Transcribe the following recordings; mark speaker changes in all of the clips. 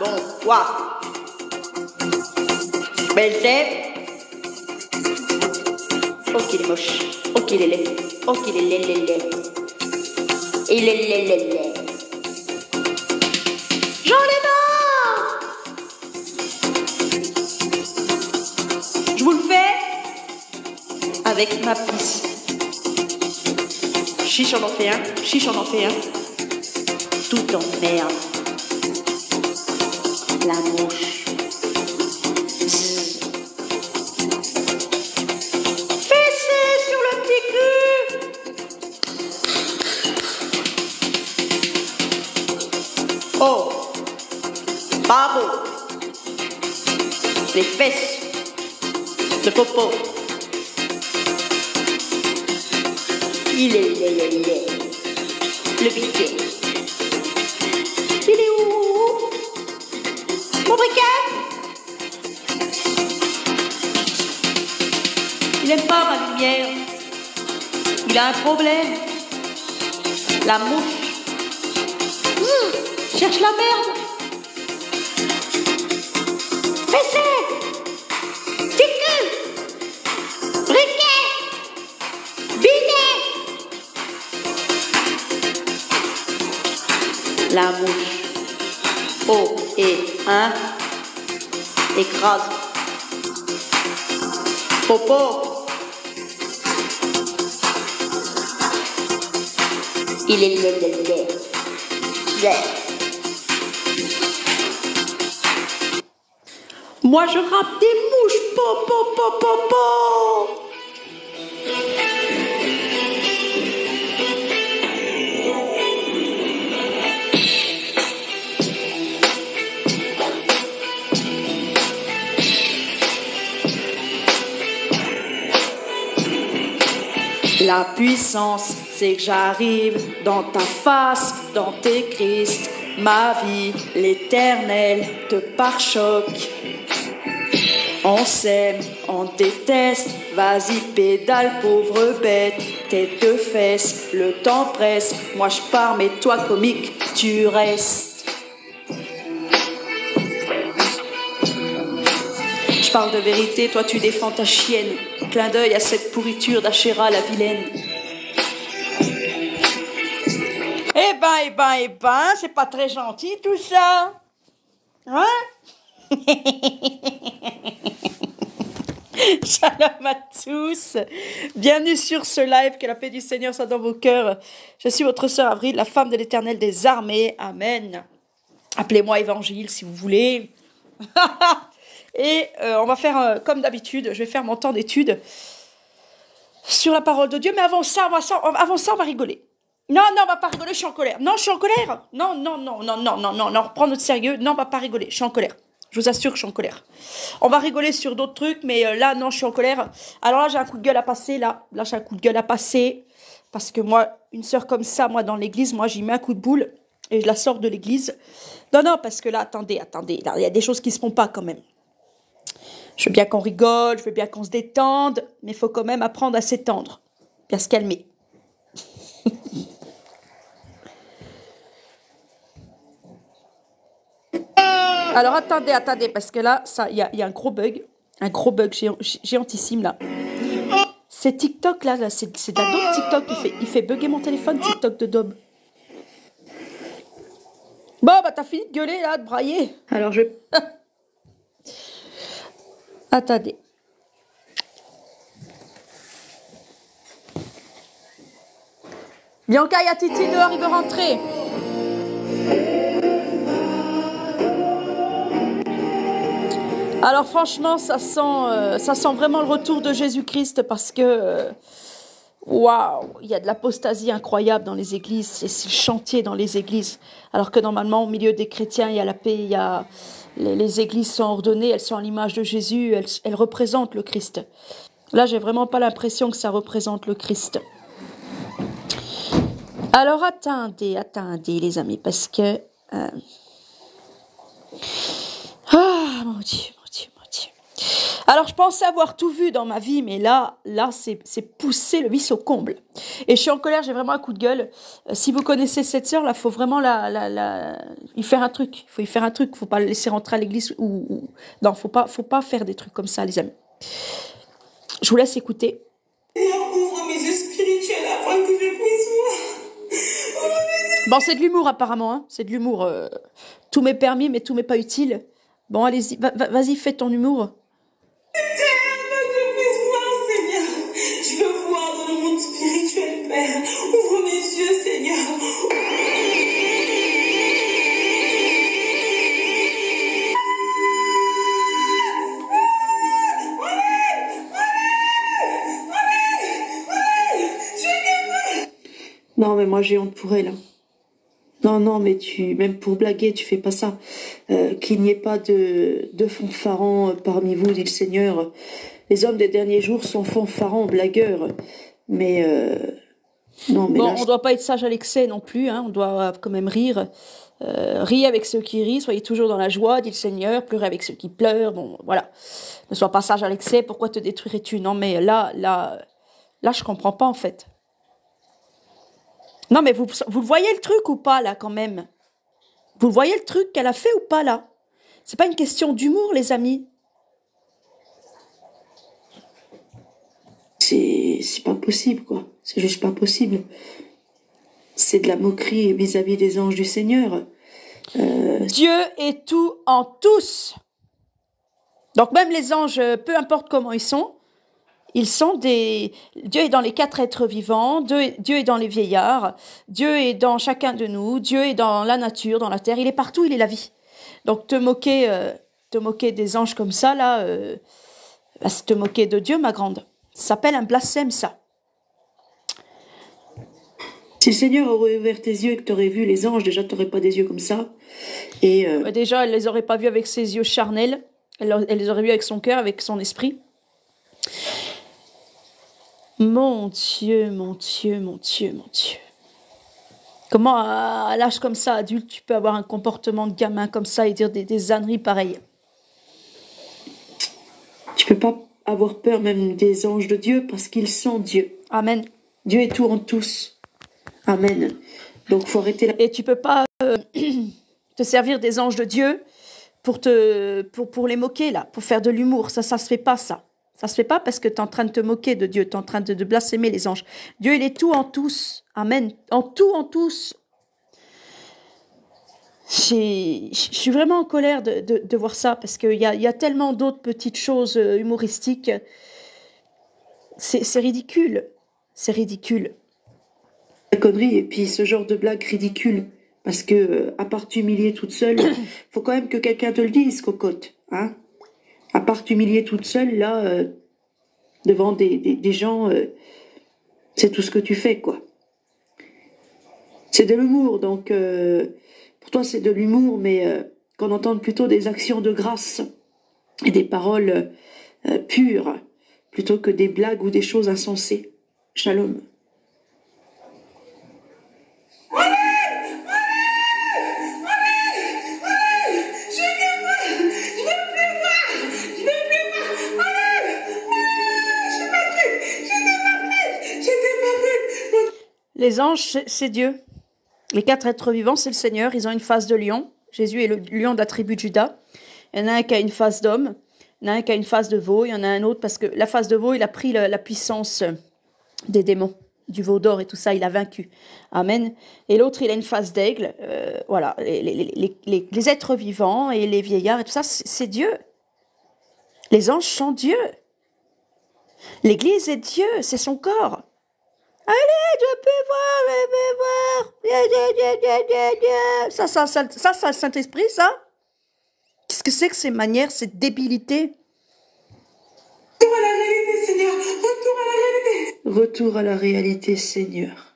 Speaker 1: Bon, quoi belle tête? Ok, les moches. Ok, les est Ok, les oh, qu'il oh, Et les laid, les Il J'en ai marre Je vous le fais avec ma pisse. Chiche en en fait un, chiche en en fait un. Tout en merde l'amour. La puissance, c'est que j'arrive dans ta face, dans tes Christ. Ma vie, l'éternel, te pare on s'aime, on déteste, vas-y pédale pauvre bête, tête de fesse, le temps presse, moi je pars mais toi comique, tu restes. Je parle de vérité, toi tu défends ta chienne, clin d'œil à cette pourriture d'Achera, la vilaine. Eh ben, eh ben, eh ben, c'est pas très gentil tout ça. Hein Shalom à tous. Bienvenue sur ce live. Que la paix du Seigneur soit dans vos cœurs. Je suis votre sœur Avril, la femme de l'éternel des armées. Amen. Appelez-moi évangile si vous voulez. Et euh, on va faire euh, comme d'habitude. Je vais faire mon temps d'étude sur la parole de Dieu. Mais avant ça, avant ça, avant ça, on va rigoler. Non, non, on va pas rigoler, je suis en colère. Non, je suis en colère. Non, non, non, non, non, non, non, on reprend notre sérieux. Non, on va pas rigoler, je suis en colère. Je vous assure je suis en colère. On va rigoler sur d'autres trucs, mais euh, là, non, je suis en colère. Alors là, j'ai un coup de gueule à passer, là. Là, j'ai un coup de gueule à passer. Parce que moi, une sœur comme ça, moi, dans l'église, moi, j'y mets un coup de boule et je la sors de l'église. Non, non, parce que là, attendez, attendez. Il y a des choses qui se font pas quand même. Je veux bien qu'on rigole, je veux bien qu'on se détende, mais il faut quand même apprendre à s'étendre, bien se calmer. Alors attendez, attendez, parce que là, il y a, un gros bug. Un gros bug géantissime là. C'est TikTok là, là c'est de la TikTok. Il fait, il fait bugger mon téléphone, TikTok de dobe. Bon, bah t'as fini de gueuler là, de brailler. Alors je. attendez. Bianca, il y a Titi dehors, il veut rentrer. Alors franchement, ça sent, euh, ça sent vraiment le retour de Jésus-Christ parce que, euh, waouh, il y a de l'apostasie incroyable dans les églises, c'est le chantier dans les églises. Alors que normalement, au milieu des chrétiens, il y a la paix, il les, églises sont ordonnées, elles sont à l'image de Jésus, elles, représentent le Christ. Là, j'ai vraiment pas l'impression que ça représente le Christ. Alors attendez, attendez les amis, parce que... Euh, ah mon dieu. Alors, je pensais avoir tout vu dans ma vie, mais là, là, c'est pousser le vice au comble. Et je suis en colère, j'ai vraiment un coup de gueule. Euh, si vous connaissez cette sœur, là, faut vraiment la, la, y faire un truc. Faut y faire un truc. Faut pas la laisser rentrer à l'église ou, non, faut pas, faut pas faire des trucs comme ça, les amis. Je vous laisse écouter. Bon, c'est de l'humour apparemment, hein. c'est de l'humour. Euh, tout m'est permis, mais tout m'est pas utile. Bon, allez-y, vas-y, fais ton humour. mais moi j'ai honte pour elle. Hein. Non, non, mais tu, même pour blaguer, tu fais pas ça. Euh, qu'il n'y ait pas de, de fanfarons euh, parmi vous, dit le Seigneur. Les hommes des derniers jours sont fanfarons, blagueurs. Mais euh, non, mais bon, on doit pas être sage à l'excès non plus. Hein. on doit quand même rire. Euh, avec ceux qui rient, soyez toujours dans la joie, dit le Seigneur, pleurez avec ceux qui pleurent, bon, voilà. Ne sois pas sage à l'excès, pourquoi te détruirais-tu Non, mais là, là, là, je comprends pas, en fait. Non, mais vous, vous voyez le truc ou pas, là, quand même Vous voyez le truc qu'elle a fait ou pas, là C'est pas une question d'humour, les amis. C'est pas possible, quoi. C'est juste pas possible. C'est de la moquerie vis-à-vis des anges du Seigneur. Euh, Dieu est tout en tous. Donc même les anges, euh, peu importe comment ils sont, ils sont des, Dieu est dans les quatre êtres vivants, Dieu, est dans les vieillards, Dieu est dans chacun de nous, Dieu est dans la nature, dans la terre, il est partout, il est la vie. Donc te moquer, euh, te moquer des anges comme ça, là, euh, bah, te moquer de Dieu, ma grande. Ça s'appelle un blasphème, ça. Si le Seigneur aurait ouvert tes yeux et que tu aurais vu les anges, déjà tu n'aurais pas des yeux comme ça. Et euh, bah, Déjà, elle les aurait pas vus avec ses yeux charnels, elle les aurait vus avec son cœur, avec son esprit. Mon Dieu, mon Dieu, mon Dieu, mon Dieu. Comment à l'âge comme ça, adulte, tu peux avoir un comportement de gamin comme ça et dire des, des âneries pareilles Tu peux pas avoir peur même des anges de Dieu parce qu'ils sont Dieu. Amen. Dieu est tout en tous. Amen. Donc faut arrêter là. Et tu peux pas euh, te servir des anges de Dieu pour, te, pour, pour les moquer là, pour faire de l'humour. Ça, ça se fait pas ça. Ça ne se fait pas parce que tu es en train de te moquer de Dieu, tu es en train de, de, blasphémer les anges. Dieu, il est tout en tous. Amen. En tout, en tous. Je suis vraiment en colère de, voir ça parce qu'il y a, tellement d'autres petites choses euh, humoristiques. C'est ridicule. C'est ridicule. La connerie et puis ce genre de blague ridicule. Parce que, euh, à part t'humilier toute seule, faut quand même que quelqu'un te le dise, cocotte. Hein part t'humilier toute seule, là, euh, devant des, gens, euh, c'est tout ce que tu fais, quoi. C'est de l'humour, donc euh, pour toi c'est de l'humour, mais qu'on entende plutôt des actions de grâce et des paroles pures, plutôt que des blagues ou des choses insensées. Shalom. Les anges, c'est Dieu. Les quatre êtres vivants, c'est le Seigneur. Ils ont une face de lion. Jésus est le lion de la tribu de Judas. Il y en a un qui a une face d'homme. Il y en a un qui a une face de veau. Il y en a un autre parce que la face de veau, il a pris la, puissance des démons, du veau d'or et tout ça. Il a vaincu. Amen. Et l'autre, il a une face d'aigle. Euh, voilà. Les, les êtres vivants et les vieillards et tout ça, c'est Dieu. Les anges sont Dieu. L'Église est Dieu, c'est son corps. Allez, je peux voir, je peux voir. Ça, ça, ça, ça, ça Saint-Esprit, ça Qu'est-ce que c'est que ces manières, cette débilité Retour à la réalité, Seigneur. Retour à la réalité. Retour à la réalité, Seigneur.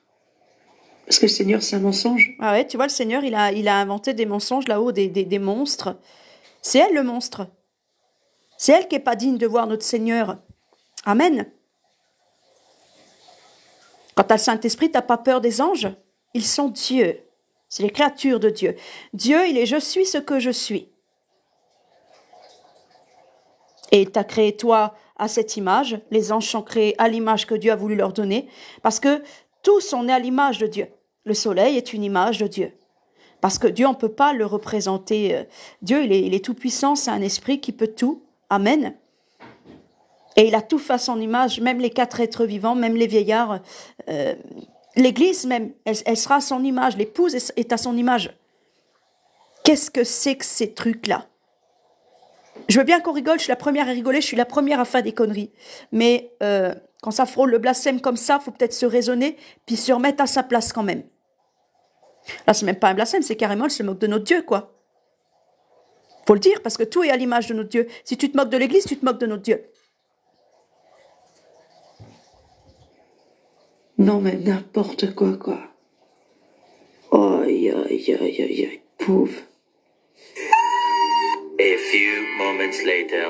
Speaker 1: Parce que le Seigneur, c'est un mensonge. Ah ouais, tu vois, le Seigneur, il a, il a inventé des mensonges là-haut, des, des, des monstres. C'est elle le monstre. C'est elle qui n'est pas digne de voir notre Seigneur. Amen. Quand tu le Saint-Esprit, tu n'as pas peur des anges. Ils sont Dieu. C'est les créatures de Dieu. Dieu, il est je suis ce que je suis. Et il t'a créé toi à cette image. Les anges sont créés à l'image que Dieu a voulu leur donner. Parce que tous, on est à l'image de Dieu. Le soleil est une image de Dieu. Parce que Dieu, on ne peut pas le représenter. Euh, Dieu, il est, il est tout-puissant, c'est un esprit qui peut tout. Amen. Et il a tout fait à son image, même les quatre êtres vivants, même les vieillards. Euh, L'Église même, elle, sera à son image, l'épouse est à son image. Qu'est-ce que c'est que ces trucs-là Je veux bien qu'on rigole, je suis la première à rigoler, je suis la première à faire des conneries. Mais euh, quand ça frôle le blasphème comme ça, faut peut-être se raisonner, puis se remettre à sa place quand même. Là, c'est même pas un blasphème, c'est carrément, elle se moque de notre Dieu, quoi. Faut le dire, parce que tout est à l'image de notre Dieu. Si tu te moques de l'Église, tu te moques de notre Dieu. Non, mais n'importe quoi, quoi. Aïe, aïe, aïe, aïe, aïe, pauvre. A few moments later.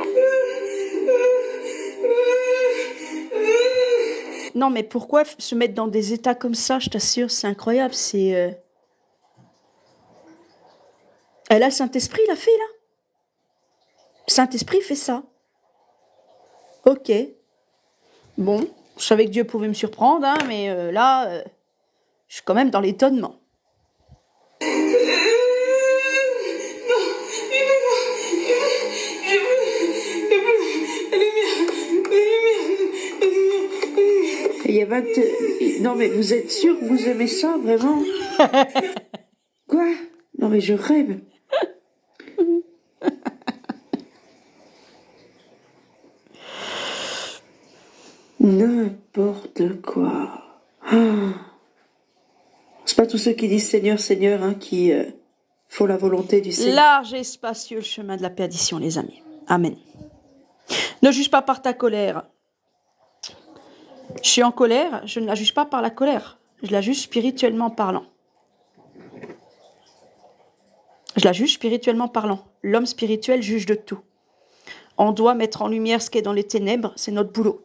Speaker 1: Non, mais pourquoi se mettre dans des états comme ça Je t'assure, c'est incroyable. C'est. Euh, Elle a Saint-Esprit, la fille, là Saint-Esprit fait ça. Ok. Bon je savais que Dieu pouvait me surprendre, hein, mais euh, là, euh, je suis quand même dans l'étonnement. Il y a Non mais vous êtes sûr que vous aimez ça, vraiment Quoi Non mais je rêve. N'importe quoi. Ah. C'est pas tous ceux qui disent Seigneur, Seigneur, hein, qui euh, font la volonté du Seigneur. Large et spacieux le chemin de la perdition, les amis. Amen. Ne juge pas par ta colère. Je suis en colère, je ne la juge pas par la colère. Je la juge spirituellement parlant. Je la juge spirituellement parlant. L'homme spirituel juge de tout. On doit mettre en lumière ce qui est dans les ténèbres, c'est notre boulot.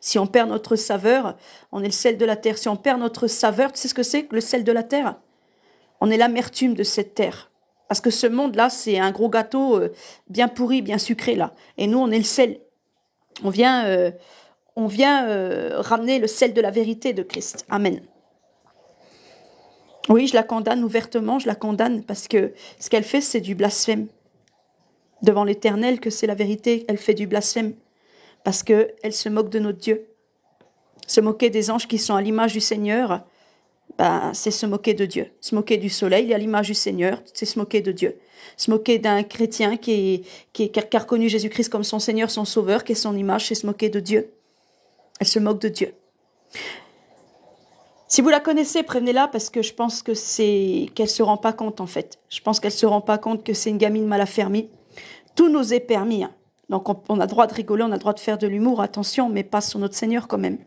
Speaker 1: Si on perd notre saveur, on est le sel de la terre. Si on perd notre saveur, tu sais ce que c'est le sel de la terre On est l'amertume de cette terre. Parce que ce monde-là, c'est un gros gâteau euh, bien pourri, bien sucré, là. Et nous, on est le sel. On vient, euh, on vient euh, ramener le sel de la vérité de Christ. Amen. Oui, je la condamne ouvertement, je la condamne parce que ce qu'elle fait, c'est du blasphème. Devant l'Éternel, que c'est la vérité, elle fait du blasphème parce qu'elle se moque de notre Dieu. Se moquer des anges qui sont à l'image du Seigneur, ben, c'est se moquer de Dieu. Se moquer du soleil à l'image du Seigneur, c'est se moquer de Dieu. Se moquer d'un chrétien qui, qui, a reconnu Jésus-Christ comme son Seigneur, son Sauveur, qui est son image, c'est se moquer de Dieu. Elle se moque de Dieu. Si vous la connaissez, prévenez-la parce que je pense que c'est qu'elle se rend pas compte en fait. Je pense qu'elle se rend pas compte que c'est une gamine mal affermie. Tout nous est permis. Hein. Donc on, a a droit de rigoler, on a droit de faire de l'humour, attention, mais pas sur notre Seigneur quand même.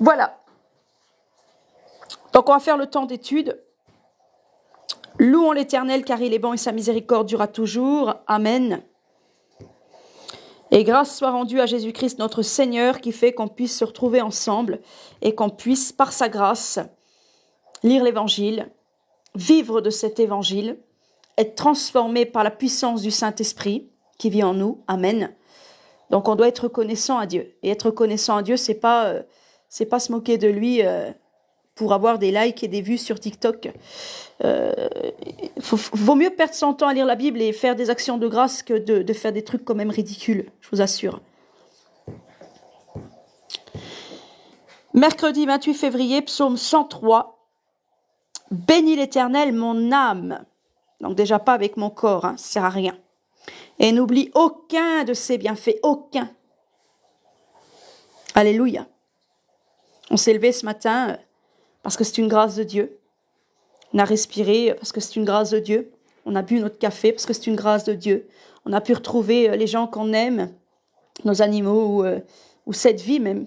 Speaker 1: Voilà. Donc on va faire le temps d'étude. Louons l'Éternel car il est bon et sa miséricorde durera toujours. Amen. Et grâce soit rendue à Jésus-Christ notre Seigneur qui fait qu'on puisse se retrouver ensemble et qu'on puisse, par sa grâce, lire l'Évangile, vivre de cet Évangile, être transformé par la puissance du Saint-Esprit qui vit en nous. Amen. Donc on doit être reconnaissant à Dieu. Et être reconnaissant à Dieu, c'est pas euh, c'est pas se moquer de lui euh, pour avoir des likes et des vues sur TikTok. Euh, vaut mieux perdre son temps à lire la Bible et faire des actions de grâce que de, faire des trucs quand même ridicules, je vous assure. Mercredi 28 février, psaume 103. Bénis l'Éternel, mon âme. Donc déjà pas avec mon corps, hein, ça sert à rien. Et n'oublie aucun de ses bienfaits, aucun. Alléluia. On s'est levé ce matin euh, parce que c'est une grâce de Dieu. On a respiré parce que c'est une grâce de Dieu. On a bu notre café parce que c'est une grâce de Dieu. On a pu retrouver euh, les gens qu'on aime, nos animaux euh, ou, cette vie même.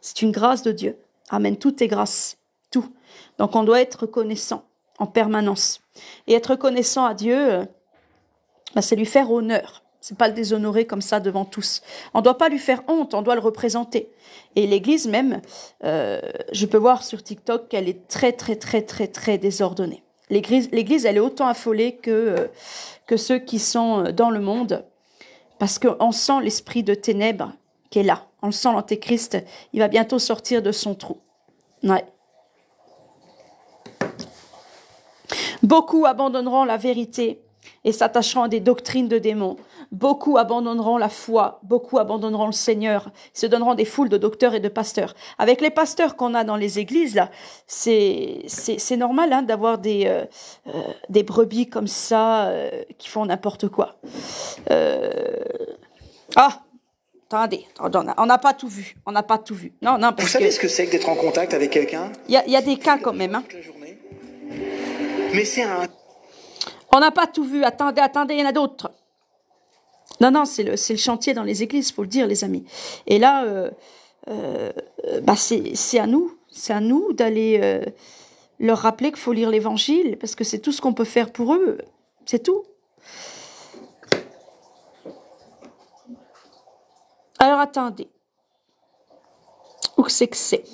Speaker 1: C'est une grâce de Dieu. Amen. Tout est grâce. Tout. Donc on doit être reconnaissant en permanence. Et être reconnaissant à Dieu, euh, bah, c'est lui faire honneur c'est pas le déshonorer comme ça devant tous. On ne doit pas lui faire honte, on doit le représenter. Et l'Église même, euh, je peux voir sur TikTok qu'elle est très très très très très désordonnée. L'Église, l'Église, elle est autant affolée que euh, que ceux qui sont euh, dans le monde, parce qu'on sent l'esprit de ténèbres qui est là. On le sent l'Antéchrist, il va bientôt sortir de son trou. Ouais. Beaucoup abandonneront la vérité et s'attacheront à des doctrines de démons Beaucoup abandonneront la foi, beaucoup abandonneront le Seigneur, Ils se donneront des foules de docteurs et de pasteurs. Avec les pasteurs qu'on a dans les églises, là, c'est, c'est, normal hein, d'avoir des, euh, euh, des brebis comme ça euh, qui font n'importe quoi. Ah, Attendez, on n'a pas tout vu. On n'a pas tout vu. Non, non, Vous savez ce que c'est que d'être en contact avec quelqu'un Il y, y, a des cas quand même. Hein. Mais c'est un... On n'a pas tout vu. Attendez, attendez, il y en a d'autres. Non, non, c'est le, chantier dans les églises, faut le dire, les amis. Et là, euh, euh, bah, c'est à nous, c'est à nous d'aller euh, leur rappeler qu'il faut lire l'Évangile, parce que c'est tout ce qu'on peut faire pour eux, c'est tout. Alors attendez, où c'est que c'est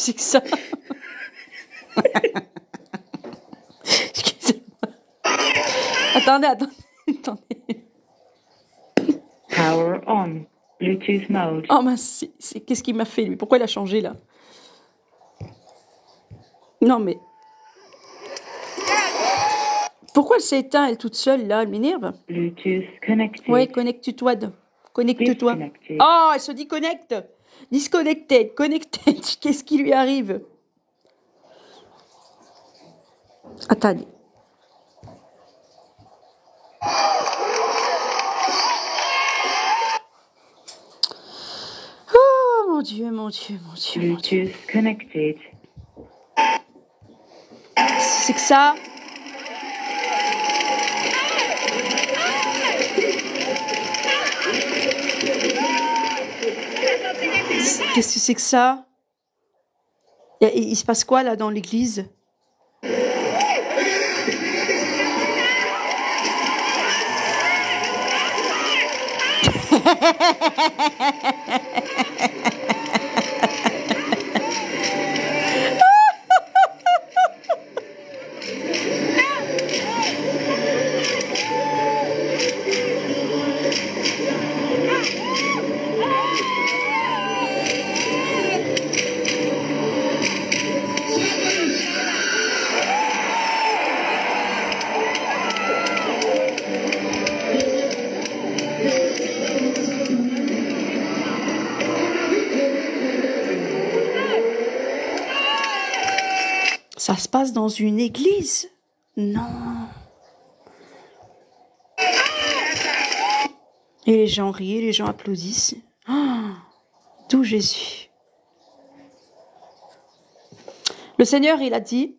Speaker 1: c'est que ça. Excusez-moi. Attendez, attendez, Power on. Bluetooth mode. Oh mais qu'est-ce qu'il m'a fait lui Pourquoi il a changé là Non mais. Pourquoi elle s'est éteinte elle toute seule là Elle m'énerve. Bluetooth connected. Ouais, connecte-toi. Connecte-toi. Oh, elle se dit connecte. Disconnected, connected, qu'est-ce qui lui arrive Attendez. Oh mon Dieu, mon Dieu, mon Dieu. Bluetooth connected. C'est que ça Qu'est-ce que c'est que ça Il se passe quoi là dans l'église une église Non. Et les gens rient, les gens applaudissent. Oh, D'où Jésus Le Seigneur, il a dit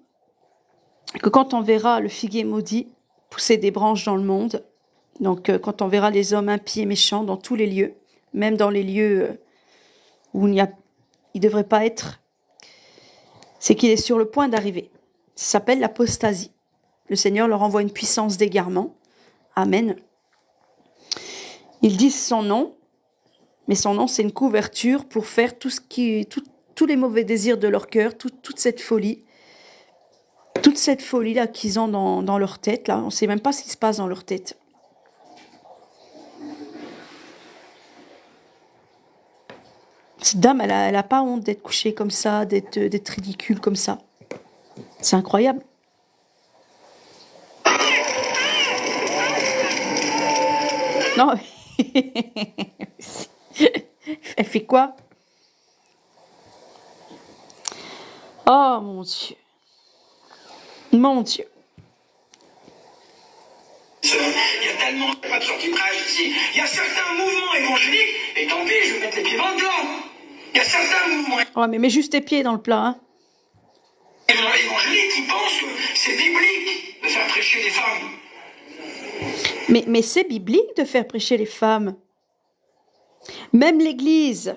Speaker 1: que quand on verra le figuier maudit pousser des branches dans le monde, donc euh, quand on verra les hommes impies et méchants dans tous les lieux, même dans les lieux euh, où il ne devrait pas être, c'est qu'il est sur le point d'arriver s'appelle l'apostasie. Le Seigneur leur envoie une puissance d'égarement. Amen. Ils disent son nom, mais son nom, c'est une couverture pour faire tout ce qui, tout, tous les mauvais désirs de leur cœur, toute cette folie, toute cette folie-là qu'ils ont dans, leur tête. Là. On ne sait même pas ce qui se passe dans leur tête. Cette dame, elle n'a pas honte d'être couchée comme ça, d'être ridicule comme ça. C'est incroyable. Non. Elle fait quoi Oh mon Dieu. Mon Dieu. Il y a tellement de qui gens prêchent ici. Il y a certains mouvements évangéliques, et tant pis, je vais mettre les pieds dans le Il y a certains mouvements. Oh mais mets juste tes pieds dans le plat, hein. Mais, mais c'est biblique de faire prêcher les femmes. Même l'Église,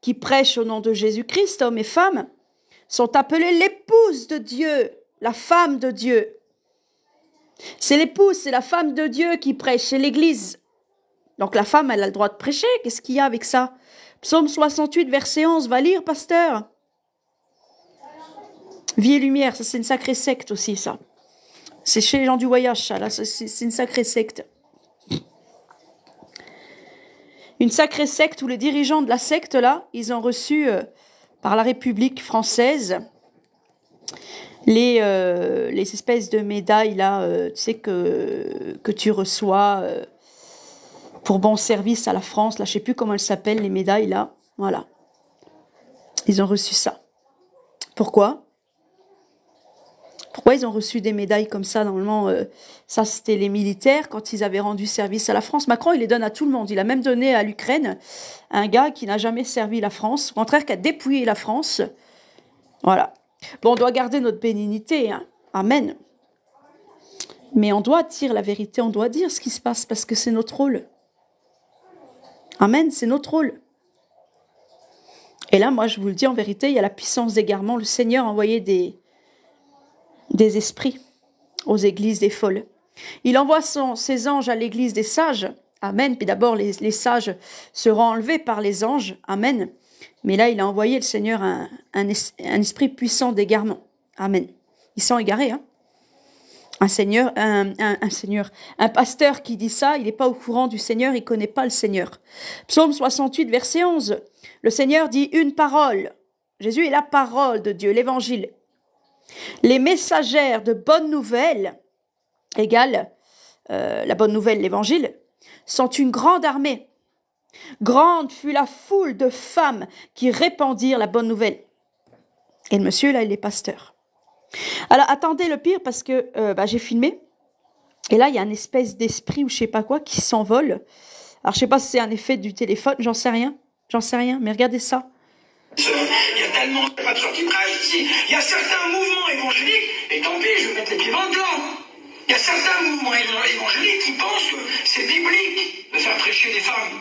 Speaker 1: qui prêche au nom de Jésus-Christ, hommes et femmes, sont appelées l'épouse de Dieu, la femme de Dieu. C'est l'épouse, c'est la femme de Dieu qui prêche, c'est l'Église. Donc la femme, elle a le droit de prêcher. Qu'est-ce qu'il y a avec ça Psaume 68, verset 11, va lire, pasteur. Vie et lumière, ça c'est une sacrée secte aussi, ça. C'est chez les gens du voyage, ça, là, c'est une sacrée secte. Une sacrée secte où les dirigeants de la secte, là, ils ont reçu euh, par la République française les, euh, espèces de médailles, là, euh, tu sais, que, que tu reçois pour bon service à la France, là, je sais plus comment elles s'appellent, les médailles, là. Voilà. Ils ont reçu ça. Pourquoi pourquoi ils ont reçu des médailles comme ça Normalement, euh, ça c'était les militaires quand ils avaient rendu service à la France. Macron, il les donne à tout le monde. Il a même donné à l'Ukraine un gars qui n'a jamais servi la France, au contraire, qui a dépouillé la France. Voilà. Bon, on doit garder notre bénignité. Hein. Amen. Mais on doit dire la vérité, on doit dire ce qui se passe parce que c'est notre rôle. Amen, c'est notre rôle. Et là, moi, je vous le dis en vérité, il y a la puissance d'égarement. Le Seigneur a envoyé des, des esprits aux églises des folles. Il envoie ses anges à l'église des sages. Amen. Puis d'abord, les, sages seront enlevés par les anges. Amen. Mais là, il a envoyé le Seigneur un, un, esprit puissant d'égarement. Amen. Ils sont égarés. Hein. Un Seigneur, un, Seigneur, un pasteur qui dit ça, il n'est pas au courant du Seigneur, il ne connaît pas le Seigneur. Psaume 68, verset 11. Le Seigneur dit une parole. Jésus est la parole de Dieu, l'évangile. Les messagères de bonne nouvelle égale euh, la bonne nouvelle, l'évangile, sont une grande armée. Grande fut la foule de femmes qui répandirent la bonne nouvelle. Et le monsieur, là, il est pasteur. Alors, attendez le pire parce que euh, bah, j'ai filmé. Et là, il y a une espèce d'esprit ou je sais pas quoi qui s'envole. Alors, je sais pas si c'est un effet du téléphone, j'en sais rien. J'en sais rien, mais regardez ça. Il y a tellement de pasteurs qui prêchent ici. Il y a certains mouvements évangéliques, et tant pis, je vais mettre les pieds dans le Il y a certains mouvements évangéliques qui pensent que c'est biblique de faire prêcher des femmes.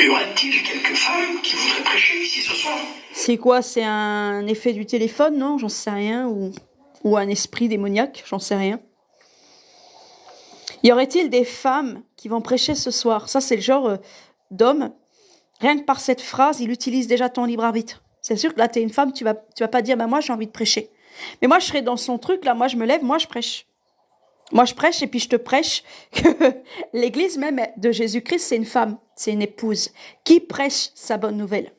Speaker 1: Y aura-t-il quelques femmes qui voudraient prêcher ici ce soir C'est quoi C'est un effet du téléphone, non J'en sais rien. Ou, ou un esprit démoniaque J'en sais rien. Y aurait-il des femmes qui vont prêcher ce soir Ça, c'est le genre euh, d'homme. Rien que par cette phrase, il utilise déjà ton libre arbitre. C'est sûr que là, tu es une femme, tu vas, tu vas pas dire, bah, moi, j'ai envie de prêcher. Mais moi, je serai dans son truc, là, moi, je me lève, moi, je prêche. Moi, je prêche et puis je te prêche que l'Église même de Jésus-Christ, c'est une femme, c'est une épouse qui prêche sa bonne nouvelle,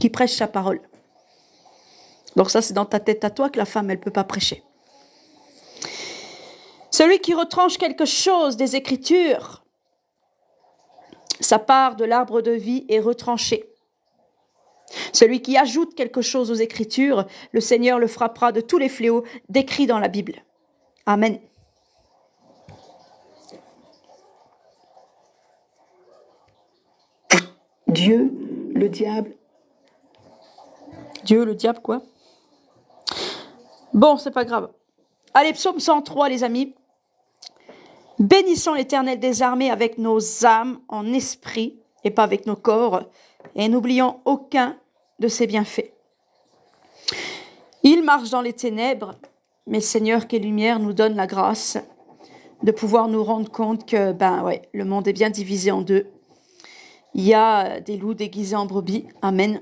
Speaker 1: qui prêche sa parole. Donc ça, c'est dans ta tête à toi que la femme, elle ne peut pas prêcher. Celui qui retranche quelque chose des Écritures sa part de l'arbre de vie est retranchée. Celui qui ajoute quelque chose aux Écritures, le Seigneur le frappera de tous les fléaux décrits dans la Bible. Amen. Dieu, le diable. Dieu, le diable, quoi Bon, c'est pas grave. Allez, psaume 103, les amis. Bénissons l'Éternel des armées avec nos âmes en esprit et pas avec nos corps, et n'oublions aucun de ses bienfaits. Il marche dans les ténèbres, mais Seigneur, quelle lumière, nous donne la grâce de pouvoir nous rendre compte que ben ouais, le monde est bien divisé en deux. Il y a des loups déguisés en brebis, amen.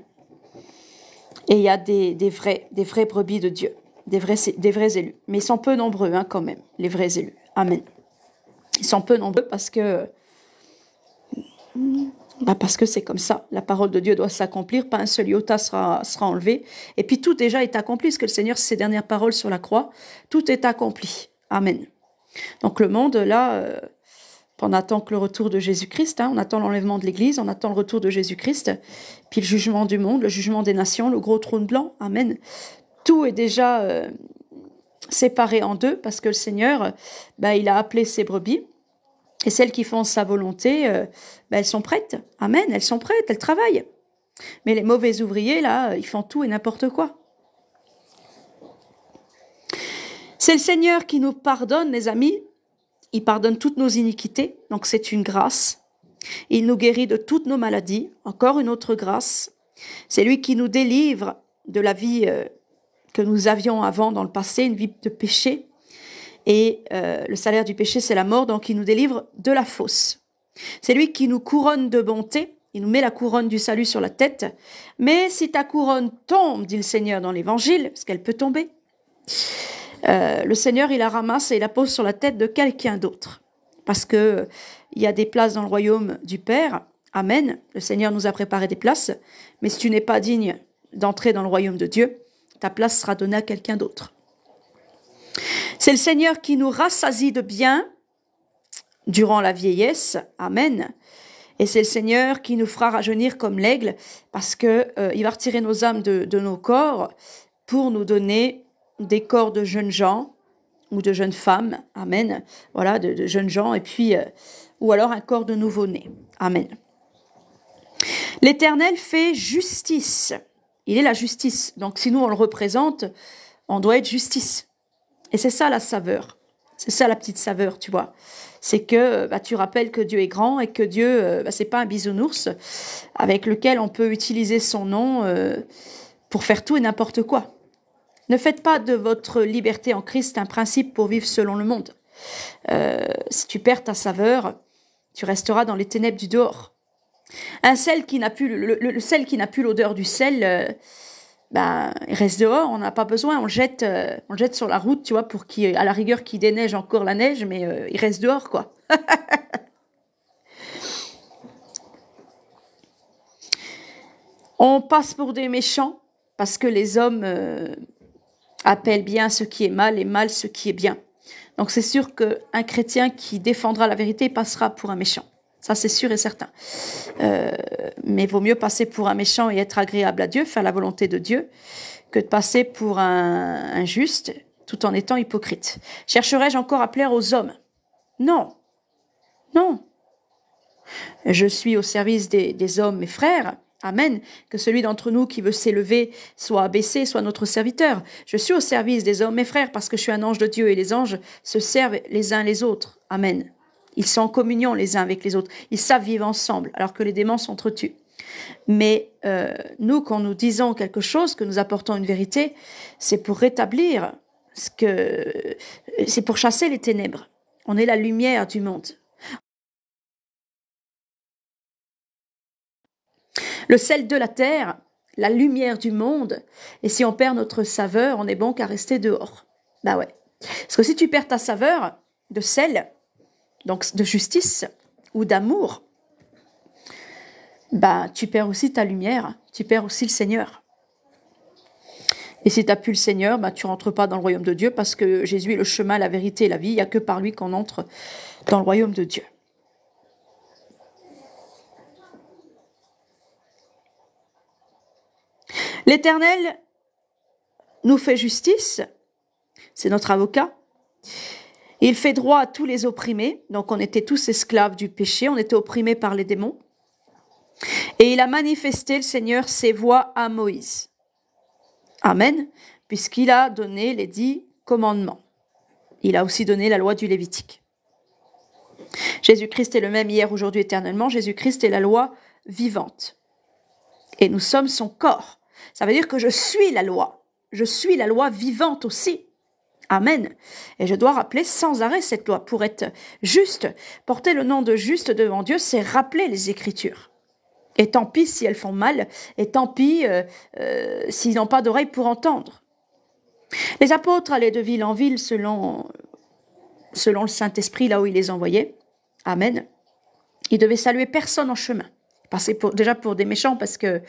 Speaker 1: Et il y a des, des vrais, des vrais brebis de Dieu, des vrais, des vrais élus. Mais ils sont peu nombreux hein, quand même, les vrais élus. Amen. Ils sont peu nombreux parce que bah, parce que c'est comme ça, la parole de Dieu doit s'accomplir, pas un seul iota sera, sera enlevé. Et puis tout déjà est accompli, parce que le Seigneur, ses dernières paroles sur la croix, tout est accompli. Amen. Donc le monde, là, euh, on attend que le retour de Jésus-Christ, hein. on attend l'enlèvement de l'Église, on attend le retour de Jésus-Christ, puis le jugement du monde, le jugement des nations, le gros trône blanc. Amen. Tout est déjà, euh, séparés en deux parce que le Seigneur, bah, il a appelé ses brebis. Et celles qui font sa volonté, euh, bah, elles sont prêtes. Amen, elles sont prêtes, elles travaillent. Mais les mauvais ouvriers, là, ils font tout et n'importe quoi. C'est le Seigneur qui nous pardonne, les amis. Il pardonne toutes nos iniquités, donc c'est une grâce. Il nous guérit de toutes nos maladies, encore une autre grâce. C'est lui qui nous délivre de la vie euh, que nous avions avant dans le passé, une vie de péché. Et euh, le salaire du péché, c'est la mort, donc il nous délivre de la fosse. C'est lui qui nous couronne de bonté, il nous met la couronne du salut sur la tête. Mais si ta couronne tombe, dit le Seigneur dans l'Évangile, parce qu'elle peut tomber, euh, le Seigneur, il la ramasse et la pose sur la tête de quelqu'un d'autre. Parce que il y a des places dans le royaume du Père. Amen. Le Seigneur nous a préparé des places. Mais si tu n'es pas digne d'entrer dans le royaume de Dieu, ta place sera donnée à quelqu'un d'autre. C'est le Seigneur qui nous rassasie de bien durant la vieillesse. Amen. Et c'est le Seigneur qui nous fera rajeunir comme l'aigle, parce que euh, il va retirer nos âmes de, nos corps pour nous donner des corps de jeunes gens ou de jeunes femmes. Amen. Voilà, de, jeunes gens, et puis euh, ou alors un corps de nouveau-né. Amen. L'Éternel fait justice il est la justice. Donc si nous, on le représente, on doit être justice. Et c'est ça la saveur. C'est ça la petite saveur, tu vois. C'est que bah, tu rappelles que Dieu est grand et que Dieu, euh, bah, c'est pas un bisounours avec lequel on peut utiliser son nom euh, pour faire tout et n'importe quoi. Ne faites pas de votre liberté en Christ un principe pour vivre selon le monde. Euh, si tu perds ta saveur, tu resteras dans les ténèbres du dehors. Un sel qui n'a plus le, sel qui n'a plus l'odeur du sel, euh, ben il reste dehors, on n'a pas besoin, on jette, euh, on jette sur la route, tu vois, pour qu'il, à la rigueur, qu'il déneige encore la neige, mais euh, il reste dehors, quoi. on passe pour des méchants parce que les hommes appellent bien ce qui est mal et mal ce qui est bien. Donc c'est sûr qu'un chrétien qui défendra la vérité passera pour un méchant. Ça, c'est sûr et certain. Euh, mais vaut mieux passer pour un méchant et être agréable à Dieu, faire la volonté de Dieu, que de passer pour un, juste tout en étant hypocrite. chercherais je encore à plaire aux hommes Non. Non. Je suis au service des, des hommes, mes frères. Amen. Que celui d'entre nous qui veut s'élever soit abaissé, soit notre serviteur. Je suis au service des hommes, mes frères, parce que je suis un ange de Dieu et les anges se servent les uns les autres. Amen. Ils sont en communion les uns avec les autres. Ils savent vivre ensemble, alors que les démons s'entretuent. Mais euh, nous, quand nous disons quelque chose, que nous apportons une vérité, c'est pour rétablir ce que. C'est pour chasser les ténèbres. On est la lumière du monde. Le sel de la terre, la lumière du monde. Et si on perd notre saveur, on est bon qu'à rester dehors. Bah ouais. Parce que si tu perds ta saveur de sel, donc de justice ou d'amour, bah, tu perds aussi ta lumière, tu perds aussi le Seigneur. Et si tu n'as plus le Seigneur, tu bah, tu rentres pas dans le royaume de Dieu parce que Jésus est le chemin, la vérité et la vie. Il n'y a que par lui qu'on entre dans le royaume de Dieu. L'Éternel nous fait justice, c'est notre avocat. Il fait droit à tous les opprimés, donc on était tous esclaves du péché, on était opprimés par les démons. Et il a manifesté le Seigneur ses voix à Moïse. Amen, puisqu'il a donné les dix commandements. Il a aussi donné la loi du Lévitique. Jésus-Christ est le même hier, aujourd'hui, éternellement. Jésus-Christ est la loi vivante. Et nous sommes son corps. Ça veut dire que je suis la loi. Je suis la loi vivante aussi. Amen. Et je dois rappeler sans arrêt cette loi. Pour être juste, porter le nom de juste devant Dieu, c'est rappeler les Écritures. Et tant pis si elles font mal, et tant pis euh, euh, s'ils n'ont pas d'oreilles pour entendre. Les apôtres allaient de ville en ville selon, selon le Saint-Esprit, là où il les envoyait. Amen. Ils devaient saluer personne en chemin. Passer pour, déjà pour des méchants parce qu'ils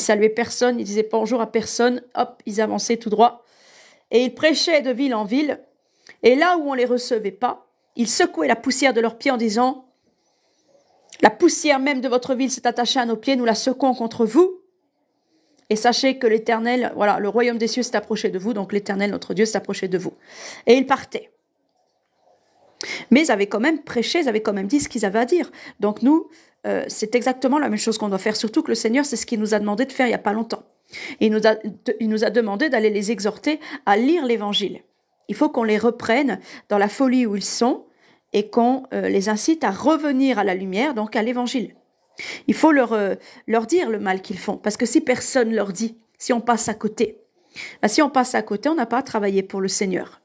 Speaker 1: saluaient personne, ils disaient bonjour à personne, hop, ils avançaient tout droit et ils prêchaient de ville en ville, et là où on ne les recevait pas, ils secouaient la poussière de leurs pieds en disant, La poussière même de votre ville s'est attachée à nos pieds, nous la secouons contre vous. Et sachez que l'Éternel, voilà, le royaume des cieux s'est approché de vous, donc l'Éternel, notre Dieu, s'est approché de vous. Et ils partaient. Mais ils avaient quand même prêché, ils avaient quand même dit ce qu'ils avaient à dire. Donc nous, euh, c'est exactement la même chose qu'on doit faire, surtout que le Seigneur, c'est ce qu'il nous a demandé de faire il n'y a pas longtemps. Il nous a, nous a demandé d'aller les exhorter à lire l'Évangile. Il faut qu'on les reprenne dans la folie où ils sont et qu'on euh, les incite à revenir à la lumière, donc à l'Évangile. Il faut leur, euh, leur dire le mal qu'ils font, parce que si personne leur dit, si on passe à côté, ben, si on passe à côté, on n'a pas à travailler pour le Seigneur.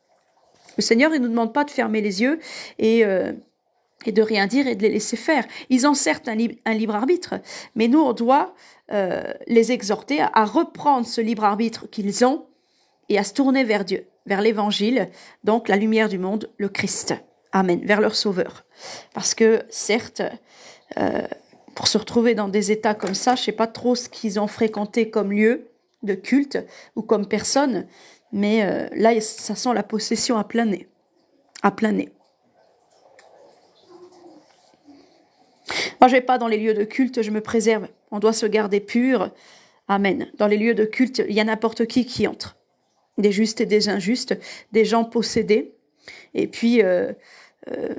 Speaker 1: Le Seigneur, il ne nous demande pas de fermer les yeux et... Euh, et de rien dire et de les laisser faire. Ils ont certes un, libre arbitre, mais nous, on doit euh, les exhorter à, reprendre ce libre arbitre qu'ils ont et à se tourner vers Dieu, vers l'Évangile, donc la lumière du monde, le Christ. Amen, vers leur Sauveur. Parce que certes, euh, pour se retrouver dans des états comme ça, je sais pas trop ce qu'ils ont fréquenté comme lieu de culte ou comme personne, mais euh, là, ça sent la possession à plein nez. À plein nez. Moi, je ne vais pas dans les lieux de culte, je me préserve. On doit se garder pur. Amen. Dans les lieux de culte, il y a n'importe qui qui entre. Des justes et des injustes, des gens possédés. Et puis, euh, euh,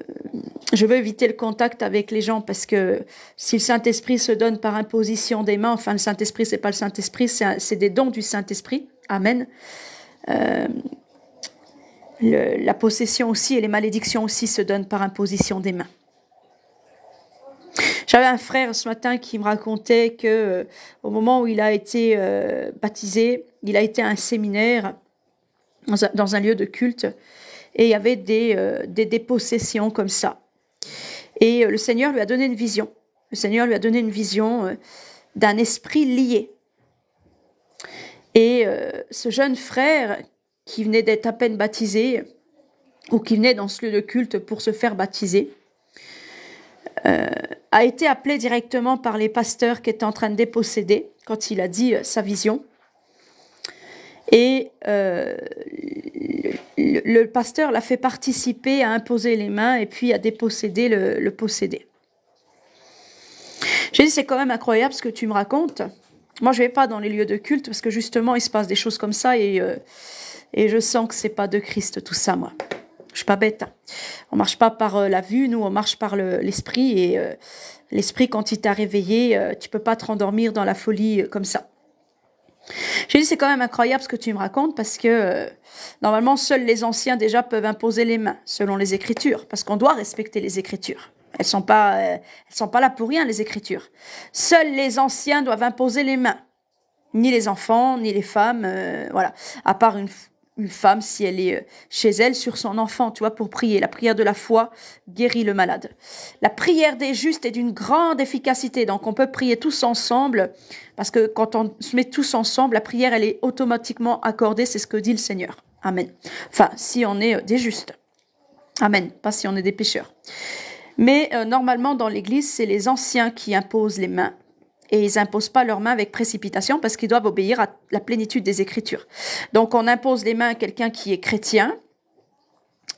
Speaker 1: je veux éviter le contact avec les gens parce que si le Saint-Esprit se donne par imposition des mains, enfin, le Saint-Esprit, c'est pas le Saint-Esprit, c'est des dons du Saint-Esprit. Amen. Euh, la possession aussi et les malédictions aussi se donnent par imposition des mains. J'avais un frère ce matin qui me racontait que euh, au moment où il a été euh, baptisé, il a été à un séminaire dans un, lieu de culte et il y avait des, euh, des dépossessions comme ça. Et le Seigneur lui a donné une vision. Le Seigneur lui a donné une vision d'un esprit lié. Et ce jeune frère qui venait d'être à peine baptisé, ou qui venait dans ce lieu de culte pour se faire baptiser, euh, a été appelé directement par les pasteurs qui étaient en train de déposséder quand il a dit euh, sa vision. Et euh, le, pasteur l'a fait participer à imposer les mains et puis à déposséder le, possédé. J'ai dit, c'est quand même incroyable ce que tu me racontes. Moi, je ne vais pas dans les lieux de culte parce que justement, il se passe des choses comme ça et, et je sens que c'est pas de Christ tout ça, moi. Je suis pas bête. Hein. On marche pas par euh, la vue, nous, on marche par l'esprit. et euh, l'esprit, quand il t'a réveillé, euh, tu peux pas te rendormir dans la folie comme ça. J'ai dit, c'est quand même incroyable ce que tu me racontes parce que normalement, seuls les anciens déjà peuvent imposer les mains, selon les Écritures, parce qu'on doit respecter les Écritures. Elles sont pas, elles sont pas là pour rien, les Écritures. Seuls les anciens doivent imposer les mains. Ni les enfants, ni les femmes, voilà. À part une, une femme, si elle est euh, chez elle, sur son enfant, tu vois, pour prier. La prière de la foi guérit le malade. La prière des justes est d'une grande efficacité. Donc, on peut prier tous ensemble, parce que quand on se met tous ensemble, la prière, elle est automatiquement accordée. C'est ce que dit le Seigneur. Amen. Enfin, si on est euh, des justes. Amen. Pas si on est des pécheurs. Mais euh, normalement, dans l'Église, c'est les anciens qui imposent les mains et ils n'imposent pas leurs mains avec précipitation parce qu'ils doivent obéir à la plénitude des Écritures. Donc on impose les mains à quelqu'un qui est chrétien,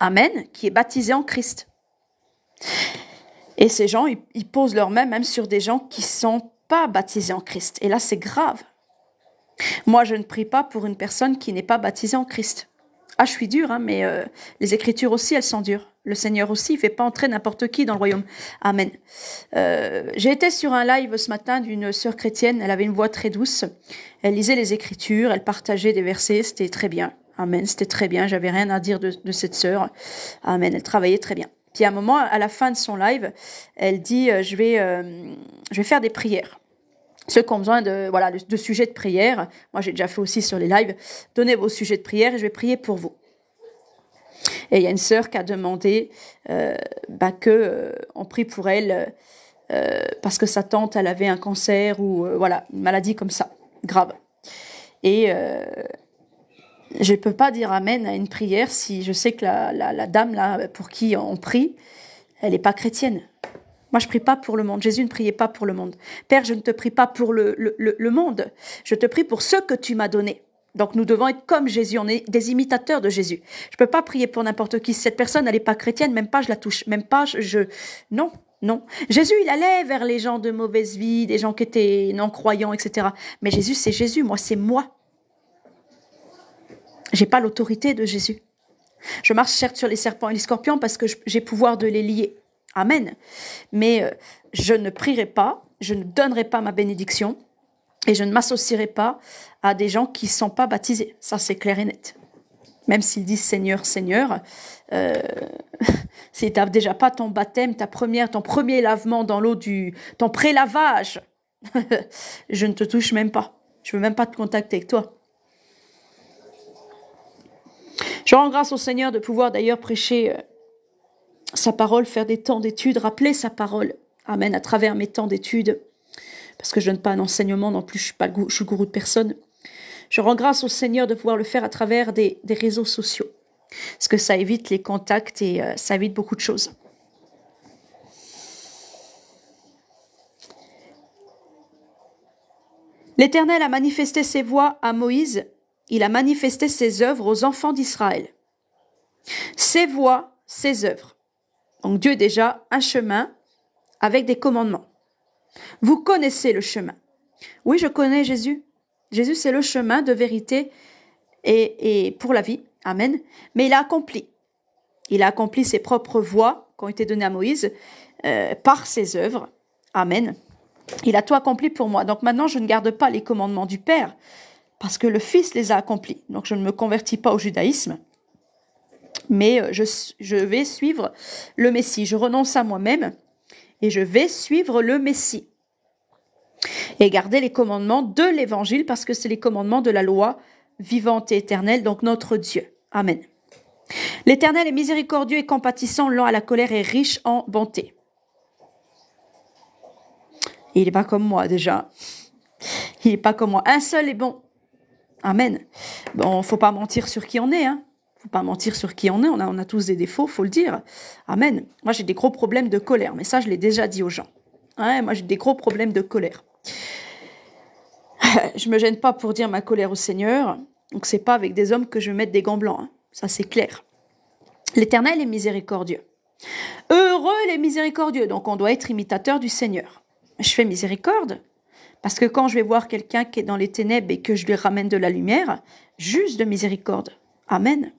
Speaker 1: Amen, qui est baptisé en Christ. Et ces gens, ils, posent leurs mains même sur des gens qui ne sont pas baptisés en Christ. Et là, c'est grave. Moi, je ne prie pas pour une personne qui n'est pas baptisée en Christ. Ah, je suis dure, hein, mais euh, les Écritures aussi, elles sont dures. Le Seigneur aussi, il fait pas entrer n'importe qui dans le royaume. Amen. Euh, j'ai été sur un live ce matin d'une sœur chrétienne. Elle avait une voix très douce. Elle lisait les Écritures, elle partageait des versets. C'était très bien. Amen. C'était très bien. J'avais rien à dire de, cette sœur. Amen. Elle travaillait très bien. Puis à un moment, à la fin de son live, elle dit euh, je vais, je vais faire des prières ceux qui ont besoin de, voilà, de, sujets de prière, moi j'ai déjà fait aussi sur les lives, donnez vos sujets de prière et je vais prier pour vous. Et il y a une sœur qui a demandé euh, bah, que euh, on prie pour elle euh, parce que sa tante, elle avait un cancer ou euh, voilà une maladie comme ça, grave. Et je ne peux pas dire amen à une prière si je sais que la, la, la dame là pour qui on prie, elle n'est pas chrétienne. Moi, je prie pas pour le monde. Jésus ne priait pas pour le monde. Père, je ne te prie pas pour le, monde. Je te prie pour ce que tu m'as donné. Donc nous devons être comme Jésus, on est des imitateurs de Jésus. Je ne peux pas prier pour n'importe qui. Cette personne, elle n'est pas chrétienne, même pas je la touche, même pas je... Non, non. Jésus, il allait vers les gens de mauvaise vie, des gens qui étaient non-croyants, etc. Mais Jésus, c'est Jésus, moi, c'est moi. J'ai pas l'autorité de Jésus. Je marche certes sur les serpents et les scorpions parce que j'ai pouvoir de les lier. Amen. Mais euh, je ne prierai pas, je ne donnerai pas ma bénédiction et je ne m'associerai pas à des gens qui ne sont pas baptisés. Ça, c'est clair et net. Même s'ils disent Seigneur, Seigneur, euh, si tu n'as déjà pas ton baptême, ta première, ton premier lavement dans l'eau du, ton lavage je ne te touche même pas. Je ne veux même pas te contacter avec toi. Je rends grâce au Seigneur de pouvoir d'ailleurs prêcher euh, sa parole, faire des temps d'études, rappeler sa parole. Amen, à travers mes temps d'études, parce que je ne donne pas un enseignement non plus, je suis, pas, je gourou de personne. Je rends grâce au Seigneur de pouvoir le faire à travers des, réseaux sociaux, parce que ça évite les contacts et euh, ça évite beaucoup de choses. L'Éternel a manifesté ses voix à Moïse, il a manifesté ses œuvres aux enfants d'Israël. Ses voix, ses œuvres. Donc Dieu déjà un chemin avec des commandements. Vous connaissez le chemin. Oui, je connais Jésus. Jésus, c'est le chemin de vérité et, et, pour la vie. Amen. Mais il a accompli. Il a accompli ses propres voies qui ont été données à Moïse euh, par ses œuvres. Amen. Il a tout accompli pour moi. Donc maintenant, je ne garde pas les commandements du Père parce que le Fils les a accomplis. Donc je ne me convertis pas au judaïsme mais euh, je, vais suivre le Messie. Je renonce à moi-même et je vais suivre le Messie. Et garder les commandements de l'Évangile parce que c'est les commandements de la loi vivante et éternelle, donc notre Dieu. Amen. L'Éternel est miséricordieux et compatissant, lent à la colère et riche en bonté. Il n'est pas comme moi déjà. Il n'est pas comme moi. Un seul est bon. Amen. Bon, faut pas mentir sur qui on est. Hein faut pas mentir sur qui on est, on a, on a tous des défauts, faut le dire. Amen. Moi, j'ai des gros problèmes de colère, mais ça, je l'ai déjà dit aux gens. moi, j'ai des gros problèmes de colère. je me gêne pas pour dire ma colère au Seigneur, donc c'est pas avec des hommes que je vais des gants blancs, hein. ça c'est clair. L'Éternel est miséricordieux. Heureux les miséricordieux, donc on doit être imitateur du Seigneur. Je fais miséricorde, parce que quand je vais voir quelqu'un qui est dans les ténèbres et que je lui ramène de la lumière, juste de miséricorde. Amen.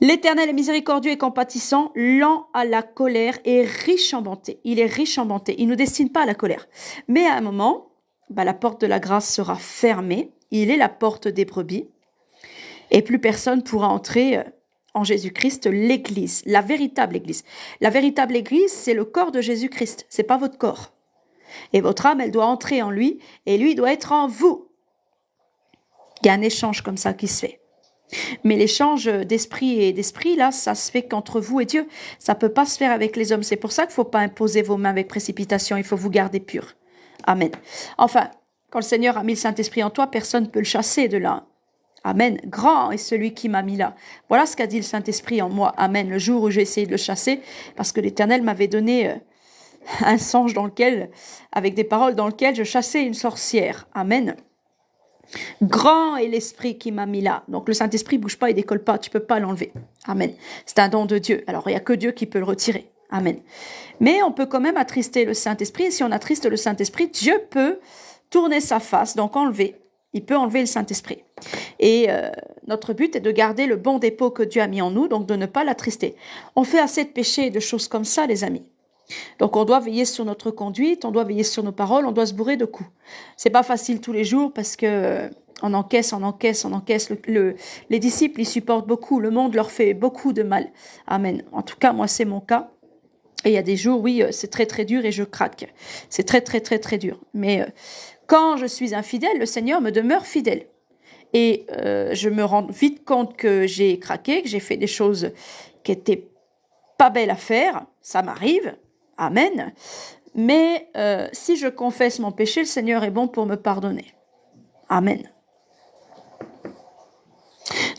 Speaker 1: L'Éternel est miséricordieux et compatissant, lent à la colère et riche en bonté. Il est riche en bonté. Il ne nous destine pas à la colère. Mais à un moment, bah, la porte de la grâce sera fermée. Il est la porte des brebis. Et plus personne pourra entrer euh, en Jésus-Christ l'Église, la véritable Église. La véritable Église, c'est le corps de Jésus-Christ. C'est pas votre corps. Et votre âme, elle doit entrer en lui et lui doit être en vous. Il y a un échange comme ça qui se fait. Mais l'échange d'esprit et d'esprit, là, ça se fait qu'entre vous et Dieu. Ça ne peut pas se faire avec les hommes. C'est pour ça qu'il ne faut pas imposer vos mains avec précipitation. Il faut vous garder pur. Amen. Enfin, quand le Seigneur a mis le Saint-Esprit en toi, personne ne peut le chasser de là. Amen. Grand est celui qui m'a mis là. Voilà ce qu'a dit le Saint-Esprit en moi. Amen. Le jour où j'ai essayé de le chasser, parce que l'Éternel m'avait donné euh, un songe dans lequel, avec des paroles dans lequel je chassais une sorcière. Amen. Grand est l'esprit qui m'a mis là. Donc le Saint-Esprit bouge pas, il décolle pas, tu peux pas l'enlever. Amen. C'est un don de Dieu. Alors il y a que Dieu qui peut le retirer. Amen. Mais on peut quand même attrister le Saint-Esprit. Et si on attriste le Saint-Esprit, Dieu peut tourner sa face, donc enlever. Il peut enlever le Saint-Esprit. Et euh, notre but est de garder le bon dépôt que Dieu a mis en nous, donc de ne pas l'attrister. On fait assez de péchés et de choses comme ça, les amis. Donc on doit veiller sur notre conduite, on doit veiller sur nos paroles, on doit se bourrer de coups. C'est pas facile tous les jours parce que euh, on encaisse, on encaisse, on encaisse. les disciples, ils supportent beaucoup. Le monde leur fait beaucoup de mal. Amen. En tout cas, moi, c'est mon cas. Et il y a des jours, oui, euh, c'est très, très dur et je craque. C'est très, très, très, très dur. Mais euh, quand je suis infidèle, le Seigneur me demeure fidèle. Et je me rends vite compte que j'ai craqué, que j'ai fait des choses qui étaient pas belles à faire. Ça m'arrive. Amen. Mais euh, si je confesse mon péché, le Seigneur est bon pour me pardonner. Amen.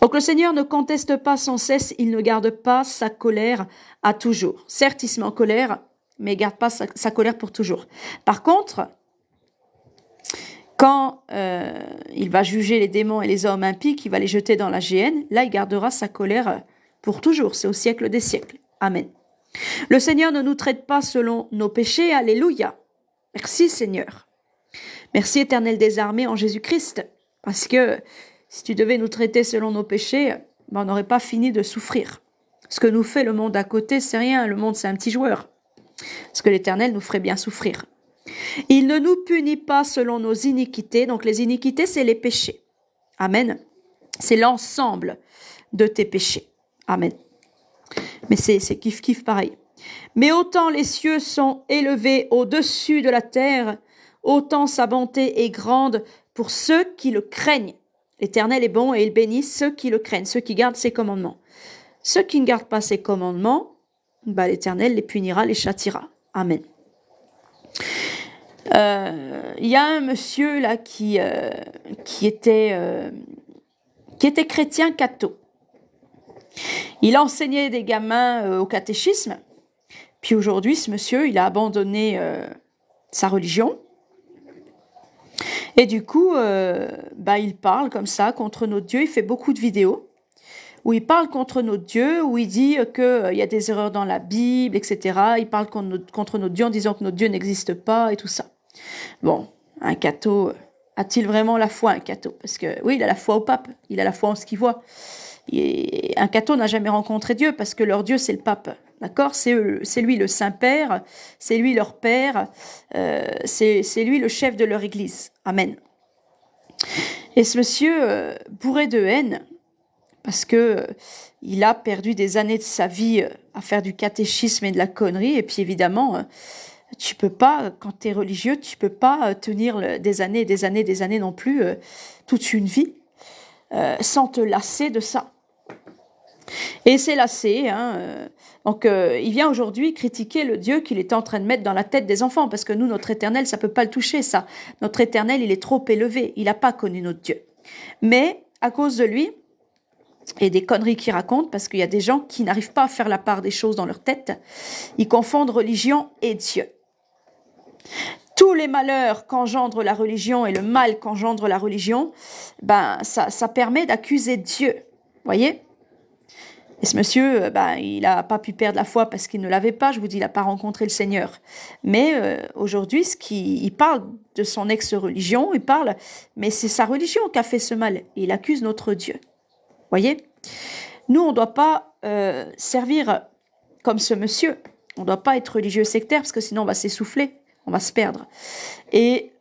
Speaker 1: Donc le Seigneur ne conteste pas sans cesse, il ne garde pas sa colère à toujours. Certes, il se met en colère, mais il garde pas sa, colère pour toujours. Par contre, quand euh, il va juger les démons et les hommes impies, qu'il va les jeter dans la géhenne, là, il gardera sa colère pour toujours. C'est au siècle des siècles. Amen. Le Seigneur ne nous traite pas selon nos péchés. Alléluia. Merci Seigneur. Merci Éternel des armées en Jésus-Christ. Parce que si tu devais nous traiter selon nos péchés, ben, on n'aurait pas fini de souffrir. Ce que nous fait le monde à côté, c'est rien. Le monde, c'est un petit joueur. ce que l'Éternel nous ferait bien souffrir. Il ne nous punit pas selon nos iniquités. Donc les iniquités, c'est les péchés. Amen. C'est l'ensemble de tes péchés. Amen. Mais c'est kiff-kiff pareil. Mais autant les cieux sont élevés au-dessus de la terre, autant sa bonté est grande pour ceux qui le craignent. L'Éternel est bon et il bénit ceux qui le craignent, ceux qui gardent ses commandements. Ceux qui ne gardent pas ses commandements, bah, l'Éternel les punira, les châtira. Amen. Il euh, y a un monsieur là qui, euh, qui, était, euh, qui était chrétien catho. Il a enseigné des gamins euh, au catéchisme. Puis aujourd'hui, ce monsieur, il a abandonné euh, sa religion. Et du coup, euh, bah, il parle comme ça contre nos dieux. Il fait beaucoup de vidéos où il parle contre nos dieux, où il dit qu'il y a des erreurs dans la Bible, etc. Il parle contre nos dieux en disant que nos dieux n'existe pas et tout ça. Bon, un cateau a-t-il vraiment la foi, un cateau Parce que oui, il a la foi au pape, il a la foi en ce qu'il voit un catho n'a jamais rencontré Dieu parce que leur Dieu, c'est le pape. D'accord C'est lui le Saint-Père, c'est lui leur Père, euh, c'est lui le chef de leur Église. Amen. Et ce monsieur, euh, bourré de haine, parce que euh, il a perdu des années de sa vie à faire du catéchisme et de la connerie, et puis évidemment, tu peux pas, quand tu es religieux, tu peux pas tenir des années, des années, des années non plus, toute une vie, sans te lasser de ça. Et c'est lassé. Hein, euh. Donc euh, il vient aujourd'hui critiquer le Dieu qu'il est en train de mettre dans la tête des enfants, parce que nous, notre Éternel, ça peut pas le toucher, ça. Notre Éternel, il est trop élevé, il n'a pas connu notre Dieu. Mais à cause de lui, et des conneries qu'il raconte parce qu'il y a des gens qui n'arrivent pas à faire la part des choses dans leur tête. Ils confondent religion et Dieu. Tous les malheurs qu'engendre la religion et le mal qu'engendre la religion, ben ça, ça permet d'accuser Dieu. Voyez et ce monsieur, euh, bah, il n'a pas pu perdre la foi parce qu'il ne l'avait pas, je vous dis, il n'a pas rencontré le Seigneur. Mais euh, aujourd'hui, ce qui, il parle de son ex-religion, il parle, mais c'est sa religion qui a fait ce mal. il accuse notre Dieu. Voyez Nous, on ne doit pas euh, servir comme ce monsieur. On ne doit pas être religieux sectaire parce que sinon on va s'essouffler, on va se perdre. Et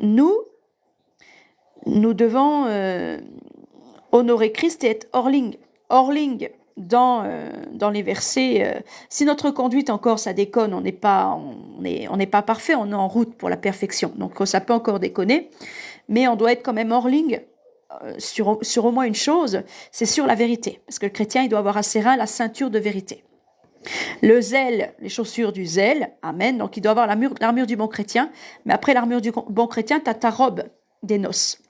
Speaker 1: nous, nous devons honorer Christ et être hors Orling, dans, euh, dans les versets, euh, si notre conduite encore ça déconne, on n'est pas, on on n'est pas parfait, on est en route pour la perfection. Donc ça peut encore déconner, mais on doit être quand même Orling euh, sur, sur au moins une chose, c'est sur la vérité, parce que le chrétien il doit avoir à ses reins la ceinture de vérité. Le zèle, les chaussures du zèle, amen. Donc il doit avoir l'armure, l'armure du bon chrétien, mais après l'armure du bon chrétien, tu as ta robe des noces.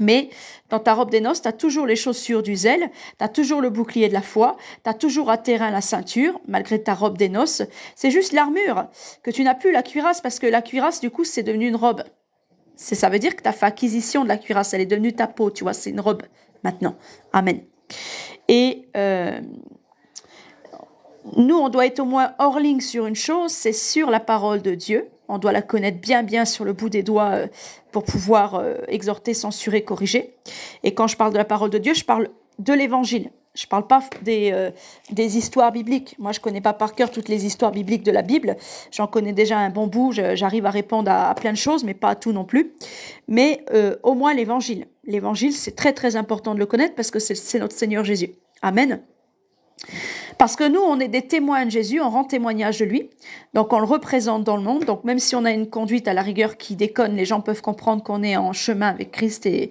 Speaker 1: Mais dans ta robe des noces, tu as toujours les chaussures du zèle, tu as toujours le bouclier de la foi, tu as toujours à terrain la ceinture, malgré ta robe des noces. C'est juste l'armure, que tu n'as plus la cuirasse, parce que la cuirasse, du coup, c'est devenu une robe. C'est Ça veut dire que tu as fait acquisition de la cuirasse, elle est devenue ta peau, tu vois, c'est une robe maintenant. Amen. Et euh, nous, on doit être au moins hors ligne sur une chose, c'est sur la parole de Dieu on doit la connaître bien bien sur le bout des doigts euh, pour pouvoir euh, exhorter, censurer, corriger. Et quand je parle de la parole de Dieu, je parle de l'évangile. Je ne parle pas des, euh, des, histoires bibliques. Moi, je ne connais pas par cœur toutes les histoires bibliques de la Bible. J'en connais déjà un bon bout. J'arrive à répondre à, à, plein de choses, mais pas à tout non plus. Mais au moins l'évangile. L'évangile, c'est très très important de le connaître parce que c'est notre Seigneur Jésus. Amen. Parce que nous, on est des témoins de Jésus, on rend témoignage de lui, donc on le représente dans le monde. Donc même si on a une conduite à la rigueur qui déconne, les gens peuvent comprendre qu'on est en chemin avec Christ et,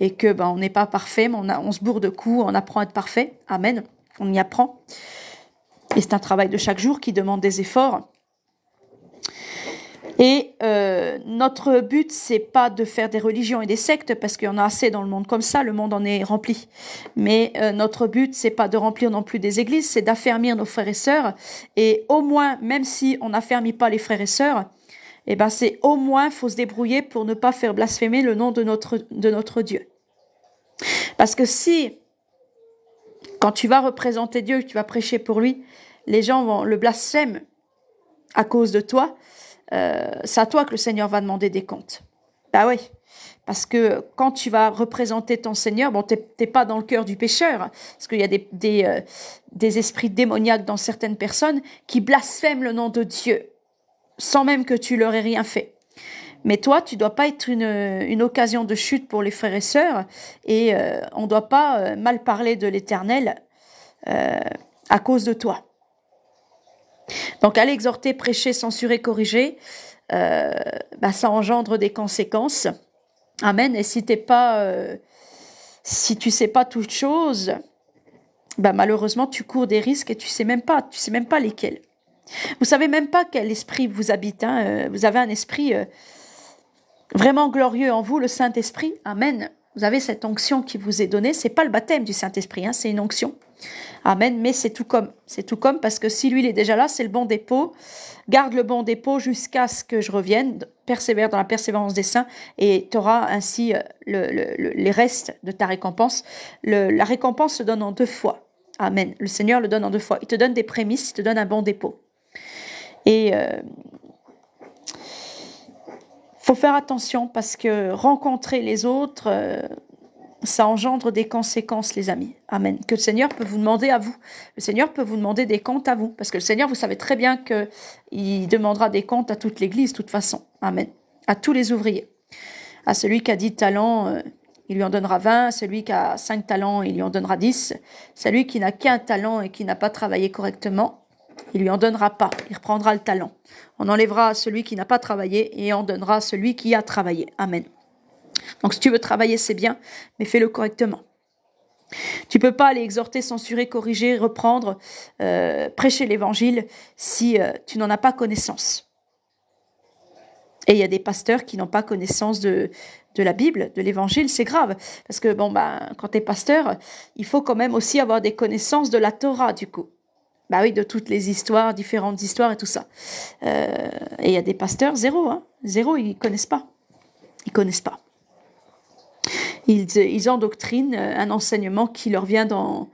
Speaker 1: et que ben, on n'est pas parfait, mais on, a, on se bourre de coups, on apprend à être parfait. Amen. On y apprend. Et c'est un travail de chaque jour qui demande des efforts. Et euh, notre but, c'est pas de faire des religions et des sectes, parce qu'il y en a assez dans le monde comme ça, le monde en est rempli. Mais euh, notre but, c'est pas de remplir non plus des églises, c'est d'affermir nos frères et sœurs. Et au moins, même si on n'affermit pas les frères et sœurs, eh ben c'est au moins faut se débrouiller pour ne pas faire blasphémer le nom de notre, de notre Dieu. Parce que si, quand tu vas représenter Dieu, que tu vas prêcher pour lui, les gens vont le blasphème à cause de toi, euh, c'est à toi que le Seigneur va demander des comptes. Bah oui. Parce que quand tu vas représenter ton Seigneur, bon, tu t'es pas dans le cœur du pécheur, hein, parce qu'il y a des, euh, des, esprits démoniaques dans certaines personnes qui blasphèment le nom de Dieu, sans même que tu leur aies rien fait. Mais toi, tu dois pas être une, occasion de chute pour les frères et sœurs, et euh, on doit pas mal parler de l'Éternel à cause de toi. Donc aller exhorter, prêcher, censurer, corriger, euh, bah, ça engendre des conséquences. Amen. Et si t'es pas, euh, si tu sais pas toutes choses, bah, malheureusement tu cours des risques et tu sais même pas, tu sais même pas lesquels. Vous savez même pas quel esprit vous habite. Hein. Euh, vous avez un esprit vraiment glorieux en vous, le Saint Esprit. Amen. Vous avez cette onction qui vous est donnée. C'est pas le baptême du Saint Esprit, hein. c'est une onction. Amen. Mais c'est tout comme. C'est tout comme parce que si lui il est déjà là, c'est le bon dépôt. Garde le bon dépôt jusqu'à ce que je revienne. Persévère dans la persévérance des saints et tu auras ainsi euh, le, les restes de ta récompense. la récompense se donne en deux fois. Amen. Le Seigneur le donne en deux fois. Il te donne des prémices, il te donne un bon dépôt. Et euh, faut faire attention parce que rencontrer les autres. Euh, ça engendre des conséquences, les amis. Amen. Que le Seigneur peut vous demander à vous. Le Seigneur peut vous demander des comptes à vous. Parce que le Seigneur, vous savez très bien qu'il demandera des comptes à toute l'Église, de toute façon. Amen. À tous les ouvriers. À celui qui a dit talents, euh, il lui en donnera 20. celui qui a cinq talents, il lui en donnera 10. Celui qui n'a qu'un talent et qui n'a pas travaillé correctement, il lui en donnera pas. Il reprendra le talent. On enlèvera celui qui n'a pas travaillé et on donnera celui qui a travaillé. Amen. Donc si tu veux travailler, c'est bien, mais fais-le correctement. Tu peux pas aller exhorter, censurer, corriger, reprendre, euh, prêcher l'évangile si euh, tu n'en as pas connaissance. Et il y a des pasteurs qui n'ont pas connaissance de, la Bible, de l'évangile, c'est grave. Parce que bon, ben, quand tu es pasteur, il faut quand même aussi avoir des connaissances de la Torah, du coup. Bah oui, de toutes les histoires, différentes histoires et tout ça. Euh, et il y a des pasteurs, zéro, hein, zéro, ils connaissent pas. Ils connaissent pas. Euh, ils, endoctrinent euh, un enseignement qui leur vient dans,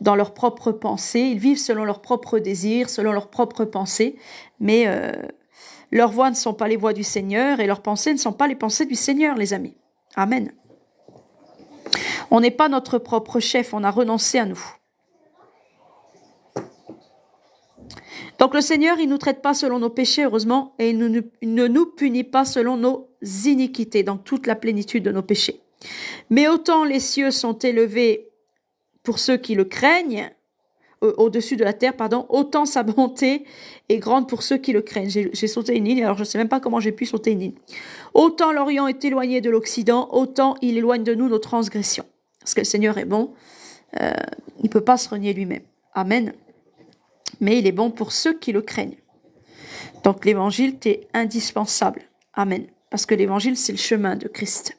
Speaker 1: dans leur propre pensée. Ils vivent selon leurs propres désirs, selon leurs propres pensées, mais euh, leurs voix ne sont pas les voix du Seigneur et leurs pensées ne sont pas les pensées du Seigneur, les amis. Amen. On n'est pas notre propre chef, on a renoncé à nous. Donc le Seigneur, il ne nous traite pas selon nos péchés, heureusement, et il ne nous punit pas selon nos iniquités, dans toute la plénitude de nos péchés. Mais autant les cieux sont élevés pour ceux qui le craignent, au-dessus de la terre, pardon, autant sa bonté est grande pour ceux qui le craignent. J'ai sauté une ligne, alors je ne sais même pas comment j'ai pu sauter une ligne. Autant l'Orient est éloigné de l'Occident, autant il éloigne de nous nos transgressions. Parce que le Seigneur est bon, euh, il ne peut pas se renier lui-même. Amen. Mais il est bon pour ceux qui le craignent. Donc l'évangile, t'est indispensable. Amen. Parce que l'évangile, c'est le chemin de Christ.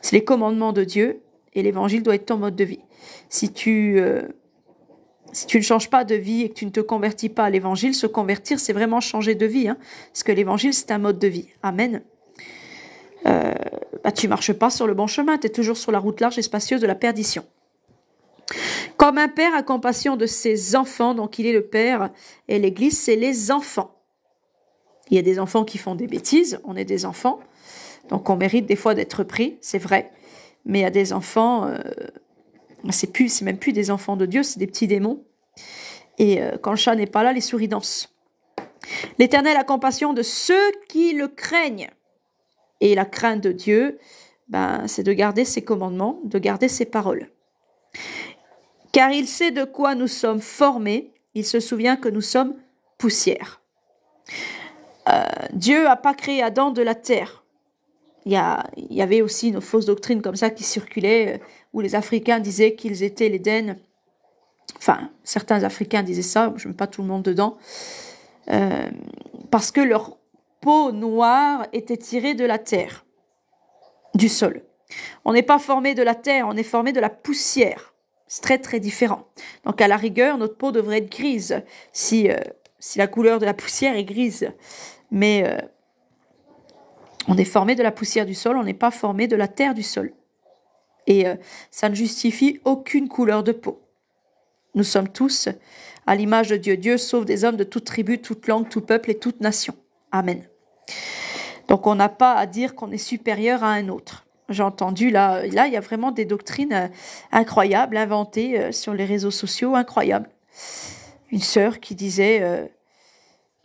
Speaker 1: C'est les commandements de Dieu et l'évangile doit être ton mode de vie. Euh, si tu, ne changes pas de vie et que tu ne te convertis pas à l'évangile, se convertir, c'est vraiment changer de vie. Hein, parce que l'évangile, c'est un mode de vie. Amen. Euh, bah, tu marches pas sur le bon chemin, tu es toujours sur la route large et spacieuse de la perdition. Comme un père a compassion de ses enfants, donc il est le père, et l'Église, c'est les enfants. Il y a des enfants qui font des bêtises, on est des enfants, donc on mérite des fois d'être pris, c'est vrai, mais à des enfants, ce euh, c'est plus, c'est même plus des enfants de Dieu, c'est des petits démons. Et euh, quand le chat n'est pas là, les souris dansent. L'Éternel a compassion de ceux qui le craignent. Et la crainte de Dieu, ben, c'est de garder ses commandements, de garder ses paroles. Car il sait de quoi nous sommes formés, il se souvient que nous sommes poussière. Euh, Dieu n'a pas créé Adam de la terre il y, avait aussi nos fausses doctrines comme ça qui circulait, euh, où les Africains disaient qu'ils étaient les l'Éden. Enfin, certains Africains disaient ça, je ne mets pas tout le monde dedans, euh, parce que leur peau noire était tirée de la terre, du sol. On n'est pas formé de la terre, on est formé de la poussière. C'est très très différent. Donc à la rigueur, notre peau devrait être grise, si, euh, si la couleur de la poussière est grise. Mais on est formé de la poussière du sol, on n'est pas formé de la terre du sol. Et euh, ça ne justifie aucune couleur de peau. Nous sommes tous à l'image de Dieu. Dieu sauve des hommes de toute tribu, toute langue, tout peuple et toute nation. Amen. Donc on n'a pas à dire qu'on est supérieur à un autre. J'ai entendu là, là, il y a vraiment des doctrines euh, incroyables inventées euh, sur les réseaux sociaux, incroyables. Une sœur qui disait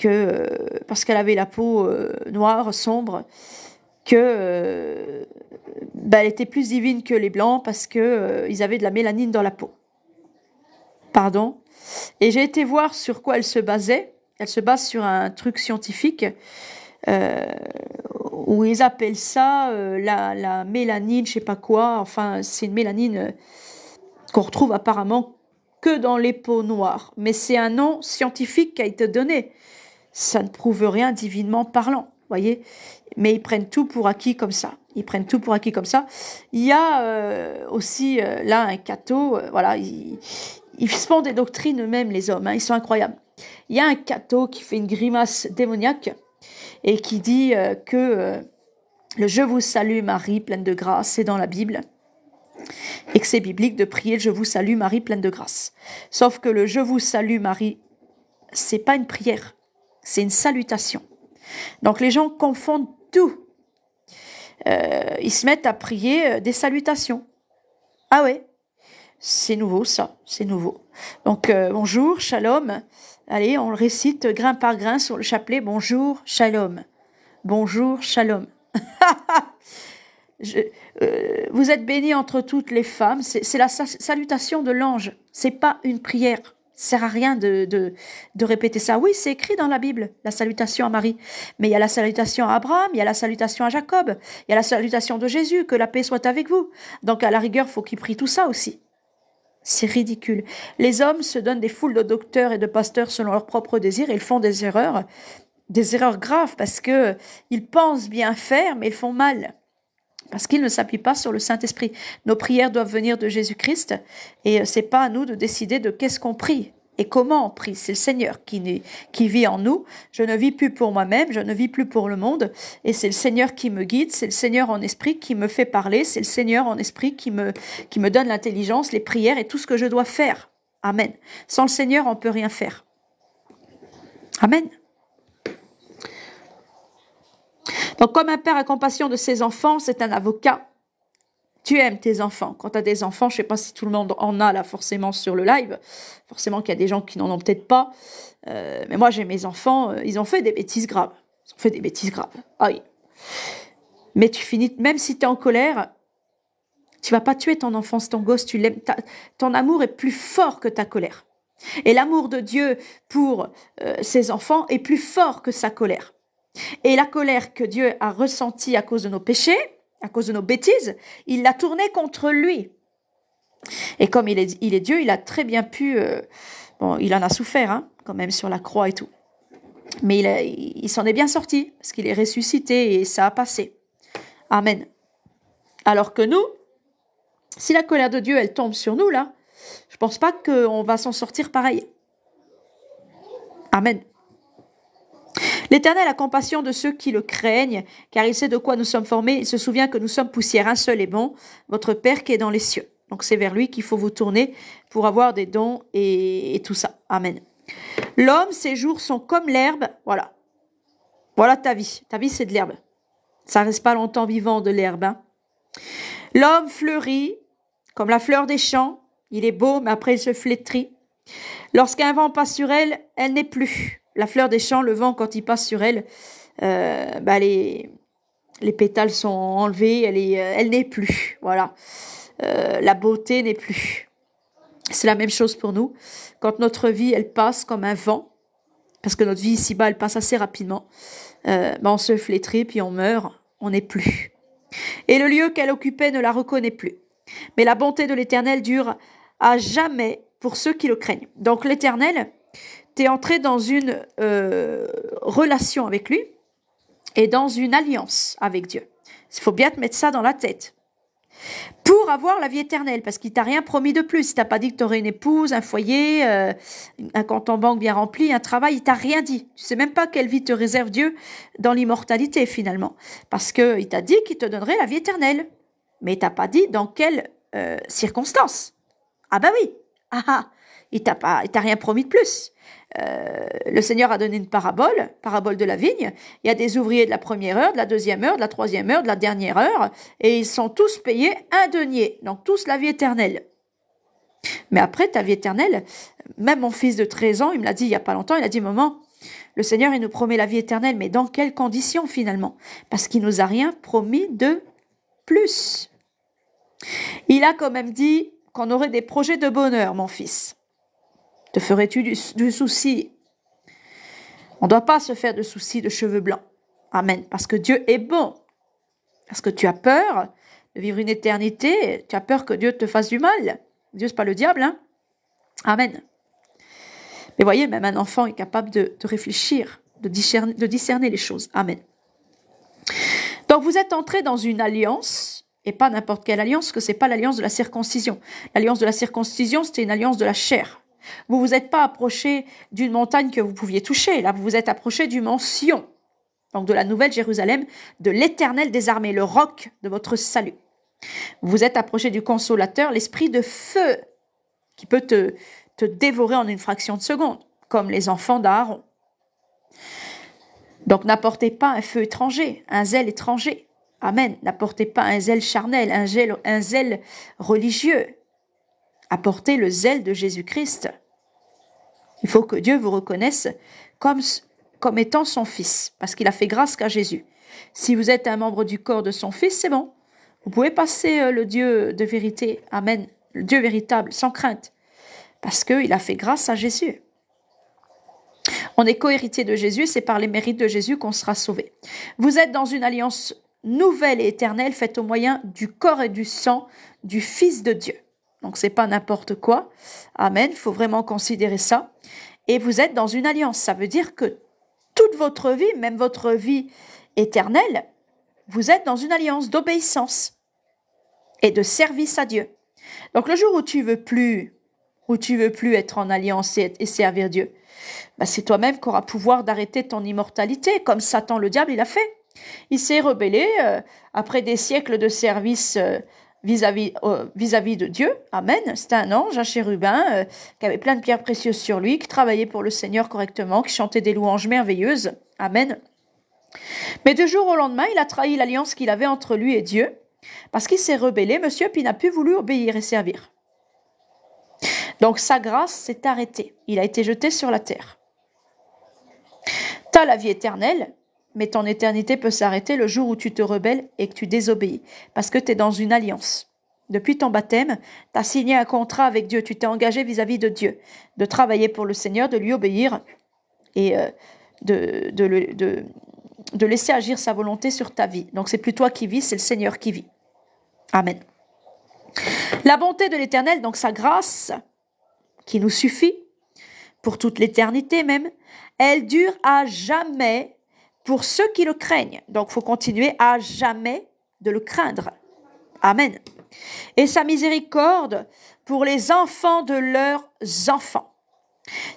Speaker 1: que euh, parce qu'elle avait la peau euh, noire, sombre, que euh, bah, elle était plus divine que les blancs parce que ils avaient de la mélanine dans la peau. Pardon. Et j'ai été voir sur quoi elle se basait. Elle se base sur un truc scientifique où ils appellent ça la, la, mélanine, je sais pas quoi. Enfin, c'est une mélanine qu'on retrouve apparemment que dans les peaux noires. Mais c'est un nom scientifique qui a été donné ça ne prouve rien divinement parlant, voyez Mais ils prennent tout pour acquis comme ça. Ils prennent tout pour acquis comme ça. Il y a euh, aussi euh, là un cateau, euh, voilà, ils, font des doctrines eux-mêmes, les hommes, hein, ils sont incroyables. Il y a un cateau qui fait une grimace démoniaque et qui dit que le Je vous salue Marie, pleine de grâce, c'est dans la Bible et que c'est biblique de prier le Je vous salue Marie, pleine de grâce. Sauf que le Je vous salue Marie, c'est pas une prière. C'est une salutation. Donc les gens confondent tout. Euh, ils se mettent à prier euh, des salutations. Ah ouais, c'est nouveau ça, c'est nouveau. Donc euh, bonjour, shalom. Allez, on le récite grain par grain sur le chapelet. Bonjour, shalom. Bonjour, shalom. vous êtes bénie entre toutes les femmes. C'est la salutation de l'ange. C'est pas une prière sert à rien de, de, de répéter ça. Oui, c'est écrit dans la Bible, la salutation à Marie. Mais il y a la salutation à Abraham, il y a la salutation à Jacob, il y a la salutation de Jésus, que la paix soit avec vous. Donc à la rigueur, faut qu'il prie tout ça aussi. C'est ridicule. Les hommes se donnent des foules de docteurs et de pasteurs selon leurs propres désirs. Ils font des erreurs, des erreurs graves parce que ils pensent bien faire, mais ils font mal parce qu'il ne s'appuie pas sur le Saint-Esprit. Nos prières doivent venir de Jésus-Christ et euh, c'est pas à nous de décider de qu'est-ce qu'on prie et comment on prie. C'est le Seigneur qui, vit en nous. Je ne vis plus pour moi-même, je ne vis plus pour le monde et c'est le Seigneur qui me guide, c'est le Seigneur en esprit qui me fait parler, c'est le Seigneur en esprit qui me, qui me donne l'intelligence, les prières et tout ce que je dois faire. Amen. Sans le Seigneur, on peut rien faire. Amen. Donc, comme un père a compassion de ses enfants, c'est un avocat. Tu aimes tes enfants. Quand tu as des enfants, je sais pas si tout le monde en a là forcément sur le live. Forcément qu'il y a des gens qui n'en ont peut-être pas. Euh, mais moi, j'ai mes enfants. Euh, ils ont fait des bêtises graves. Ils ont fait des bêtises graves. Aïe. Ah mais tu finis, même si tu es en colère, tu vas pas tuer ton enfant, ton gosse, tu l'aimes. Ton amour est plus fort que ta colère. Et l'amour de Dieu pour euh, ses enfants est plus fort que sa colère. Et la colère que Dieu a ressentie à cause de nos péchés, à cause de nos bêtises, il l'a tournée contre lui. Et comme il est, il est, Dieu, il a très bien pu... Euh, bon, il en a souffert hein, quand même sur la croix et tout. Mais il, il s'en est bien sorti, parce qu'il est ressuscité et ça a passé. Amen. Alors que nous, si la colère de Dieu, elle tombe sur nous, là, je pense pas qu'on va s'en sortir pareil. Amen. L'Éternel a compassion de ceux qui le craignent, car il sait de quoi nous sommes formés, il se souvient que nous sommes poussière, un seul est bon, votre Père qui est dans les cieux. Donc c'est vers lui qu'il faut vous tourner pour avoir des dons et, tout ça. Amen. L'homme, ses jours sont comme l'herbe, voilà. Voilà ta vie. Ta vie, c'est de l'herbe. Ça reste pas longtemps vivant de l'herbe. Hein. L'homme fleurit comme la fleur des champs. Il est beau, mais après il se flétrit. Lorsqu'un vent passe sur elle, elle n'est plus la fleur des champs, le vent, quand il passe sur elle, euh, bah les, pétales sont enlevés, elle euh, n'est elle plus. Voilà. Euh, la beauté n'est plus. C'est la même chose pour nous. Quand notre vie, elle passe comme un vent, parce que notre vie ici-bas, elle passe assez rapidement, euh, bah, on se flétrit, puis on meurt, on n'est plus. Et le lieu qu'elle occupait ne la reconnaît plus. Mais la bonté de l'Éternel dure à jamais pour ceux qui le craignent. Donc l'Éternel, tu es entré dans une euh, relation avec lui et dans une alliance avec Dieu. Il faut bien te mettre ça dans la tête. Pour avoir la vie éternelle, parce qu'il t'a rien promis de plus. Il t'a pas dit que tu aurais une épouse, un foyer, euh, un compte en banque bien rempli, un travail. Il t'a rien dit. Tu sais même pas quelle vie te réserve Dieu dans l'immortalité finalement, parce que il t'a dit qu'il te donnerait la vie éternelle, mais il t'a pas dit dans quelles euh, circonstances. Ah bah oui. Ah ah. il t'a pas, il t'a rien promis de plus. Euh, le Seigneur a donné une parabole, parabole de la vigne. Il y a des ouvriers de la première heure, de la deuxième heure, de la troisième heure, de la dernière heure, et ils sont tous payés un denier, donc tous la vie éternelle. Mais après, ta vie éternelle, même mon fils de 13 ans, il me l'a dit il y a pas longtemps, il a dit, maman, le Seigneur, il nous promet la vie éternelle, mais dans quelles conditions finalement Parce qu'il nous a rien promis de plus. Il a quand même dit qu'on aurait des projets de bonheur, mon fils. Te ferais-tu du, souci On ne doit pas se faire de soucis de cheveux blancs. Amen. Parce que Dieu est bon. Parce que tu as peur de vivre une éternité. Tu as peur que Dieu te fasse du mal. Dieu, n'est pas le diable. Hein Amen. Mais voyez, même un enfant est capable de, réfléchir, de discerner, les choses. Amen. Donc vous êtes entré dans une alliance, et pas n'importe quelle alliance, parce que n'est pas l'alliance de la circoncision. L'alliance de la circoncision, c'était une alliance de la chair. Vous vous êtes pas approché d'une montagne que vous pouviez toucher. Là, vous vous êtes approché du mont donc de la nouvelle Jérusalem, de l'éternel des armées, le roc de votre salut. Vous vous êtes approché du consolateur, l'esprit de feu, qui peut te, te dévorer en une fraction de seconde, comme les enfants d'Aaron. Donc n'apportez pas un feu étranger, un zèle étranger. Amen. N'apportez pas un zèle charnel, un zèle, un zèle religieux. Apporter le zèle de Jésus-Christ. Il faut que Dieu vous reconnaisse comme, comme étant son fils, parce qu'il a fait grâce qu'à Jésus. Si vous êtes un membre du corps de son fils, c'est bon. Vous pouvez passer euh, le Dieu de vérité, Amen, le Dieu véritable, sans crainte, parce qu'il a fait grâce à Jésus. On est cohéritier de Jésus, c'est par les mérites de Jésus qu'on sera sauvé. Vous êtes dans une alliance nouvelle et éternelle faite au moyen du corps et du sang du Fils de Dieu. Donc c'est pas n'importe quoi. Amen. il Faut vraiment considérer ça. Et vous êtes dans une alliance. Ça veut dire que toute votre vie, même votre vie éternelle, vous êtes dans une alliance d'obéissance et de service à Dieu. Donc le jour où tu veux plus, où tu veux plus être en alliance et, servir Dieu, bah, c'est toi-même qui auras pouvoir d'arrêter ton immortalité, comme Satan le diable il a fait. Il s'est rebellé euh, après des siècles de service. Euh, vis-à-vis euh, vis-à-vis de Dieu. Amen. C'était un ange, un chérubin, euh, qui avait plein de pierres précieuses sur lui, qui travaillait pour le Seigneur correctement, qui chantait des louanges merveilleuses. Amen. Mais deux jours au lendemain, il a trahi l'alliance qu'il avait entre lui et Dieu, parce qu'il s'est rebellé, monsieur, puis n'a plus voulu obéir et servir. Donc sa grâce s'est arrêtée. Il a été jeté sur la terre. T'as la vie éternelle, mais ton éternité peut s'arrêter le jour où tu te rebelles et que tu désobéis, parce que tu es dans une alliance. Depuis ton baptême, tu as signé un contrat avec Dieu, tu t'es engagé vis-à-vis de Dieu, de travailler pour le Seigneur, de lui obéir et euh, de, de, laisser agir sa volonté sur ta vie. Donc c'est plus toi qui vis, c'est le Seigneur qui vit. Amen. La bonté de l'Éternel, donc sa grâce, qui nous suffit, pour toute l'éternité même, elle dure à jamais pour ceux qui le craignent. Donc, faut continuer à jamais de le craindre. Amen. Et sa miséricorde pour les enfants de leurs enfants.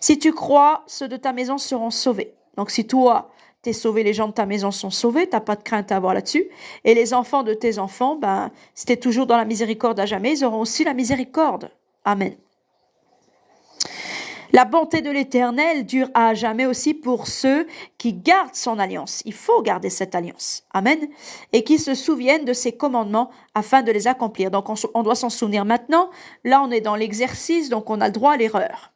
Speaker 1: Si tu crois, ceux de ta maison seront sauvés. Donc, si toi, tu es sauvé, les gens de ta maison sont sauvés, t'as pas de crainte à avoir là-dessus. Et les enfants de tes enfants, ben, si es toujours dans la miséricorde à jamais, ils auront aussi la miséricorde. Amen. La bonté de l'Éternel dure à jamais aussi pour ceux qui gardent son alliance. Il faut garder cette alliance. Amen. Et qui se souviennent de ses commandements afin de les accomplir. Donc on, on doit s'en souvenir maintenant. Là, on est dans l'exercice, donc on a le droit à l'erreur.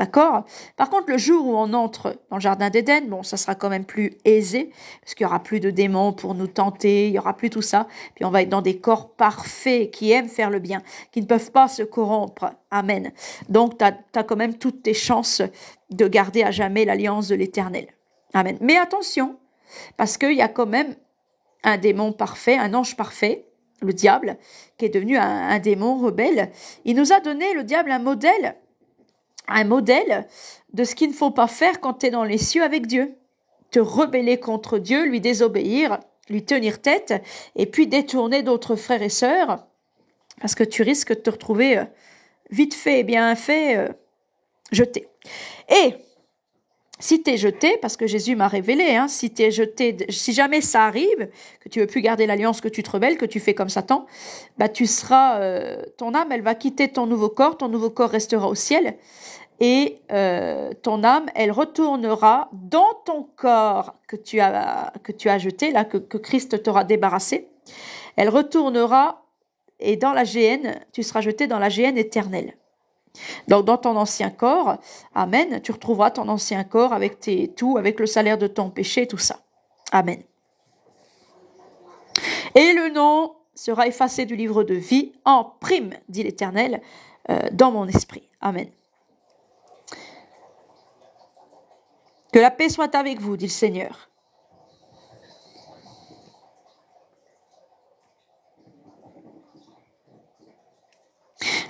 Speaker 1: D'accord Par contre, le jour où on entre dans le jardin d'Éden, bon, ça sera quand même plus aisé, parce qu'il n'y aura plus de démons pour nous tenter, il n'y aura plus tout ça. Puis on va être dans des corps parfaits qui aiment faire le bien, qui ne peuvent pas se corrompre. Amen. Donc, tu as, quand même toutes tes chances de garder à jamais l'alliance de l'Éternel. Amen. Mais attention, parce qu'il y a quand même un démon parfait, un ange parfait, le diable, qui est devenu un démon rebelle. Il nous a donné, le diable, un modèle un modèle de ce qu'il ne faut pas faire quand tu es dans les cieux avec Dieu. Te rebeller contre Dieu, lui désobéir, lui tenir tête, et puis détourner d'autres frères et sœurs, parce que tu risques de te retrouver euh, vite fait, et eh bien fait, euh, jeté. Et si tu es jeté, parce que Jésus m'a révélé, hein, si es jeté, si jamais ça arrive, que tu veux plus garder l'alliance, que tu te rebelles, que tu fais comme Satan, bah tu seras, euh, ton âme, elle va quitter ton nouveau corps, ton nouveau corps restera au ciel, et euh, ton âme, elle retournera dans ton corps que tu as, que tu as jeté, là, que, Christ t'aura débarrassé. Elle retournera et dans la GN, tu seras jeté dans la GN éternelle. Donc dans ton ancien corps, Amen, tu retrouveras ton ancien corps avec tes tout, avec le salaire de ton péché, tout ça. Amen. Et le nom sera effacé du livre de vie en prime, dit l'Éternel, euh, dans mon esprit. Amen. Que la paix soit avec vous, dit le Seigneur.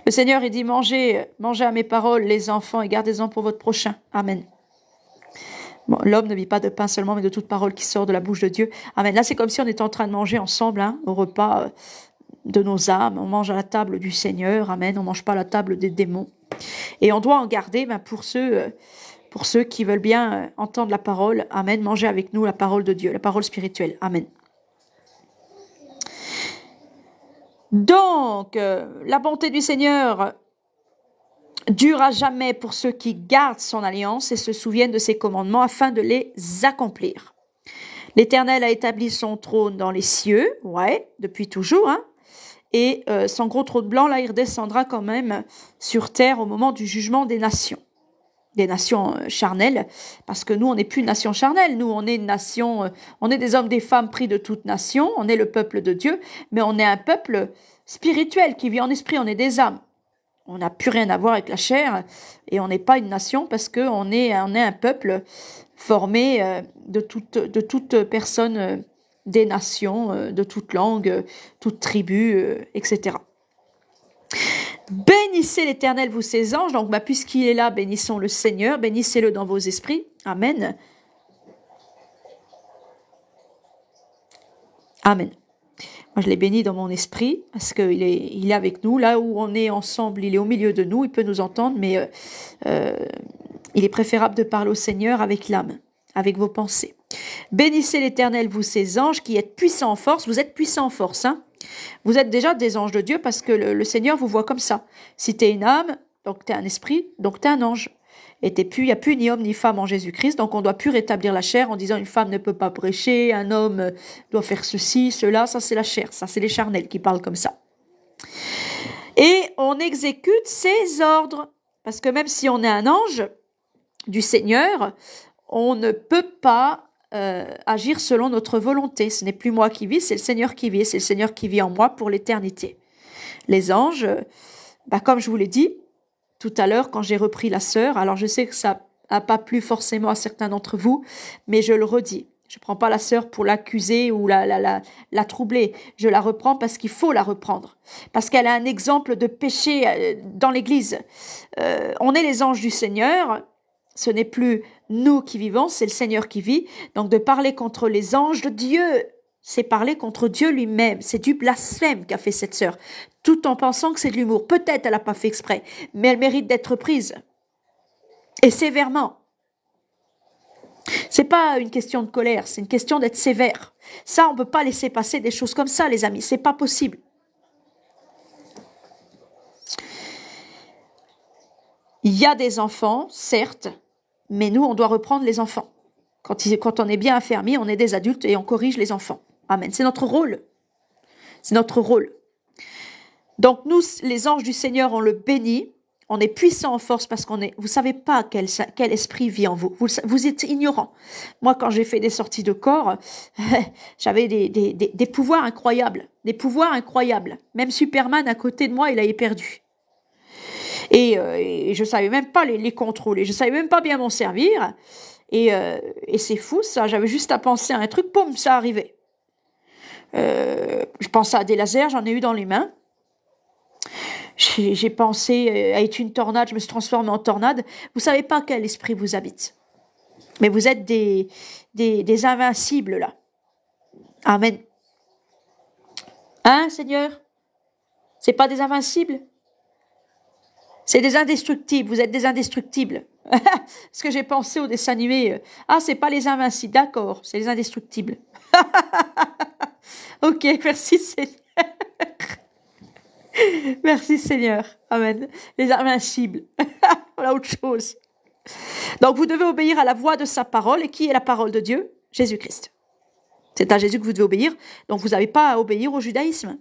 Speaker 1: Le Seigneur, il dit, mangez, mangez à mes paroles, les enfants, et gardez-en pour votre prochain. Amen. L'homme ne vit pas de pain seulement, mais de toute parole qui sort de la bouche de Dieu. Amen. Là, c'est comme si on était en train de manger ensemble hein, au repas euh, de nos âmes. On mange à la table du Seigneur. Amen. On mange pas à la table des démons. Et on doit en garder ben, pour ceux... Euh, pour ceux qui veulent bien euh, entendre la parole. Amen. mangez avec nous la parole de Dieu, la parole spirituelle. Amen. Donc, euh, la bonté du Seigneur dure à jamais pour ceux qui gardent son alliance et se souviennent de ses commandements afin de les accomplir. L'Éternel a établi son trône dans les cieux, ouais, depuis toujours, hein. et sans euh, son gros trône blanc, là, il redescendra quand même sur terre au moment du jugement des nations des nations euh, charnelles, parce que nous, on n'est plus une nation charnelle, nous, on est une nation, euh, on est des hommes, des femmes pris de toute nation, on est le peuple de Dieu, mais on est un peuple spirituel qui vit en esprit, on est des âmes. On n'a plus rien à voir avec la chair et on n'est pas une nation parce qu'on est, on est un peuple formé euh, de toutes de toute personne des nations, de toute langue, toute tribu, etc. Bénissez l'Éternel, vous ses anges. Donc, bah, puisqu'il est là, bénissons le Seigneur, bénissez-le dans vos esprits. Amen. Amen. Moi, je l'ai béni dans mon esprit parce qu'il est, il est avec nous. Là où on est ensemble, il est au milieu de nous, il peut nous entendre, mais euh, euh, il est préférable de parler au Seigneur avec l'âme, avec vos pensées. Bénissez l'Éternel, vous ses anges, qui êtes puissants en force. Vous êtes puissants en force, hein vous êtes déjà des anges de Dieu parce que le, Seigneur vous voit comme ça. Si tu es une âme, donc tu es un esprit, donc tu es un ange. Et il n'y a plus ni homme ni femme en Jésus-Christ, donc on doit plus rétablir la chair en disant une femme ne peut pas prêcher, un homme euh, doit faire ceci, cela, ça c'est la chair, ça c'est les charnels qui parlent comme ça. Et on exécute ses ordres, parce que même si on est un ange du Seigneur, on ne peut pas euh, agir selon notre volonté. Ce n'est plus moi qui vis, c'est le Seigneur qui vit, c'est le Seigneur qui vit en moi pour l'éternité. Les anges, euh, bah, comme je vous l'ai dit tout à l'heure quand j'ai repris la sœur, alors je sais que ça n'a pas plu forcément à certains d'entre vous, mais je le redis. Je ne prends pas la sœur pour l'accuser ou la, la, la, la, troubler. Je la reprends parce qu'il faut la reprendre. Parce qu'elle a un exemple de péché euh, dans l'Église. on est les anges du Seigneur. Ce n'est plus nous qui vivons, c'est le Seigneur qui vit. Donc de parler contre les anges de Dieu, c'est parler contre Dieu lui-même. C'est du blasphème qu'a fait cette sœur, tout en pensant que c'est de l'humour. Peut-être elle n'a pas fait exprès, mais elle mérite d'être prise. Et sévèrement. C'est pas une question de colère, c'est une question d'être sévère. Ça, on ne peut pas laisser passer des choses comme ça, les amis. C'est pas possible. Il y a des enfants, certes, mais nous, on doit reprendre les enfants. Quand, on est bien infirmier, on est des adultes et on corrige les enfants. Amen. C'est notre rôle. C'est notre rôle. Donc nous, les anges du Seigneur, on le bénit. On est puissant en force parce qu'on est. Vous savez pas quel, quel esprit vit en vous. vous. êtes ignorant. Moi, quand j'ai fait des sorties de corps, j'avais des, pouvoirs incroyables, des pouvoirs incroyables. Même Superman à côté de moi, il a perdu. Euh, et, je savais même pas les, contrôler, je savais même pas bien m'en servir. Euh, et, c'est fou ça, j'avais juste à penser à un truc, poum, ça arrivait. Euh, je pensais à des lasers, j'en ai eu dans les mains. J'ai pensé à être une tornade, je me suis transformée en tornade. Vous savez pas quel esprit vous habite. Mais vous êtes des, des, des invincibles là. Amen. Hein, Seigneur C'est pas des invincibles c'est des indestructibles, vous êtes des indestructibles. Ce que j'ai pensé au dessin animé. Euh, ah, c'est pas les invincibles, d'accord, c'est les indestructibles. ok, merci Seigneur. merci Seigneur. Amen. Les invincibles. voilà autre chose. Donc vous devez obéir à la voix de sa parole. Et qui est la parole de Dieu Jésus-Christ. C'est à Jésus que vous devez obéir. Donc vous n'avez pas à obéir au judaïsme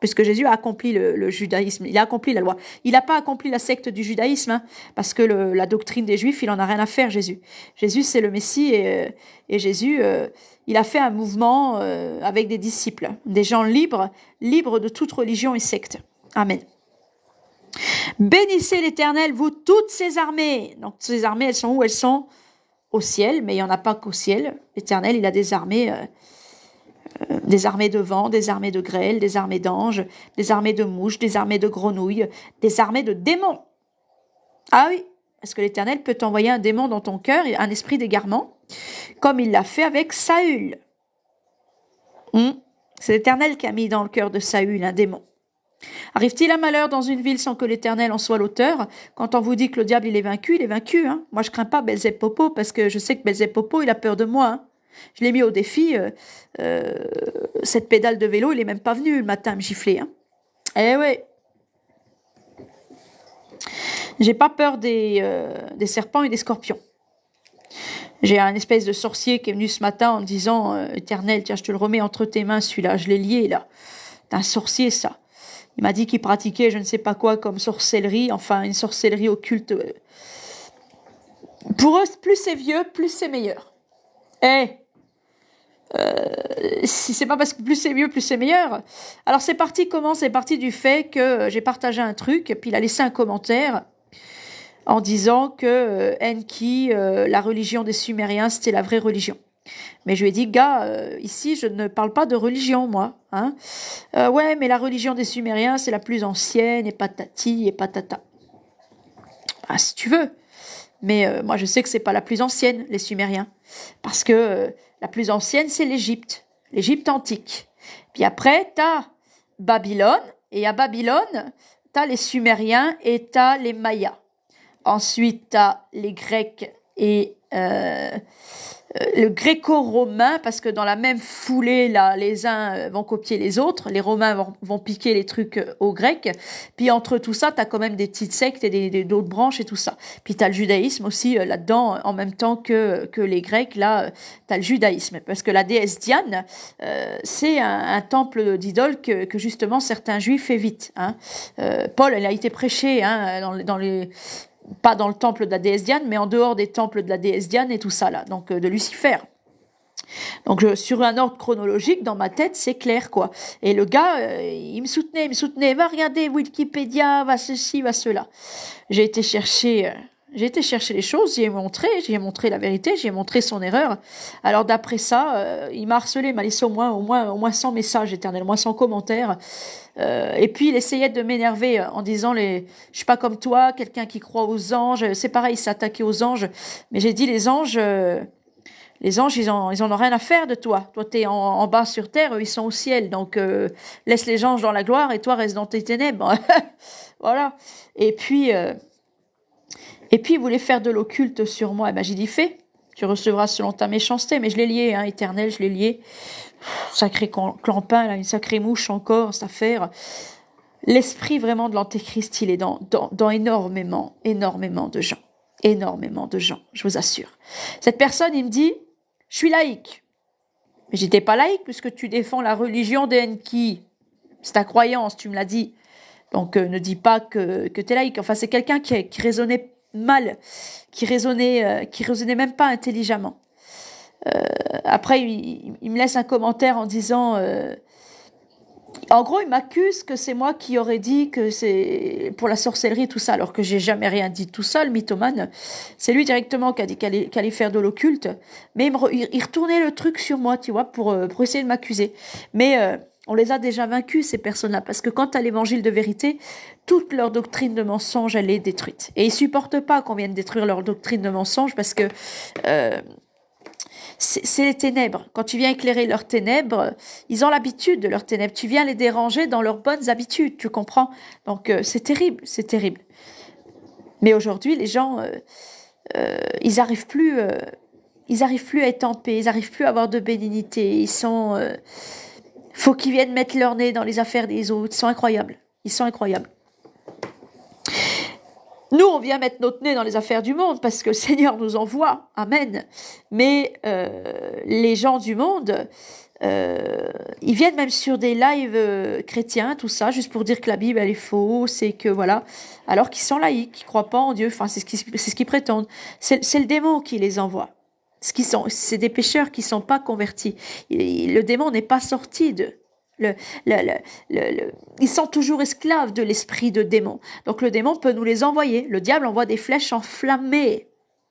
Speaker 1: puisque Jésus a accompli le, judaïsme, il a accompli la loi. Il n'a pas accompli la secte du judaïsme, hein, parce que la doctrine des Juifs, il en a rien à faire, Jésus. Jésus, c'est le Messie, et, euh, Jésus, euh, il a fait un mouvement euh, avec des disciples, des gens libres, libres de toute religion et secte. Amen. Bénissez l'Éternel, vous toutes ces armées. Donc ces armées, elles sont où Elles sont au ciel, mais il n'y en a pas qu'au ciel. L'Éternel, il a des armées. Des armées de vent, des armées de grêle, des armées d'anges, des armées de mouches, des armées de grenouilles, des armées de démons. Ah oui, est-ce que l'Éternel peut envoyer un démon dans ton cœur, un esprit d'égarement, comme il l'a fait avec Saül. Hmm, c'est l'Éternel qui a mis dans le cœur de Saül un démon. Arrive-t-il un malheur dans une ville sans que l'Éternel en soit l'auteur Quand on vous dit que le diable il est vaincu, il est vaincu. Hein. Moi je crains pas Popo parce que je sais que Belzépopo il a peur de moi. Hein. Je l'ai mis au défi. Euh, euh, cette pédale de vélo, il n'est même pas venu le matin me gifler. Hein. Eh ouais. J'ai pas peur des, euh, des, serpents et des scorpions. J'ai un espèce de sorcier qui est venu ce matin en me disant Éternel, tiens, je te le remets entre tes mains, celui-là, je l'ai lié là. C'est un sorcier, ça. Il m'a dit qu'il pratiquait je ne sais pas quoi comme sorcellerie, enfin une sorcellerie occulte. Pour eux, plus c'est vieux, plus c'est meilleur. Eh euh, si c'est pas parce que plus c'est mieux, plus c'est meilleur. Alors c'est parti comment C'est parti du fait que j'ai partagé un truc, puis il a laissé un commentaire en disant que euh, Enki, euh, la religion des Sumériens, c'était la vraie religion. Mais je lui ai dit, gars, ici, je ne parle pas de religion, moi. Hein ouais, mais la religion des Sumériens, c'est la plus ancienne, et patati, et patata. Ah, si tu veux. Mais moi, je sais que c'est pas la plus ancienne, les Sumériens. Parce que euh, la plus ancienne, c'est l'Égypte, l'Égypte antique. Puis après, tu as Babylone, et à Babylone, tu as les Sumériens et tu as les Mayas. Ensuite, tu as les Grecs et euh, le gréco-romain, parce que dans la même foulée, là, les uns euh, vont copier les autres, les Romains vont, piquer les trucs euh, aux Grecs, puis entre tout ça, tu as quand même des petites sectes et d'autres branches et tout ça. Puis tu le judaïsme aussi euh, là-dedans, en même temps que, que les Grecs, là, tu as le judaïsme, parce que la déesse Diane, c'est un, temple d'idole que, que, justement certains juifs évitent. Hein. Paul, elle a été prêché dans, hein, dans les pas dans le temple de la déesse Diane, mais en dehors des temples de la déesse Diane et tout ça là, donc euh, de Lucifer. Donc euh, sur un ordre chronologique, dans ma tête, c'est clair quoi. Et le gars, euh, il me soutenait, il me soutenait. Va regarder Wikipédia, va ceci, va cela. J'ai été chercher j'ai été chercher les choses, j'y ai montré, j'y ai montré la vérité, j'y ai montré son erreur. Alors d'après ça, euh, il m'a harcelé, m'a laissé au moins, au moins, au moins 100 messages éternels, au moins 100 commentaires. Euh, et puis il essayait de m'énerver euh, en disant les, je suis pas comme toi, quelqu'un qui croit aux anges. C'est pareil, il s'attaquait aux anges. Mais j'ai dit les anges, les anges, ils ont ils ont rien à faire de toi. Toi, t'es en, en bas sur terre, eux, ils sont au ciel. Donc laisse les anges dans la gloire et toi reste dans tes ténèbres. voilà. Et puis. Et puis il voulait faire de l'occulte sur moi. Eh ben, j'ai dit fais, tu recevras selon ta méchanceté. Mais je l'ai lié, hein, éternel, je l'ai lié. sacré clampin, une sacrée mouche encore, cette affaire. L'esprit vraiment de l'antéchrist, il est dans, dans, énormément, énormément de gens. Énormément de gens, je vous assure. Cette personne, il me dit, je suis laïque. Mais j'étais pas laïque puisque tu défends la religion des C'est ta croyance, tu me l'as dit. Donc euh, ne dis pas que, que tu es laïque. Enfin, c'est quelqu'un qui, qui raisonnait mal, qui résonnait, euh, qui résonnait même pas intelligemment. Euh, après, il, me laisse un commentaire en disant, euh, en gros, il m'accuse que c'est moi qui aurais dit que c'est pour la sorcellerie tout ça, alors que j'ai jamais rien dit tout seul, mythomane. C'est lui directement qui a dit qu'il allait, faire de l'occulte, mais il, retournait le truc sur moi, tu vois, pour, pour essayer de m'accuser. Mais on les a déjà vaincus, ces personnes-là, parce que quant à l'évangile de vérité, toute leur doctrine de mensonge, elle est détruite. Et ils supportent pas qu'on vienne détruire leur doctrine de mensonge parce que euh, c'est les ténèbres. Quand tu viens éclairer leurs ténèbres, ils ont l'habitude de leurs ténèbres. Tu viens les déranger dans leurs bonnes habitudes, tu comprends Donc euh, c'est terrible, c'est terrible. Mais aujourd'hui, les gens, euh, ils arrivent plus, ils arrivent plus à être en paix, ils n'arrivent plus à avoir de bénignité. Ils sont, faut qu'ils viennent mettre leur nez dans les affaires des autres. Ils sont incroyables. Ils sont incroyables. Nous, on vient mettre notre nez dans les affaires du monde parce que le Seigneur nous envoie. Amen. Mais euh, les gens du monde, euh, ils viennent même sur des lives euh, chrétiens, tout ça, juste pour dire que la Bible, elle est fausse et que voilà. Alors qu'ils sont laïcs, qu'ils croient pas en Dieu. Enfin, c'est ce qu'ils ce prétendent. C'est le démon qui les envoie qui sont, c'est des pécheurs qui ne sont pas convertis. le démon n'est pas sorti de... Le, ils sont toujours esclaves de l'esprit de démon. Donc le démon peut nous les envoyer. Le diable envoie des flèches enflammées.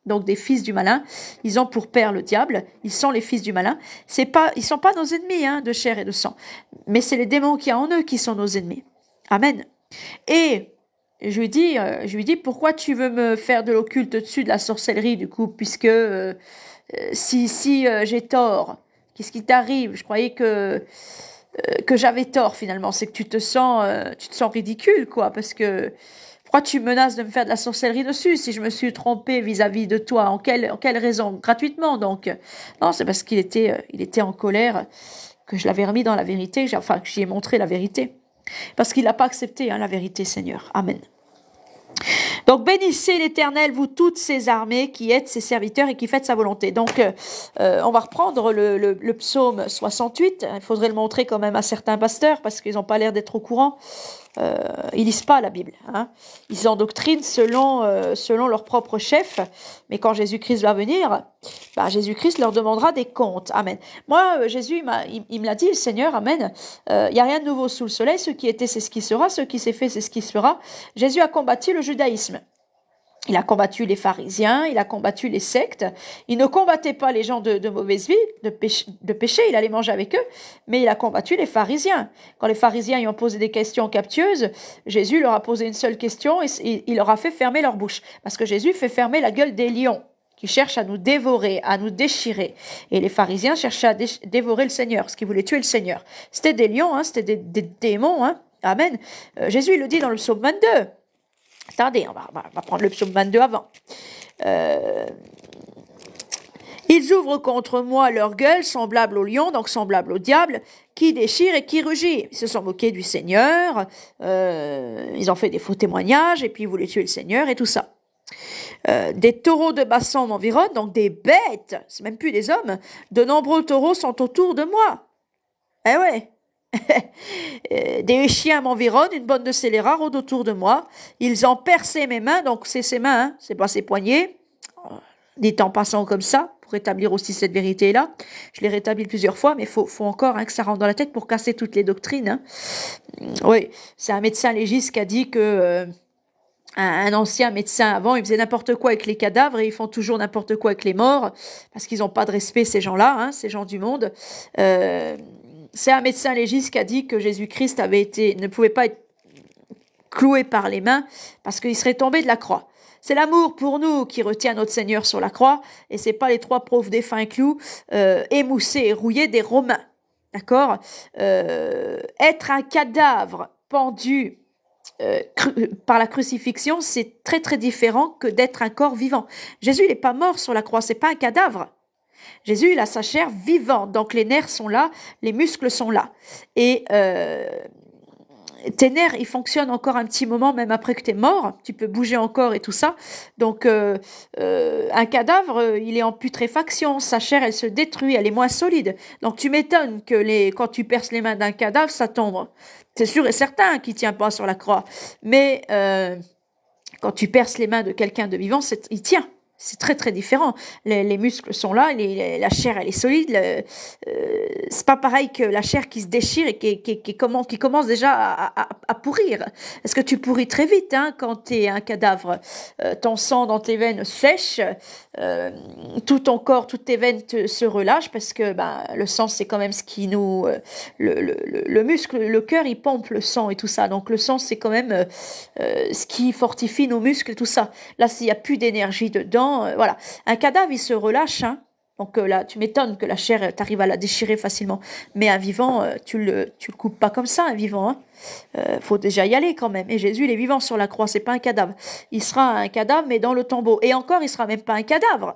Speaker 1: Donc des fils du malin, ils ont pour père le diable, ils sont les fils du malin. C'est pas, ils sont pas nos ennemis hein, de chair et de sang, mais c'est les démons qui a en eux qui sont nos ennemis. Amen. Et je lui dis, euh, je lui dis, pourquoi tu veux me faire de l'occulte dessus de la sorcellerie du coup, puisque euh, euh, si, si euh, j'ai tort Qu'est-ce qui t'arrive Je croyais que euh, que j'avais tort finalement, c'est que tu te sens tu te sens ridicule quoi parce que pourquoi tu menaces de me faire de la sorcellerie dessus si je me suis trompée vis-à-vis de toi En quelle en quelle raison Gratuitement donc. Non, c'est parce qu'il était il était en colère que je l'avais remis dans la vérité, enfin que j'y ai montré la vérité. Parce qu'il n'a pas accepté hein, la vérité, Seigneur. Amen. Donc bénissez l'Éternel, vous toutes ces armées qui êtes ses serviteurs et qui faites sa volonté. Donc euh, euh, on va reprendre le, le, le, psaume 68. Il faudrait le montrer quand même à certains pasteurs parce qu'ils n'ont pas l'air d'être au courant. Euh, ils lisent pas la Bible. Hein. Ils endoctrinent selon, euh, selon leur propre chef. Mais quand Jésus-Christ va venir, bah, Jésus-Christ leur demandera des comptes. Amen. Moi, euh, Jésus, il, me l'a dit, le Seigneur, Amen. Il y n'y a rien de nouveau sous le soleil. Ce qui était, c'est ce qui sera. Ce qui s'est fait, c'est ce qui sera. Jésus a combattu le judaïsme. Il a combattu les pharisiens, il a combattu les sectes. Il ne combattait pas les gens de, mauvaise vie, de péché, il allait manger avec eux, mais il a combattu les pharisiens. Quand les pharisiens y ont posé des questions captieuses, Jésus leur a posé une seule question et il leur a fait fermer leur bouche. Parce que Jésus fait fermer la gueule des lions qui cherchent à nous dévorer, à nous déchirer. Et les pharisiens cherchaient à dévorer le Seigneur, ce qui voulait tuer le Seigneur. C'était des lions, hein, c'était des, démons. Hein. Amen. Euh, Jésus il le dit dans le psaume 22. Attendez, on va, prendre le psaume 22 avant. Euh, ils ouvrent contre moi leur gueule, semblable au lion, donc semblable au diable, qui déchire et qui rugit. Ils se sont moqués du Seigneur, euh, ils ont fait des faux témoignages, et puis ils voulaient tuer le Seigneur et tout ça. Euh, des taureaux de bassin m'environnent, donc des bêtes, c'est même plus des hommes. De nombreux taureaux sont autour de moi. Eh ouais, Euh, des chiens m'environnent, une bande de scélérats rôde autour de moi. Ils ont percé mes mains, donc c'est ses mains, hein, c'est pas ses poignets. Dit en passant comme ça, pour établir aussi cette vérité-là. Je les rétablis plusieurs fois, mais faut, faut encore hein, que ça rentre dans la tête pour casser toutes les doctrines. Hein. Oui, c'est un médecin légiste qui a dit que euh, un, ancien médecin avant, il faisait n'importe quoi avec les cadavres et ils font toujours n'importe quoi avec les morts parce qu'ils n'ont pas de respect ces gens-là, ces gens du monde. Euh, c'est un médecin légiste qui a dit que Jésus-Christ avait été, ne pouvait pas être cloué par les mains parce qu'il serait tombé de la croix. C'est l'amour pour nous qui retient notre Seigneur sur la croix et c'est pas les trois profs des fins clous euh, émoussés et rouillés des Romains. D'accord euh, Être un cadavre pendu euh, par la crucifixion, c'est très très différent que d'être un corps vivant. Jésus n'est pas mort sur la croix, c'est pas un cadavre. Jésus, il a sa chair vivante, donc les nerfs sont là, les muscles sont là. Et euh, tes nerfs, ils fonctionnent encore un petit moment, même après que tu es mort, tu peux bouger encore et tout ça. Donc, euh, euh, un cadavre, il est en putréfaction, sa chair, elle se détruit, elle est moins solide. Donc, tu m'étonnes que les, quand tu perces les mains d'un cadavre, ça tombe. C'est sûr et certain qu'il tient pas sur la croix. Mais quand tu perces les mains de quelqu'un de vivant, il tient. C'est très très différent. Les, muscles sont là, les, la chair elle est solide. Euh, c'est pas pareil que la chair qui se déchire et qui, qui, commence, déjà à, à, à, pourrir. Parce que tu pourris très vite hein, quand tu es un cadavre. Euh, ton sang dans tes veines sèche, euh, tout ton corps, toutes tes veines se relâchent parce que ben, le sang c'est quand même ce qui nous... Le, le, muscle, le cœur il pompe le sang et tout ça. Donc le sang c'est quand même ce qui fortifie nos muscles et tout ça. Là s'il n'y a plus d'énergie dedans, euh, voilà. Un cadavre, il se relâche, hein. Donc euh, là, tu m'étonnes que la chair, euh, t'arrive à la déchirer facilement. Mais un vivant, tu le, tu le coupes pas comme ça, un vivant. Hein. faut déjà y aller quand même. Et Jésus, il est vivant sur la croix, c'est pas un cadavre. Il sera un cadavre, mais dans le tombeau. Et encore, il sera même pas un cadavre.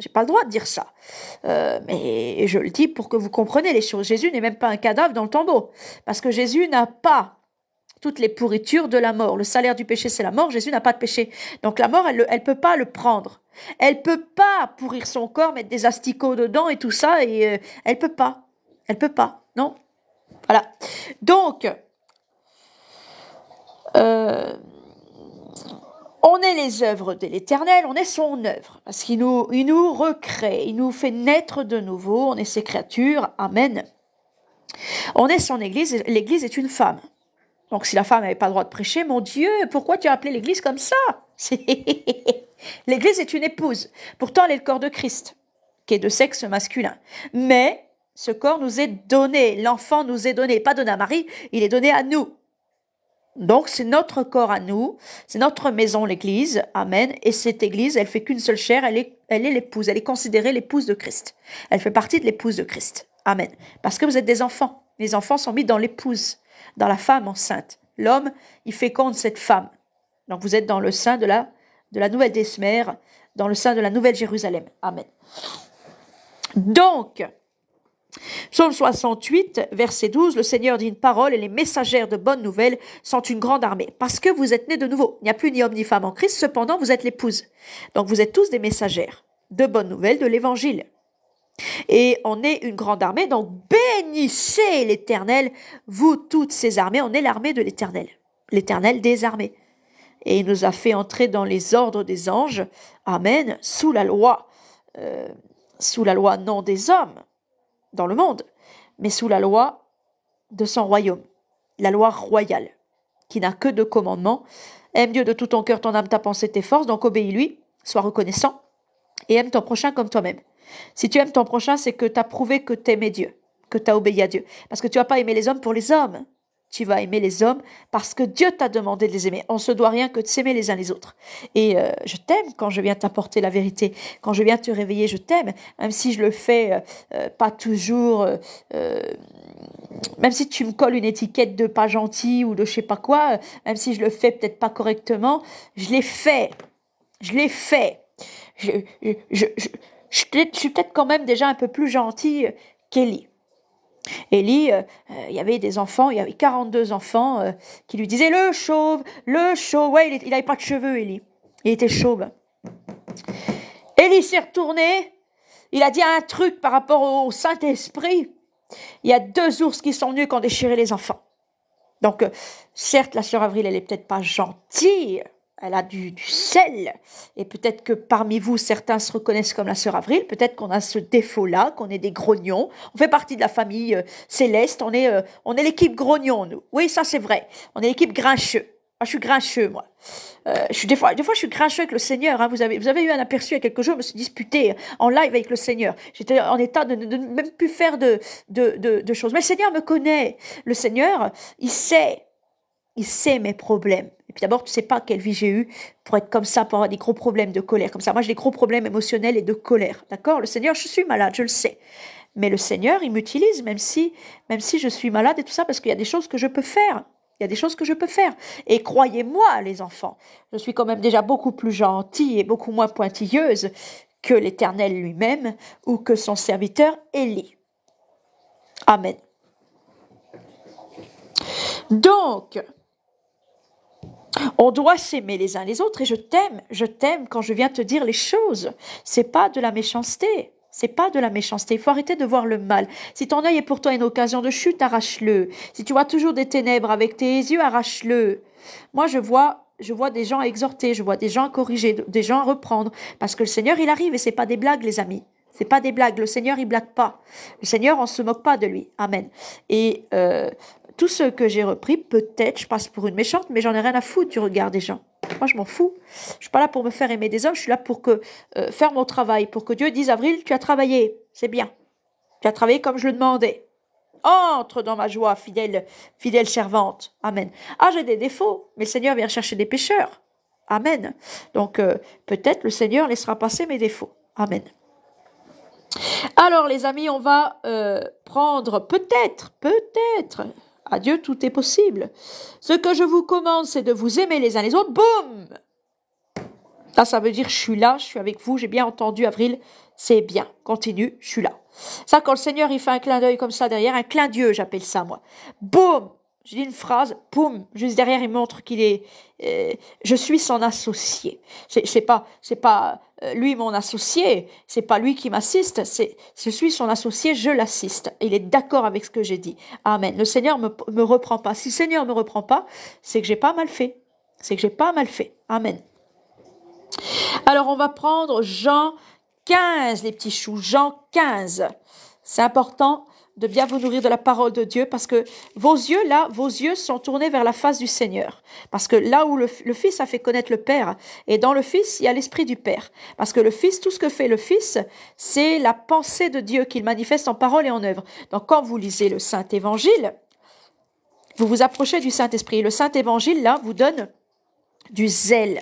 Speaker 1: J'ai pas le droit de dire ça. mais je le dis pour que vous compreniez les choses. Jésus n'est même pas un cadavre dans le tombeau. Parce que Jésus n'a pas toutes les pourritures de la mort. Le salaire du péché, c'est la mort. Jésus n'a pas de péché. Donc la mort, elle ne peut pas le prendre. Elle peut pas pourrir son corps, mettre des asticots dedans et tout ça. Et ne euh, elle peut pas. Elle peut pas. Non. Voilà. Donc, euh, on est les œuvres de l'Éternel, on est son œuvre, parce qu'il nous, il nous recrée, il nous fait naître de nouveau, on est ses créatures, Amen. On est son Église, l'Église est une femme. Donc si la femme n'avait pas le droit de prêcher, mon Dieu, pourquoi tu as appelé l'Église comme ça L'Église est une épouse. Pourtant, elle est le corps de Christ, qui est de sexe masculin. Mais ce corps nous est donné, l'enfant nous est donné, pas donné à Marie, il est donné à nous. Donc c'est notre corps à nous, c'est notre maison l'Église, Amen. Et cette Église, elle fait qu'une seule chair, elle est, elle est l'épouse, elle est considérée l'épouse de Christ. Elle fait partie de l'épouse de Christ, Amen. Parce que vous êtes des enfants, les enfants sont mis dans l'épouse dans la femme enceinte. L'homme, il féconde cette femme. Donc vous êtes dans le sein de la, de la nouvelle Desmère, dans le sein de la nouvelle Jérusalem. Amen. Donc, Psaume 68, verset 12, le Seigneur dit une parole et les messagères de bonne nouvelles sont une grande armée. Parce que vous êtes nés de nouveau. Il n'y a plus ni homme ni femme en Christ, cependant vous êtes l'épouse. Donc vous êtes tous des messagères de bonne nouvelle, de l'Évangile. Et on est une grande armée, donc bénissez l'Éternel, vous toutes ces armées, on est l'armée de l'Éternel, l'Éternel des armées. Et il nous a fait entrer dans les ordres des anges, Amen, sous la loi, euh, sous la loi non des hommes dans le monde, mais sous la loi de son royaume, la loi royale, qui n'a que deux commandements. Aime Dieu de tout ton cœur, ton âme, ta pensée, tes forces, donc obéis-lui, sois reconnaissant, et aime ton prochain comme toi-même. Si tu aimes ton prochain, c'est que tu as prouvé que tu aimais Dieu, que tu as obéi à Dieu. Parce que tu vas pas aimer les hommes pour les hommes. Tu vas aimer les hommes parce que Dieu t'a demandé de les aimer. On se doit rien que de s'aimer les uns les autres. Et euh, je t'aime quand je viens t'apporter la vérité, quand je viens te réveiller, je t'aime, même si je le fais euh, euh, pas toujours, même si tu me colles une étiquette de pas gentil ou de je sais pas quoi, même si je le fais peut-être pas correctement, je l'ai fait, je l'ai fait. je, je, je, suis peut-être quand même déjà un peu plus gentille qu'Elie. ellie euh, euh, il y avait des enfants, il y avait 42 enfants euh, qui lui disaient le chauve, le chauve. Ouais, il n'avait pas de cheveux, ellie Il était chauve. ellie s'est retourné. Il a dit un truc par rapport au Saint-Esprit. Il y a deux ours qui sont venus qui ont déchiré les enfants. Donc, certes, la sœur Avril, elle est peut-être pas gentille, elle a du, sel. Et peut-être que parmi vous, certains se reconnaissent comme la sœur Avril. Peut-être qu'on a ce défaut-là, qu'on est des grognons. On fait partie de la famille euh, céleste. On est, euh, est l'équipe grognon, nous. Oui, ça, c'est vrai. On est l'équipe grincheux. Ah, je suis grincheux, moi. Euh, je suis, des, fois, des fois, je suis grincheux avec le Seigneur. Hein. Vous, avez, vous avez eu un aperçu il y a quelques jours, je me suis disputée en live avec le Seigneur. J'étais en état de ne même plus faire de, de, choses. Mais le Seigneur me connaît. Le Seigneur, il sait. Il sait mes problèmes. Et puis d'abord, tu sais pas quelle vie j'ai eue pour être comme ça, pour avoir des gros problèmes de colère comme ça. Moi, j'ai des gros problèmes émotionnels et de colère. D'accord Le Seigneur, je suis malade, je le sais. Mais le Seigneur, il m'utilise, même si, même si je suis malade et tout ça, parce qu'il y a des choses que je peux faire. Il y a des choses que je peux faire. Et croyez-moi, les enfants, je suis quand même déjà beaucoup plus gentille et beaucoup moins pointilleuse que l'Éternel lui-même ou que son serviteur Élie. Amen. Donc, on doit s'aimer les uns les autres et je t'aime, je t'aime quand je viens te dire les choses. C'est pas de la méchanceté. C'est pas de la méchanceté. Il faut arrêter de voir le mal. Si ton œil est pour toi une occasion de chute, arrache-le. Si tu vois toujours des ténèbres avec tes yeux, arrache-le. Moi, je vois, je vois des gens à exhorter, je vois des gens à corriger, des gens à reprendre. Parce que le Seigneur, il arrive et c'est pas des blagues, les amis. C'est pas des blagues. Le Seigneur, il blague pas. Le Seigneur, on se moque pas de lui. Amen. Et euh, tout ce que j'ai repris, peut-être je passe pour une méchante, mais j'en ai rien à foutre du regard des gens. Moi, je m'en fous. Je suis pas là pour me faire aimer des hommes, je suis là pour que euh, faire mon travail, pour que Dieu dise Avril, tu as travaillé, c'est bien. Tu as travaillé comme je le demandais. Entre dans ma joie, fidèle, fidèle servante. Amen. Ah, j'ai des défauts, mais le Seigneur vient chercher des pécheurs. Amen. Donc, euh, peut-être le Seigneur laissera passer mes défauts. Amen. Alors les amis, on va euh, prendre peut-être, peut-être Dieu, tout est possible. Ce que je vous commande, c'est de vous aimer les uns les autres. Boum Ça, ça veut dire je suis là, je suis avec vous, j'ai bien entendu, Avril, c'est bien, continue, je suis là. Ça, quand le Seigneur, il fait un clin d'œil comme ça derrière, un clin d'œil, j'appelle ça, moi. Boum je dis une phrase, poum, juste derrière, il montre qu'il est. Euh, je suis son associé. C'est pas, c'est pas euh, lui mon associé. C'est pas lui qui m'assiste. C'est, je suis son associé, je l'assiste. Il est d'accord avec ce que j'ai dit. Amen. Le Seigneur me me reprend pas. Si le Seigneur me reprend pas, c'est que j'ai pas mal fait. C'est que j'ai pas mal fait. Amen. Alors on va prendre Jean 15, les petits choux. Jean 15. C'est important de bien vous nourrir de la parole de Dieu parce que vos yeux, là, vos yeux sont tournés vers la face du Seigneur. Parce que là où le, Fils a fait connaître le Père, et dans le Fils, il y a l'Esprit du Père. Parce que le Fils, tout ce que fait le Fils, c'est la pensée de Dieu qu'il manifeste en parole et en œuvre. Donc quand vous lisez le Saint Évangile, vous vous approchez du Saint-Esprit. Le Saint-Évangile, là, vous donne du zèle,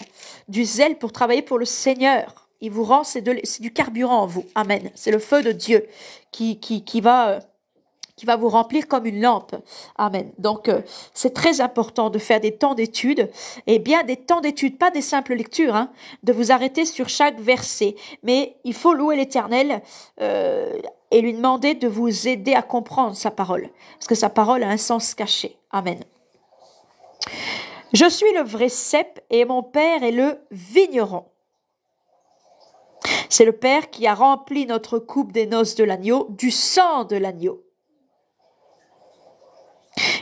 Speaker 1: du zèle pour travailler pour le Seigneur. Il vous rend, c'est du carburant en vous. Amen. C'est le feu de Dieu qui, qui, qui va euh, qui va vous remplir comme une lampe. Amen. Donc, euh, c'est très important de faire des temps d'études, et bien des temps d'études, pas des simples lectures, hein, de vous arrêter sur chaque verset. Mais il faut louer l'Éternel. Euh, et lui demander de vous aider à comprendre sa parole, parce que sa parole a un sens caché. Amen. Je suis le vrai cep et mon père est le vigneron. C'est le père qui a rempli notre coupe des noces de l'agneau, du sang de l'agneau.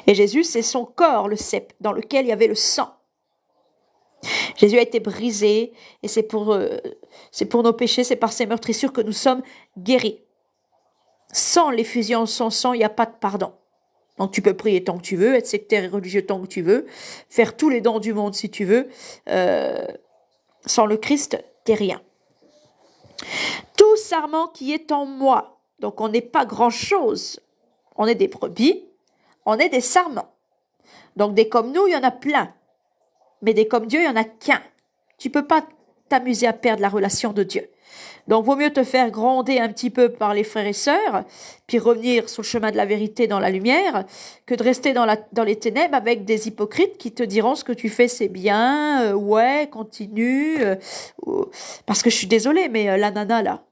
Speaker 1: Et Jésus, c'est son corps, le cep, dans lequel il y avait le sang. Jésus a été brisé, et euh, c'est pour, nos péchés, c'est par ses meurtrissures que nous sommes guéris. Sans l'effusion de son sang, il n'y a pas de pardon. Donc tu peux prier tant que tu veux, être sectaire et religieux tant que tu veux, faire tous les dons du monde si tu veux. Euh, sans le Christ, t'es rien. Tout sarment qui est en moi, donc on n'est pas grand-chose, on est des brebis, on est des sarments. Donc des comme nous, il y en a plein. Mais des comme Dieu, il n'y en a qu'un. Tu peux pas t'amuser à perdre la relation de Dieu. Donc vaut mieux te faire gronder un petit peu par les frères et sœurs, puis revenir sur le chemin de la vérité dans la lumière, que de rester dans, les ténèbres avec des hypocrites qui te diront ce que tu fais c'est bien, euh, ouais, continue. Euh, parce que je suis désolée, mais euh, la nana là,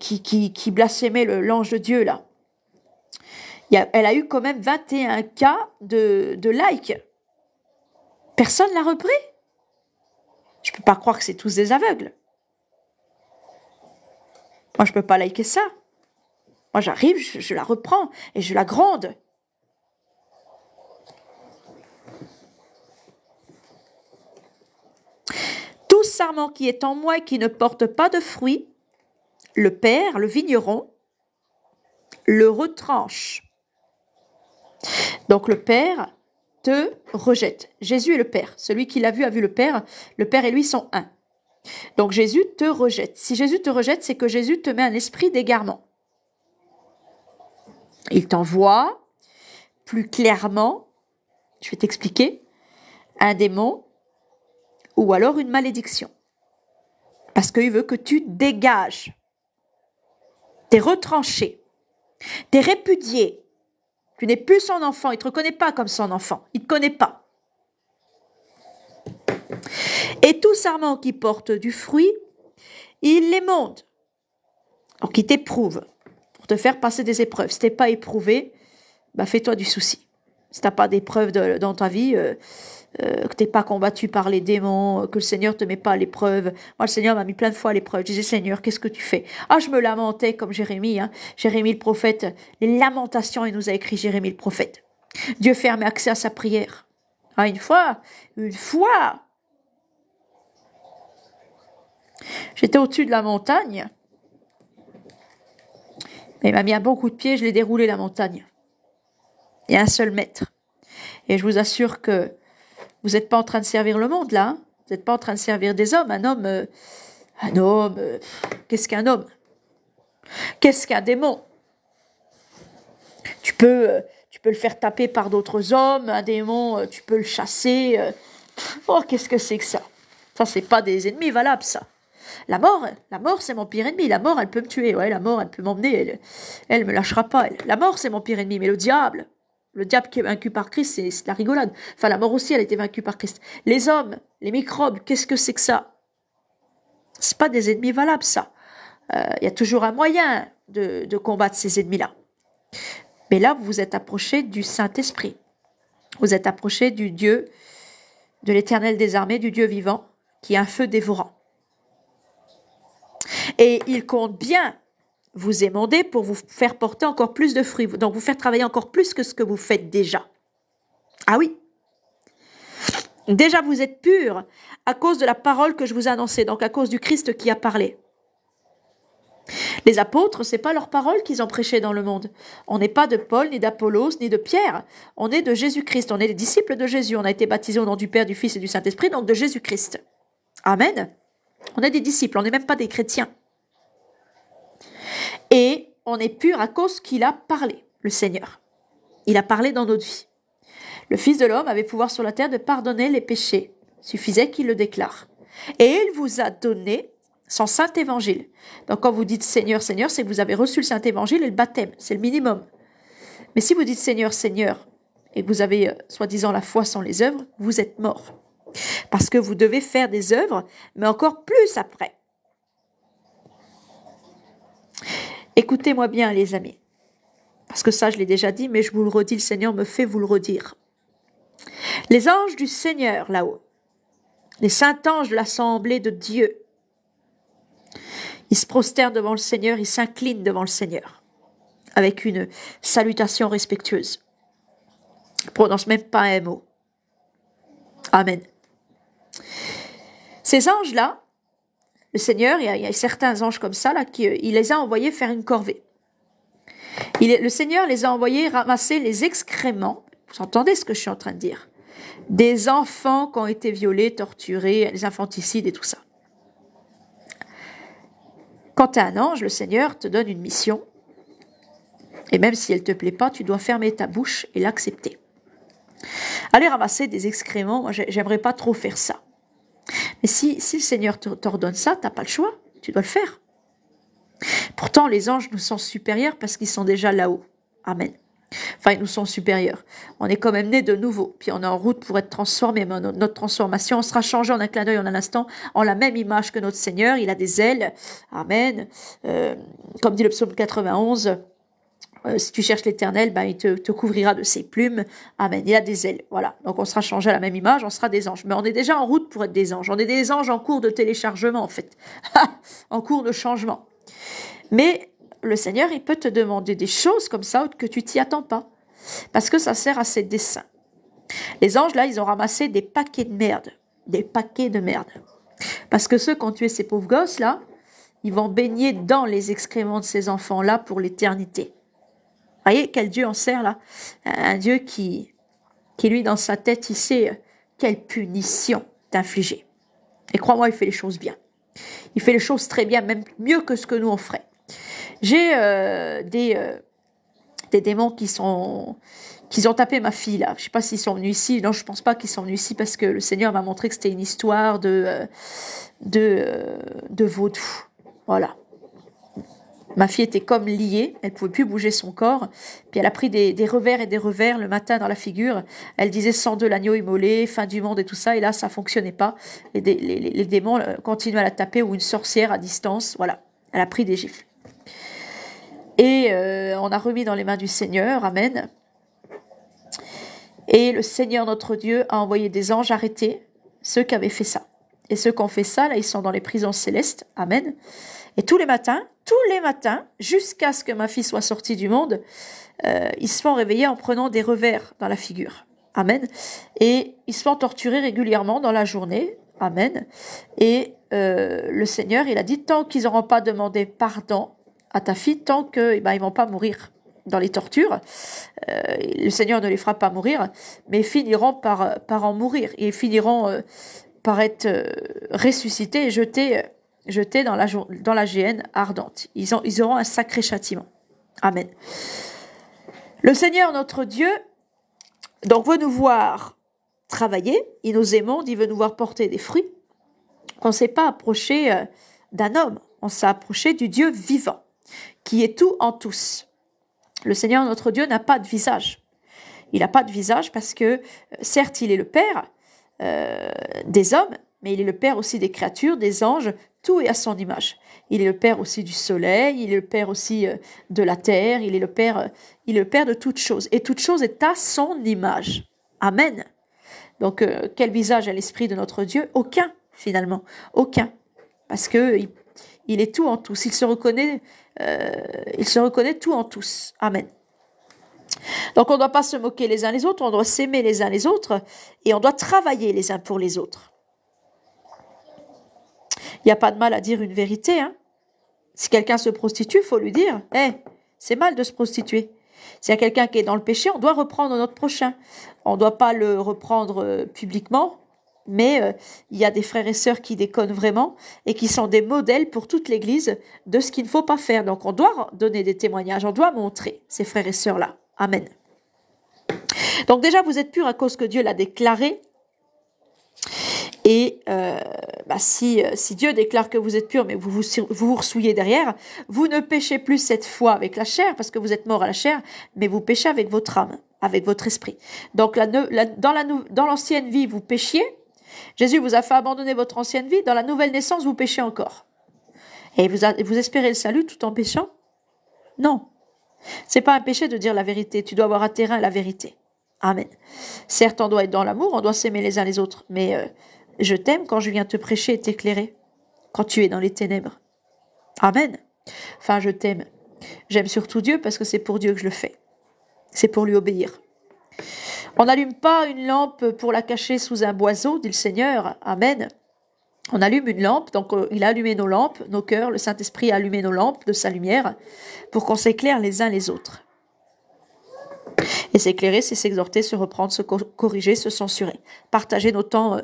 Speaker 1: qui, qui, qui blasphémait l'ange de Dieu là, elle a eu quand même 21 cas de, de likes. Personne l'a repris. Je ne peux pas croire que c'est tous des aveugles. Moi, je peux pas liker ça. Moi, j'arrive, je, la reprends et je la gronde. Tout sarment qui est en moi et qui ne porte pas de fruits, le père, le vigneron, le retranche. Donc le Père te rejette. Jésus est le Père. Celui qui l'a vu a vu le Père. Le Père et lui sont un. Donc Jésus te rejette. Si Jésus te rejette, c'est que Jésus te met un esprit d'égarement. Il t'envoie plus clairement, je vais t'expliquer, un démon ou alors une malédiction. Parce qu'il veut que tu dégages. T'es retranché. T'es répudié. Tu n'es plus son enfant. Il ne te reconnaît pas comme son enfant. Il ne te connaît pas. Et tout serment qui porte du fruit, il les monte. Donc t'éprouve pour te faire passer des épreuves. Si t'es pas éprouvé, bah fais-toi du souci si n'as pas d'épreuves dans ta vie, que euh, euh, tu que t'es pas combattu par les démons, euh, que le Seigneur te met pas à l'épreuve. Moi, le Seigneur m'a mis plein de fois à l'épreuve. Je disais, Seigneur, qu'est-ce que tu fais Ah, je me lamentais comme Jérémie, hein. Jérémie le prophète. Les lamentations, il nous a écrit Jérémie le prophète. Dieu ferme accès à sa prière. Ah, une fois, une fois, j'étais au-dessus de la montagne. Mais il m'a mis un bon coup de pied, je l'ai déroulé la montagne a un seul maître. Et je vous assure que vous n'êtes pas en train de servir le monde là, hein. vous n'êtes pas en train de servir des hommes. Un homme, euh, un homme, euh, qu'est-ce qu'un homme Qu'est-ce qu'un démon Tu peux, euh, tu peux le faire taper par d'autres hommes. Un démon, tu peux le chasser. Oh, qu'est-ce que c'est que ça Ça, c'est pas des ennemis valables, ça. La mort, la mort, c'est mon pire ennemi. La mort, elle peut me tuer. Ouais, la mort, elle peut m'emmener. Elle, ne me lâchera pas. La mort, c'est mon pire ennemi. Mais le diable, le diable qui est vaincu par Christ, c'est la rigolade. Enfin, la mort aussi, elle a été vaincue par Christ. Les hommes, les microbes, qu'est-ce que c'est que ça C'est pas des ennemis valables, ça. Il euh, y a toujours un moyen de, de combattre ces ennemis-là. Mais là, vous vous êtes approché du Saint-Esprit. Vous êtes approché du Dieu, de l'Éternel des armées, du Dieu vivant, qui est un feu dévorant. Et il compte bien vous émander pour vous faire porter encore plus de fruits, donc vous faire travailler encore plus que ce que vous faites déjà. Ah oui Déjà, vous êtes pur à cause de la parole que je vous ai annoncée, donc à cause du Christ qui a parlé. Les apôtres, c'est pas leur parole qu'ils ont prêché dans le monde. On n'est pas de Paul, ni d'Apollos, ni de Pierre. On est de Jésus-Christ. On est des disciples de Jésus. On a été baptisés au nom du Père, du Fils et du Saint-Esprit, donc de Jésus-Christ. Amen. On est des disciples. On n'est même pas des chrétiens. Et on est pur à cause qu'il a parlé, le Seigneur. Il a parlé dans notre vie. Le Fils de l'homme avait pouvoir sur la terre de pardonner les péchés. Suffisait qu'il le déclare. Et il vous a donné son Saint-Évangile. Donc quand vous dites Seigneur, Seigneur, c'est que vous avez reçu le Saint-Évangile et le baptême. C'est le minimum. Mais si vous dites Seigneur, Seigneur, et que vous avez euh, soi-disant la foi sans les œuvres, vous êtes mort. Parce que vous devez faire des œuvres, mais encore plus après. Écoutez-moi bien, les amis. Parce que ça, je l'ai déjà dit, mais je vous le redis, le Seigneur me fait vous le redire. Les anges du Seigneur là-haut, les saints anges de l'assemblée de Dieu, ils se prosternent devant le Seigneur, ils s'inclinent devant le Seigneur avec une salutation respectueuse. Ils prononcent même pas un mot. Amen. Ces anges-là, le Seigneur, il y, a, certains anges comme ça, là, qui, euh, il les a envoyés faire une corvée. le Seigneur les a envoyés ramasser les excréments, vous entendez ce que je suis en train de dire, des enfants qui ont été violés, torturés, les infanticides et tout ça. Quand tu un ange, le Seigneur te donne une mission, et même si elle ne te plaît pas, tu dois fermer ta bouche et l'accepter. Aller ramasser des excréments, moi j'aimerais pas trop faire ça. Mais si, si le Seigneur t'ordonne ça, t'as pas le choix, tu dois le faire. Pourtant, les anges nous sont supérieurs parce qu'ils sont déjà là-haut. Amen. Enfin, ils nous sont supérieurs. On est quand même nés de nouveau, puis on est en route pour être transformés. Mais notre transformation on sera changé en un clin d'œil, en un instant, en la même image que notre Seigneur. Il a des ailes. Amen. Euh, comme dit le psaume 91. Euh, si tu cherches l'Éternel, ben, il te, couvrira de ses plumes. Amen. Il a des ailes. Voilà. Donc on sera changé à la même image, on sera des anges. Mais on est déjà en route pour être des anges. On est des anges en cours de téléchargement, en fait. en cours de changement. Mais le Seigneur, il peut te demander des choses comme ça que tu t'y attends pas. Parce que ça sert à ses desseins. Les anges, là, ils ont ramassé des paquets de merde. Des paquets de merde. Parce que ceux qui ont tué ces pauvres gosses, là, ils vont baigner dans les excréments de ces enfants-là pour l'éternité voyez quel Dieu en sert là Un Dieu qui, qui lui, dans sa tête, il sait euh, quelle punition t'infliger. Et crois-moi, il fait les choses bien. Il fait les choses très bien, même mieux que ce que nous on ferait. J'ai euh, des, euh, des démons qui sont qui ont tapé ma fille là. Je ne sais pas s'ils sont venus ici. Non, je ne pense pas qu'ils sont venus ici parce que le Seigneur m'a montré que c'était une histoire de de de vaudou. Voilà. Ma fille était comme liée, elle pouvait plus bouger son corps. Puis elle a pris des, revers et des revers le matin dans la figure. Elle disait sans de l'agneau immolé, fin du monde et tout ça. Et là, ça fonctionnait pas. Les, les, démons euh, continuent à la taper ou une sorcière à distance. Voilà, elle a pris des gifles. Et euh, on a remis dans les mains du Seigneur. Amen. Et le Seigneur notre Dieu a envoyé des anges arrêter ceux qui avaient fait ça. Et ceux qui ont fait ça, là, ils sont dans les prisons célestes. Amen. Et tous les matins, tous les matins, jusqu'à ce que ma fille soit sortie du monde, euh, ils se font réveiller en prenant des revers dans la figure. Amen. Et ils se font torturer régulièrement dans la journée. Amen. Et euh, le Seigneur, il a dit, tant qu'ils n'auront pas demandé pardon à ta fille, tant qu'ils eh ben, vont pas mourir dans les tortures, euh, le Seigneur ne les fera pas mourir, mais finiront par, par en mourir. Ils finiront par être ressuscités et jetés jetés dans la, dans la géhenne ardente. Ils, ont, ils auront un sacré châtiment. Amen. Le Seigneur notre Dieu, donc, veut nous voir travailler. Il nous émonde, il veut nous voir porter des fruits. On ne s'est pas approché euh, d'un homme, on s'est approché du Dieu vivant, qui est tout en tous. Le Seigneur notre Dieu n'a pas de visage. Il n'a pas de visage parce que, euh, certes, il est le Père euh, des hommes, mais il est le Père aussi des créatures, des anges, tout est à son image. Il est le père aussi du soleil, il est le père aussi euh, de la terre, il est le père, euh, il est le père de toutes choses. Et toute chose est à son image. Amen. Donc, euh, quel visage a l'esprit de notre Dieu Aucun, finalement. Aucun. Parce que il, est tout en tous. Il se reconnaît, il se reconnaît tout en tous. Amen. Donc on ne doit pas se moquer les uns les autres, on doit s'aimer les uns les autres et on doit travailler les uns pour les autres. Il n'y a pas de mal à dire une vérité. Hein. Si quelqu'un se prostitue, faut lui dire Hé, eh, c'est mal de se prostituer. S'il y a quelqu'un qui est dans le péché, on doit reprendre notre prochain. On ne doit pas le reprendre euh, publiquement, mais euh, il y a des frères et sœurs qui déconnent vraiment et qui sont des modèles pour toute l'Église de ce qu'il ne faut pas faire. Donc on doit donner des témoignages, on doit montrer ces frères et sœurs-là. Amen. Donc déjà, vous êtes purs à cause que Dieu l'a déclaré. Et euh, bah, si, euh, si, Dieu déclare que vous êtes pur, mais vous vous, vous, vous ressouillez derrière, vous ne péchez plus cette fois avec la chair, parce que vous êtes mort à la chair, mais vous péchez avec votre âme, avec votre esprit. Donc la, dans l'ancienne vie, vous péchiez. Jésus vous a fait abandonner votre ancienne vie. Dans la nouvelle naissance, vous péchez encore. Et vous, vous espérez le salut tout en péchant Non. C'est pas un péché de dire la vérité. Tu dois avoir à terrain la vérité. Amen. Certes, on doit être dans l'amour, on doit s'aimer les uns les autres, mais euh, je t'aime quand je viens te prêcher et t'éclairer, quand tu es dans les ténèbres. Amen. Enfin, je t'aime. J'aime surtout Dieu parce que c'est pour Dieu que je le fais. C'est pour lui obéir. On n'allume pas une lampe pour la cacher sous un boiseau, dit le Seigneur. Amen. On allume une lampe, donc euh, il a allumé nos lampes, nos cœurs, le Saint-Esprit a allumé nos lampes de sa lumière, pour qu'on s'éclaire les uns les autres. Et s'éclairer, c'est s'exhorter, se reprendre, se corriger, se censurer. Partager nos temps euh,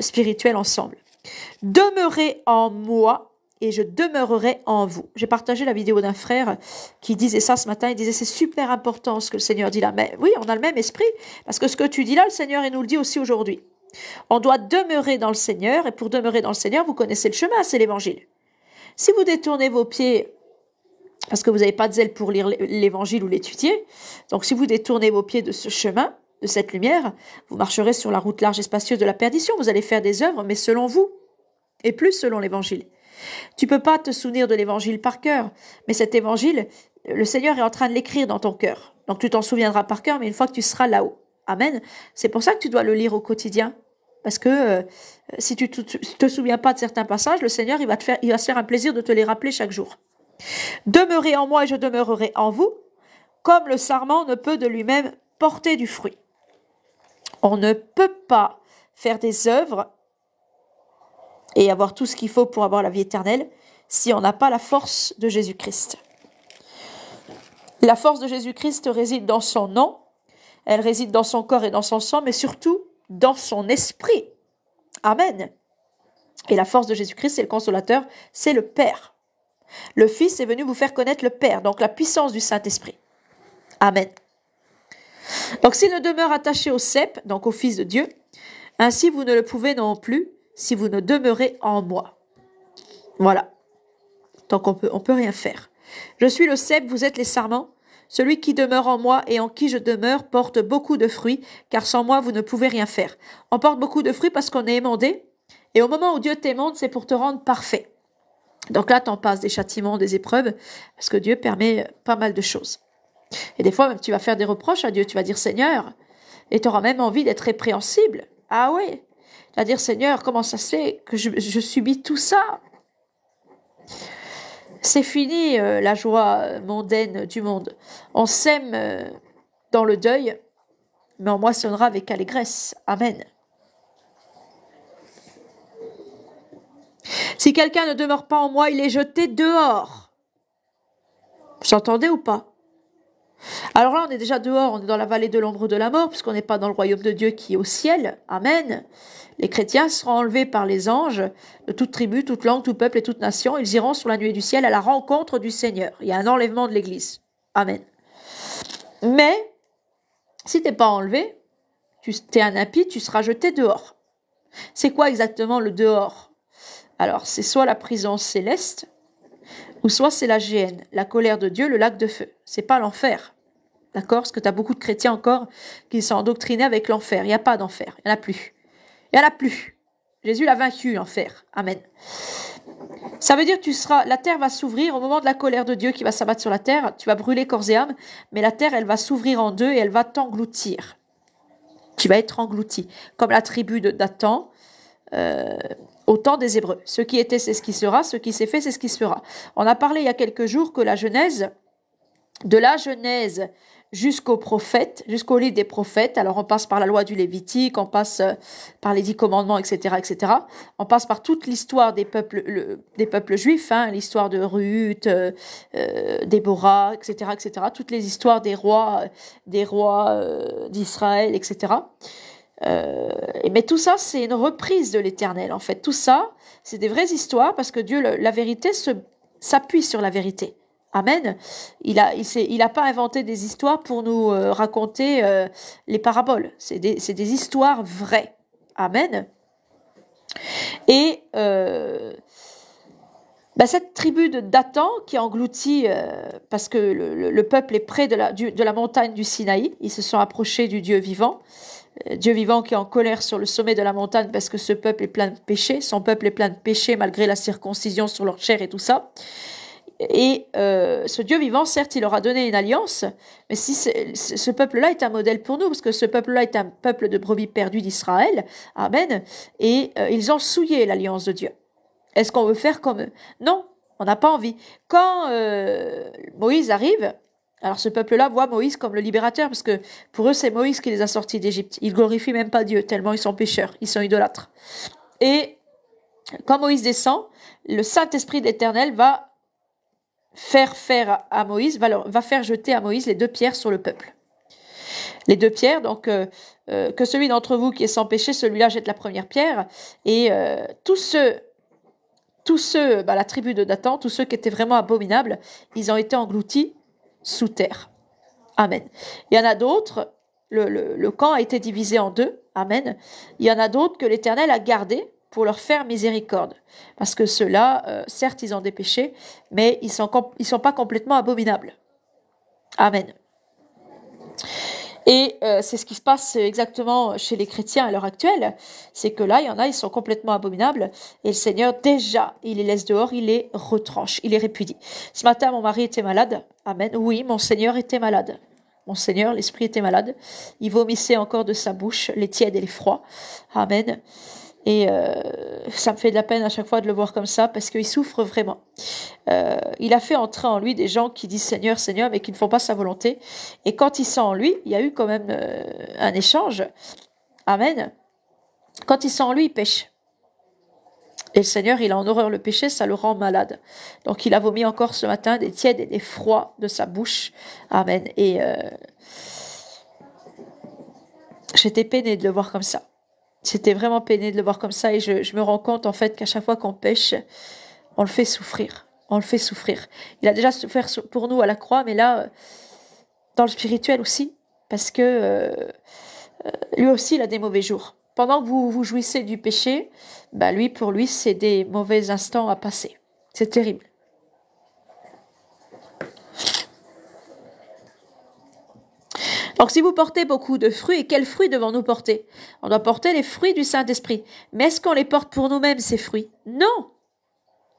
Speaker 1: spirituels ensemble. Demeurez en moi et je demeurerai en vous. J'ai partagé la vidéo d'un frère qui disait ça ce matin. Il disait c'est super important ce que le Seigneur dit là. Mais oui, on a le même esprit parce que ce que tu dis là, le Seigneur il nous le dit aussi aujourd'hui. On doit demeurer dans le Seigneur et pour demeurer dans le Seigneur, vous connaissez le chemin, c'est l'évangile. Si vous détournez vos pieds parce que vous n'avez pas de zèle pour lire l'évangile ou l'étudier. Donc si vous détournez vos pieds de ce chemin, de cette lumière, vous marcherez sur la route large et spacieuse de la perdition, vous allez faire des œuvres, mais selon vous, et plus selon l'évangile. Tu peux pas te souvenir de l'évangile par cœur, mais cet évangile, le Seigneur est en train de l'écrire dans ton cœur. Donc tu t'en souviendras par cœur, mais une fois que tu seras là-haut. Amen. C'est pour ça que tu dois le lire au quotidien. Parce que euh, si tu ne te souviens pas de certains passages, le Seigneur, il va, te faire, il va faire un plaisir de te les rappeler chaque jour. Demeurez en moi et je demeurerai en vous, comme le sarment ne peut de lui-même porter du fruit. On ne peut pas faire des œuvres et avoir tout ce qu'il faut pour avoir la vie éternelle si on n'a pas la force de Jésus-Christ. La force de Jésus-Christ réside dans son nom, elle réside dans son corps et dans son sang, mais surtout dans son esprit. Amen. Et la force de Jésus-Christ, c'est le consolateur, c'est le Père. Le Fils est venu vous faire connaître le Père, donc la puissance du Saint-Esprit. Amen. Donc s'il ne demeure attaché au cep, donc au Fils de Dieu, ainsi vous ne le pouvez non plus si vous ne demeurez en moi. Voilà. Donc on peut, on peut rien faire. Je suis le cep, vous êtes les sarments. Celui qui demeure en moi et en qui je demeure porte beaucoup de fruits, car sans moi vous ne pouvez rien faire. On porte beaucoup de fruits parce qu'on est émondé, et au moment où Dieu t'aimande, c'est pour te rendre parfait. Donc là, en passes des châtiments, des épreuves, parce que Dieu permet pas mal de choses. Et des fois, même tu vas faire des reproches à Dieu, tu vas dire Seigneur, et tu auras même envie d'être répréhensible. Ah oui, tu vas dire Seigneur, comment ça se fait que je, subis tout ça C'est fini euh, la joie mondaine du monde. On sème euh, dans le deuil, mais on moissonnera avec allégresse. Amen. Si quelqu'un ne demeure pas en moi, il est jeté dehors. Vous entendez ou pas alors là, on est déjà dehors, on est dans la vallée de l'ombre de la mort, puisqu'on n'est pas dans le royaume de Dieu qui est au ciel. Amen. Les chrétiens seront enlevés par les anges de toute tribu, toute langue, tout peuple et toute nation. Ils iront sur la nuée du ciel à la rencontre du Seigneur. Il y a un enlèvement de l'Église. Amen. Mais, si t'es pas enlevé, tu es un impie, tu seras jeté dehors. C'est quoi exactement le dehors alors c'est soit la prison céleste, ou soit c'est la géhenne, la colère de Dieu, le lac de feu. C'est pas l'enfer. D'accord Parce que tu as beaucoup de chrétiens encore qui sont endoctrinés avec l'enfer. Il n'y a pas d'enfer. Il n'y en a plus. Il n'y en a plus. Jésus l'a vaincu, l'enfer. Amen. Ça veut dire que tu seras, la terre va s'ouvrir au moment de la colère de Dieu qui va s'abattre sur la terre. Tu vas brûler corps et âme, mais la terre, elle va s'ouvrir en deux et elle va t'engloutir. Tu vas être englouti, comme la tribu de Dathan. Euh, au temps des Hébreux. Ce qui était, c'est ce qui sera, ce qui s'est fait, c'est ce qui sera. On a parlé il y a quelques jours que la Genèse, de la Genèse jusqu'aux prophètes, jusqu'au livre des prophètes. Alors on passe par la loi du Lévitique, on passe euh, par les dix commandements, etc., etc. On passe par toute l'histoire des peuples, des peuples juifs, hein, l'histoire de Ruth, euh, euh Déborah, etc., etc. Toutes les histoires des rois, euh, des rois d'Israël, etc mais euh, ben, tout ça, c'est une reprise de l'éternel, en fait. Tout ça, c'est des vraies histoires parce que Dieu, la vérité, s'appuie sur la vérité. Amen. Il n'a il, il a pas inventé des histoires pour nous euh, raconter euh, les paraboles. C'est des, histoires vraies. Amen. Et ben, cette tribu de Dathan qui engloutit parce que le, peuple est près de la, de la montagne du Sinaï, ils se sont approchés du Dieu vivant, euh, Dieu vivant qui est en colère sur le sommet de la montagne parce que ce peuple est plein de péchés, son peuple est plein de péchés malgré la circoncision sur leur chair et tout ça. Et euh, ce Dieu vivant, certes, il leur a donné une alliance, mais si ce peuple-là est un modèle pour nous, parce que ce peuple-là est un peuple de brebis perdu d'Israël, Amen, et euh, ils ont souillé l'alliance de Dieu. Est-ce qu'on veut faire comme eux Non, on n'a pas envie. Quand Moïse arrive, alors ce peuple-là voit Moïse comme le libérateur, parce que pour eux, c'est Moïse qui les a sortis d'Égypte. Ils glorifient même pas Dieu, tellement ils sont pécheurs, ils sont idolâtres. Et quand Moïse descend, le Saint-Esprit de l'Éternel va faire faire à Moïse, va, va, faire jeter à Moïse les deux pierres sur le peuple. Les deux pierres, donc euh, euh, que celui d'entre vous qui est sans péché, celui-là jette la première pierre, et euh, tous ceux tous ceux, bah, la tribu de Nathan, tous ceux qui étaient vraiment abominables, ils ont été engloutis sous terre. Amen. Il y en a d'autres, le, camp a été divisé en deux. Amen. Il y en a d'autres que l'Éternel a gardés pour leur faire miséricorde. Parce que ceux-là, euh, certes, ils ont des péchés, mais ils ne sont, ils sont pas complètement abominables. Amen. Et euh, c'est ce qui se passe euh, exactement chez les chrétiens à l'heure actuelle. C'est que là, il y en a, ils sont complètement abominables. Et le Seigneur, déjà, il les laisse dehors, il les retranche, il les répudie. Ce matin, mon mari était malade. Amen. Oui, mon Seigneur était malade. Mon Seigneur, l'esprit était malade. Il vomissait encore de sa bouche les tièdes et les froids. Amen. Et euh, ça me fait de la peine à chaque fois de le voir comme ça parce qu'il souffre vraiment. Euh, il a fait entrer en lui des gens qui disent Seigneur, Seigneur, mais qui ne font pas sa volonté. Et quand il sent en lui, il y a eu quand même euh, un échange. Amen. Quand il sent en lui, il pêche. Et le Seigneur, il a en horreur le péché, ça le rend malade. Donc il a vomi encore ce matin des tièdes et des froids de sa bouche. Amen. Et j'étais peinée de le voir comme ça. C'était vraiment peiné de le voir comme ça et je, me rends compte en fait qu'à chaque fois qu'on pêche, on le fait souffrir. On le fait souffrir. Il a déjà souffert pour nous à la croix, mais là, euh, dans le spirituel aussi, parce que euh, euh, lui aussi, il a des mauvais jours. Pendant que vous vous jouissez du péché, bah lui, pour lui, c'est des mauvais instants à passer. C'est terrible. Donc, si vous portez beaucoup de fruits, et quels fruits devons-nous porter On doit porter les fruits du Saint-Esprit. Mais est-ce qu'on les porte pour nous-mêmes, ces fruits Non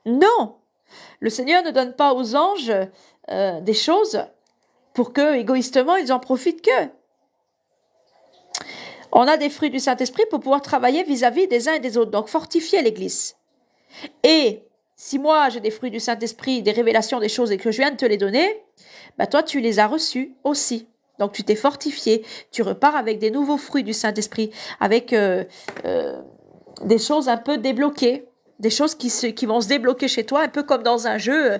Speaker 1: Non Le Seigneur ne donne pas aux anges euh, des choses pour que, égoïstement, ils en profitent qu'eux. On a des fruits du Saint-Esprit pour pouvoir travailler vis-à-vis des uns et des autres, donc fortifier l'Église. Et si moi j'ai des fruits du Saint-Esprit, des révélations des choses et que je viens de te les donner, bah toi tu les as reçus aussi. Donc tu t'es fortifié, tu repars avec des nouveaux fruits du Saint-Esprit, avec euh, euh, des choses un peu débloquées, des choses qui, vont se débloquer chez toi, un peu comme dans un jeu. Euh,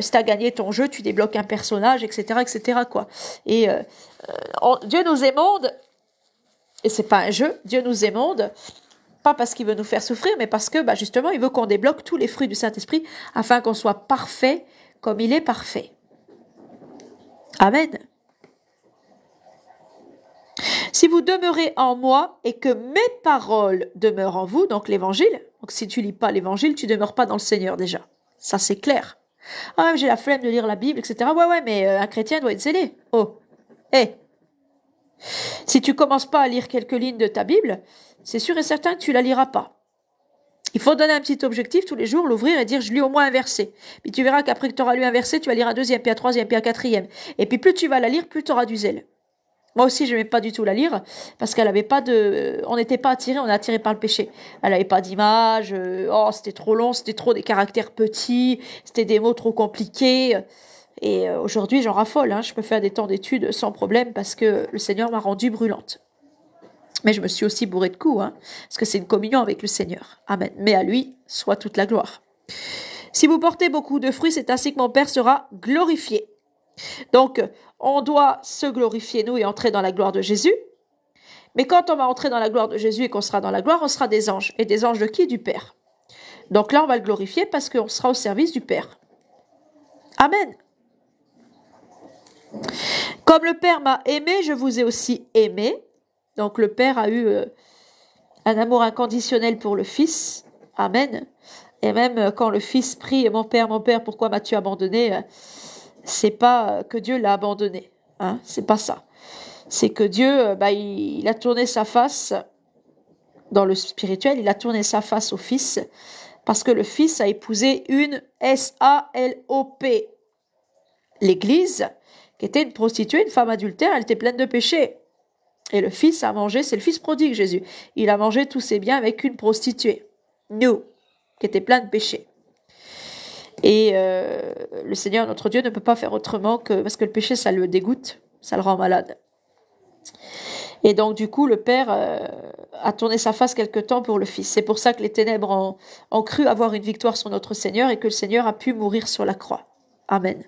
Speaker 1: si tu gagné ton jeu, tu débloques un personnage, etc. etc. Quoi. Et Dieu nous émonde, et c'est pas un jeu, Dieu nous émonde, pas parce qu'il veut nous faire souffrir, mais parce que bah, justement, il veut qu'on débloque tous les fruits du Saint-Esprit afin qu'on soit parfait comme il est parfait. Amen. Si vous demeurez en moi et que mes paroles demeurent en vous, donc l'évangile, donc si tu lis pas l'évangile, tu demeures pas dans le Seigneur déjà. Ça c'est clair. Ah, j'ai la flemme de lire la Bible, etc. Ouais, ouais, mais euh, un chrétien doit être zélé. Oh, eh. Si tu commences pas à lire quelques lignes de ta Bible, c'est sûr et certain que tu la liras pas. Il faut donner un petit objectif tous les jours, l'ouvrir et dire je lis au moins un verset. Puis tu verras qu'après que tu auras lu un verset, tu vas lire un deuxième, puis un troisième, puis un quatrième. Et puis plus tu vas la lire, plus tu auras du zèle. Moi aussi, je n'aimais pas du tout la lire parce qu'elle avait pas de, on n'était pas attiré, on est attiré par le péché. Elle n'avait pas d'image. Euh, oh, c'était trop long, c'était trop des caractères petits, c'était des mots trop compliqués. Et euh, aujourd'hui, j'en raffole. Hein. Je peux faire des temps d'études sans problème parce que le Seigneur m'a rendue brûlante. Mais je me suis aussi bourrée de coups, hein, parce que c'est une communion avec le Seigneur. Amen. Mais à lui soit toute la gloire. Si vous portez beaucoup de fruits, c'est ainsi que mon Père sera glorifié. Donc, on doit se glorifier, nous, et entrer dans la gloire de Jésus. Mais quand on va entrer dans la gloire de Jésus et qu'on sera dans la gloire, on sera des anges. Et des anges de qui Du Père. Donc là, on va le glorifier parce qu'on sera au service du Père. Amen. Comme le Père m'a aimé, je vous ai aussi aimé. Donc le Père a eu euh, un amour inconditionnel pour le Fils. Amen. Et même euh, quand le Fils prie, mon Père, mon Père, pourquoi m'as-tu abandonné c'est pas que Dieu l'a abandonné. Hein, c'est pas ça. C'est que Dieu, euh, bah, il, a tourné sa face dans le spirituel, il a tourné sa face au Fils parce que le Fils a épousé une S-A-L-O-P. L'Église, qui était une prostituée, une femme adultère, elle était pleine de péchés. Et le Fils a mangé, c'est le Fils prodigue, Jésus. Il a mangé tous ses biens avec une prostituée, nous, qui était pleine de péchés. Et euh, le Seigneur, notre Dieu, ne peut pas faire autrement que... Parce que le péché, ça le dégoûte, ça le rend malade. Et donc, du coup, le Père euh, a tourné sa face quelque temps pour le Fils. C'est pour ça que les ténèbres ont, cru avoir une victoire sur notre Seigneur et que le Seigneur a pu mourir sur la croix. Amen.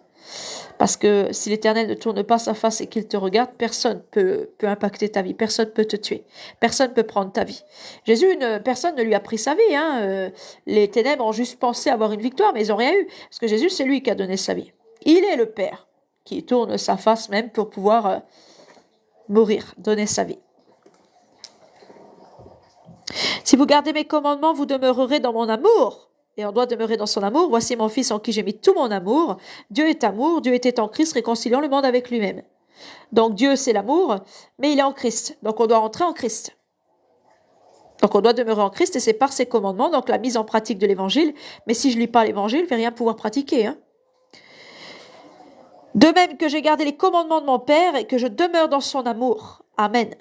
Speaker 1: Parce que si l'Éternel ne tourne pas sa face et qu'il te regarde, personne peut, peut impacter ta vie, personne peut te tuer, personne peut prendre ta vie. Jésus, une, personne ne lui a pris sa vie. Hein. Euh, les ténèbres ont juste pensé avoir une victoire, mais ils n'ont rien eu. Parce que Jésus, c'est lui qui a donné sa vie. Il est le Père qui tourne sa face même pour pouvoir euh, mourir, donner sa vie. Si vous gardez mes commandements, vous demeurerez dans mon amour et on doit demeurer dans son amour. Voici mon Fils en qui j'ai mis tout mon amour. Dieu est amour, Dieu était en Christ réconciliant le monde avec lui-même. Donc Dieu c'est l'amour, mais il est en Christ. Donc on doit entrer en Christ. Donc on doit demeurer en Christ et c'est par ses commandements, donc la mise en pratique de l'évangile. Mais si je lis pas l'évangile, je vais rien pouvoir pratiquer. Hein. De même que j'ai gardé les commandements de mon Père et que je demeure dans son amour. Amen.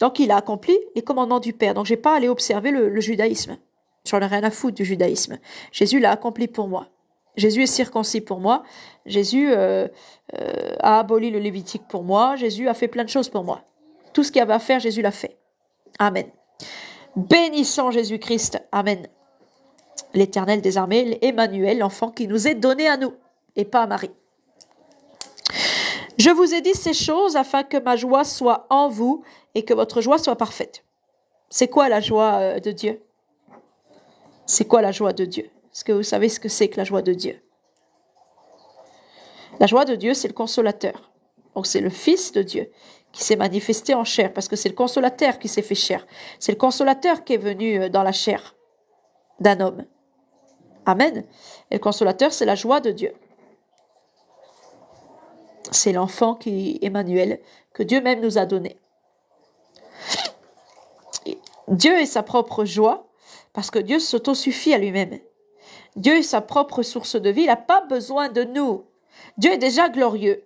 Speaker 1: Donc il a accompli les commandements du Père. Donc j'ai pas allé aller observer le judaïsme. J'en ai rien à foutre du judaïsme. Jésus l'a accompli pour moi. Jésus est circoncis pour moi. Jésus euh, euh, a aboli le Lévitique pour moi. Jésus a fait plein de choses pour moi. Tout ce qu'il avait à faire, Jésus l'a fait. Amen. Bénissons Jésus-Christ. Amen. L'Éternel des armées, Emmanuel, l'enfant qui nous est donné à nous et pas à Marie. Je vous ai dit ces choses afin que ma joie soit en vous et que votre joie soit parfaite. C'est quoi la joie euh, de Dieu c'est quoi la joie de Dieu Est-ce que vous savez ce que c'est que la joie de Dieu La joie de Dieu, c'est le consolateur. Donc c'est le Fils de Dieu qui s'est manifesté en chair, parce que c'est le consolateur qui s'est fait chair. C'est le consolateur qui est venu euh, dans la chair d'un homme. Amen. Et le consolateur, c'est la joie de Dieu. C'est l'enfant qui, Emmanuel, que Dieu même nous a donné. Dieu est sa propre joie, parce que Dieu s'autosuffit à lui-même. Dieu est sa propre source de vie, il n'a pas besoin de nous. Dieu est déjà glorieux.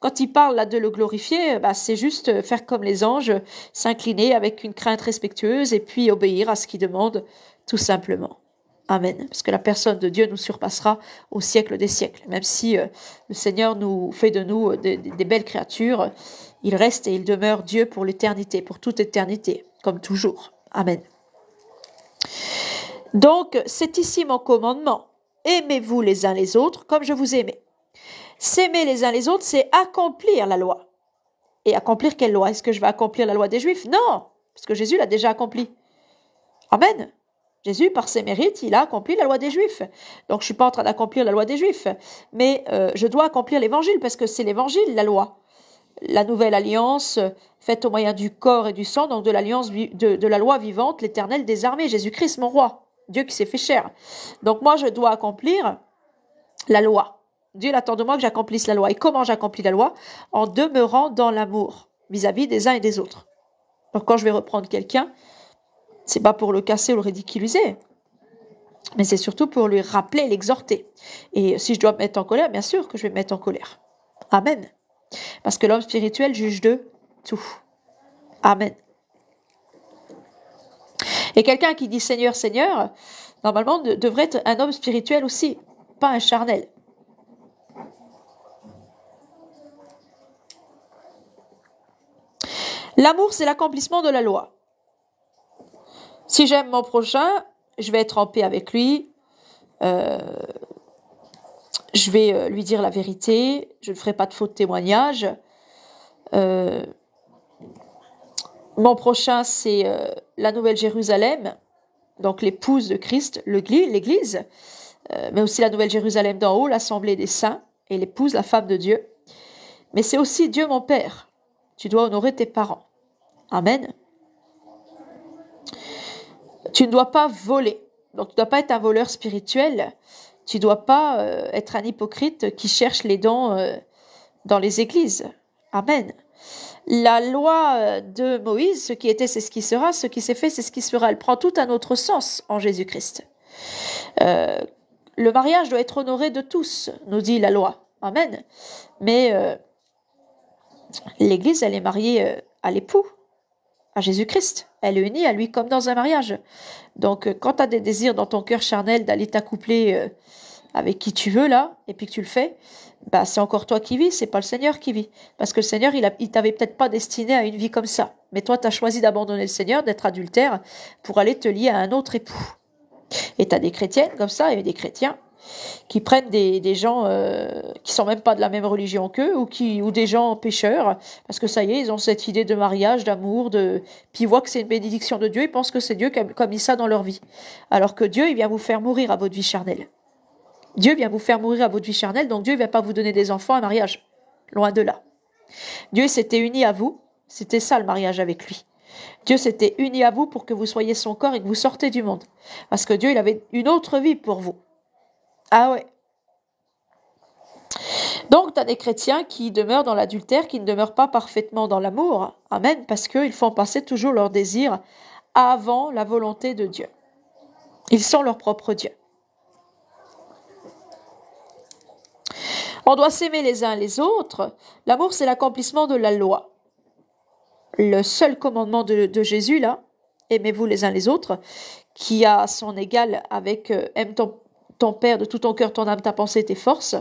Speaker 1: Quand il parle de le glorifier, euh, bah, c'est juste euh, faire comme les anges, s'incliner avec une crainte respectueuse et puis obéir à ce qu'il demande, tout simplement. Amen. Parce que la personne de Dieu nous surpassera au siècle des siècles. Même si euh, le Seigneur nous fait de nous des belles créatures, il reste et il demeure Dieu pour l'éternité, pour toute éternité, comme toujours. Amen. Donc, c'est ici mon commandement. Aimez-vous les uns les autres comme je vous aimais. S'aimer les uns les autres, c'est accomplir la loi. Et accomplir quelle loi Est-ce que je vais accomplir la loi des Juifs Non, parce que Jésus l'a déjà accompli. Amen. Jésus, par ses mérites, il a accompli la loi des Juifs. Donc je suis pas en train d'accomplir la loi des Juifs, mais euh, je dois accomplir l'Évangile parce que c'est l'Évangile, la loi la nouvelle alliance euh, faite au moyen du corps et du sang, donc de l'alliance de, la loi vivante, l'éternel des armées, Jésus-Christ mon roi, Dieu qui s'est fait chair. Donc moi, je dois accomplir la loi. Dieu attend de moi que j'accomplisse la loi. Et comment j'accomplis la loi En demeurant dans l'amour vis-à-vis des uns et des autres. Donc quand je vais reprendre quelqu'un, c'est pas pour le casser ou le ridiculiser, mais c'est surtout pour lui rappeler, l'exhorter. Et si je dois me mettre en colère, bien sûr que je vais me mettre en colère. Amen. Parce que l'homme spirituel juge de tout. Amen. Et quelqu'un qui dit Seigneur, Seigneur, normalement devrait être un homme spirituel aussi, pas un charnel. L'amour, c'est l'accomplissement de la loi. Si j'aime mon prochain, je vais être en paix avec lui. Euh, je vais euh, lui dire la vérité, je ne ferai pas de faux témoignages. Euh, mon prochain, c'est euh, la Nouvelle Jérusalem, donc l'épouse de Christ, l'Église, mais aussi la Nouvelle Jérusalem d'en haut, l'Assemblée des Saints, et l'épouse, la femme de Dieu. Mais c'est aussi Dieu mon Père. Tu dois honorer tes parents. Amen. Tu ne dois pas voler. Donc tu ne dois pas être un voleur spirituel. Tu dois pas euh, être un hypocrite qui cherche les dons euh, dans les églises. Amen. La loi euh, de Moïse, ce qui était, c'est ce qui sera, ce qui s'est fait, c'est ce qui sera. Elle prend tout un autre sens en Jésus-Christ. le mariage doit être honoré de tous, nous dit la loi. Amen. Mais l'Église, elle est mariée à l'époux à Jésus-Christ. Elle est unie à lui comme dans un mariage. Donc, euh, quand tu as des désirs dans ton cœur charnel d'aller t'accoupler euh, avec qui tu veux, là, et puis que tu le fais, bah, c'est encore toi qui vis, c'est pas le Seigneur qui vit. Parce que le Seigneur, il, il t'avait peut-être pas destiné à une vie comme ça. Mais toi, tu as choisi d'abandonner le Seigneur, d'être adultère, pour aller te lier à un autre époux. Et tu as des chrétiennes comme ça, et des chrétiens qui prennent des, gens qui euh, qui sont même pas de la même religion qu'eux ou qui ou des gens pécheurs parce que ça y est ils ont cette idée de mariage d'amour de puis ils voient que c'est une bénédiction de Dieu ils pensent que c'est Dieu qui a, mis ça dans leur vie alors que Dieu il vient vous faire mourir à votre vie charnelle Dieu vient vous faire mourir à votre vie charnelle donc Dieu ne va pas vous donner des enfants à mariage loin de là Dieu s'était uni à vous c'était ça le mariage avec lui Dieu s'était uni à vous pour que vous soyez son corps et que vous sortez du monde. Parce que Dieu, il avait une autre vie pour vous. Ah ouais. Donc, tu as des chrétiens qui demeurent dans l'adultère, qui ne demeurent pas parfaitement dans l'amour. Amen. Parce qu'ils font passer toujours leurs désirs avant la volonté de Dieu. Ils sont leur propre Dieu. On doit s'aimer les uns les autres. L'amour, c'est l'accomplissement de la loi. Le seul commandement de, Jésus, là, aimez-vous les uns les autres, qui a son égal avec euh, aime ton ton Père, de tout ton cœur, ton âme, ta pensée, tes forces.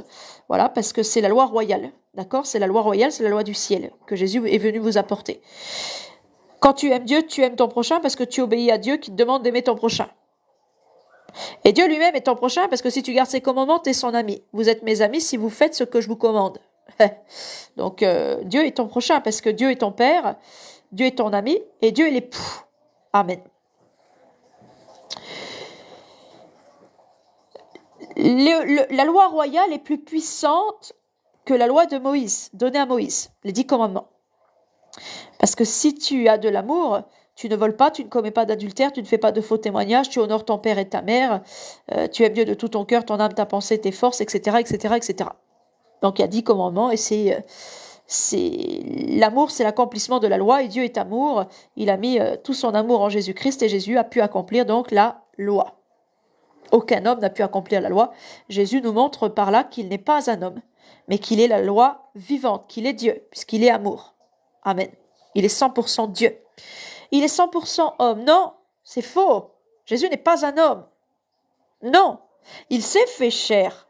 Speaker 1: Voilà, parce que c'est la loi royale. D'accord C'est la loi royale, c'est la loi du ciel que Jésus est venu vous apporter. Quand tu aimes Dieu, tu aimes ton prochain parce que tu obéis à Dieu qui te demande d'aimer ton prochain. Et Dieu lui-même est ton prochain parce que si tu gardes ses commandements, tu es son ami. Vous êtes mes amis si vous faites ce que je vous commande. Donc euh, Dieu est ton prochain parce que Dieu est ton Père, Dieu est ton ami et Dieu est l'époux. Amen la loi royale est plus puissante que la loi de Moïse, donnée à Moïse, les dix commandements. Parce que si tu as de l'amour, tu ne voles pas, tu ne commets pas d'adultère, tu ne fais pas de faux témoignages, tu honores ton père et ta mère, euh, tu aimes Dieu de tout ton cœur, ton âme, ta pensée, tes forces, etc., etc., etc. Donc il y a dix commandements et euh, c'est l'amour, c'est l'accomplissement de la loi et Dieu est amour. Il a mis euh, tout son amour en Jésus-Christ et Jésus a pu accomplir donc la loi. Aucun homme n'a pu accomplir la loi. Jésus nous montre par là qu'il n'est pas un homme, mais qu'il est la loi vivante, qu'il est Dieu, puisqu'il est amour. Amen. Il est 100% Dieu. Il est 100% homme. Non, c'est faux. Jésus n'est pas un homme. Non, il s'est fait chair.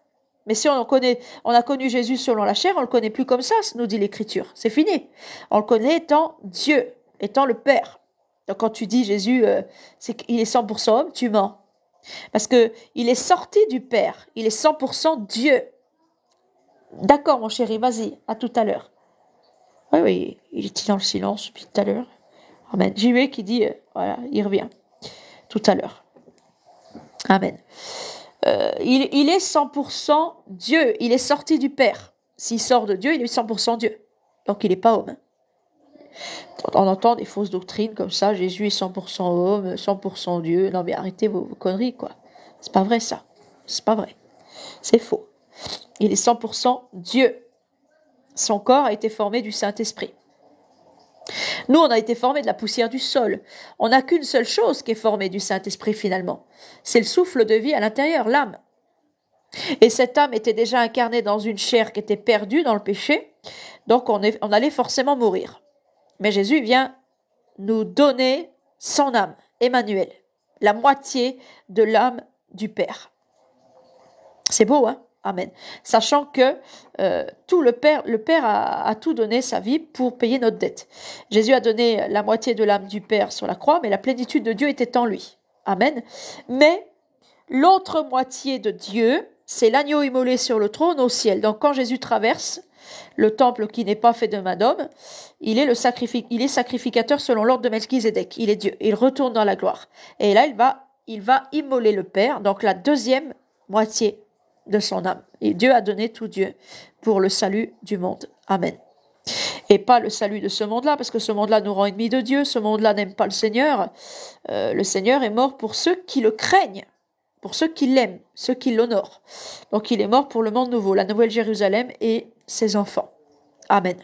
Speaker 1: Mais si on, connaît, on a connu Jésus selon la chair, on le connaît plus comme ça, nous dit l'Écriture. C'est fini. On le connaît étant Dieu, étant le Père. Donc quand tu dis Jésus, euh, c'est qu'il est 100% homme, tu mens. Parce que il est sorti du Père, il est 100% Dieu. D'accord, mon chéri, vas-y, à tout à l'heure. Oui, oui, il était dans le silence depuis tout à l'heure. Amen. J'y e qui dit, euh, voilà, il revient tout à l'heure. Amen. Euh, il, il, est 100% Dieu, il est sorti du Père. S'il sort de Dieu, il est 100% Dieu. Donc il n'est pas homme on entend des fausses doctrines comme ça, Jésus est 100% homme, 100% Dieu. Non mais arrêtez vos, conneries quoi. C'est pas vrai ça. C'est pas vrai. C'est faux. Il est 100% Dieu. Son corps a été formé du Saint-Esprit. Nous, on a été formés de la poussière du sol. On n'a qu'une seule chose qui est formée du Saint-Esprit finalement. C'est le souffle de vie à l'intérieur, l'âme. Et cette âme était déjà incarnée dans une chair qui était perdue dans le péché, donc on, est, on allait forcément mourir. Mais Jésus vient nous donner son âme, Emmanuel, la moitié de l'âme du Père. C'est beau, hein Amen. Sachant que euh, tout le Père, le Père a, a, tout donné sa vie pour payer notre dette. Jésus a donné la moitié de l'âme du Père sur la croix, mais la plénitude de Dieu était en lui. Amen. Mais l'autre moitié de Dieu, c'est l'agneau immolé sur le trône au ciel. Donc quand Jésus traverse le temple qui n'est pas fait de main d'homme, il est le il est sacrificateur selon l'ordre de Melchizedek. Il est Dieu. Il retourne dans la gloire. Et là, il va, il va immoler le Père, donc la deuxième moitié de son âme. Et Dieu a donné tout Dieu pour le salut du monde. Amen. Et pas le salut de ce monde-là, parce que ce monde-là nous rend ennemis de Dieu, ce monde-là n'aime pas le Seigneur. Euh, le Seigneur est mort pour ceux qui le craignent, pour ceux qui l'aiment, ceux qui l'honorent. Donc il est mort pour le monde nouveau, la nouvelle Jérusalem et ses enfants. Amen.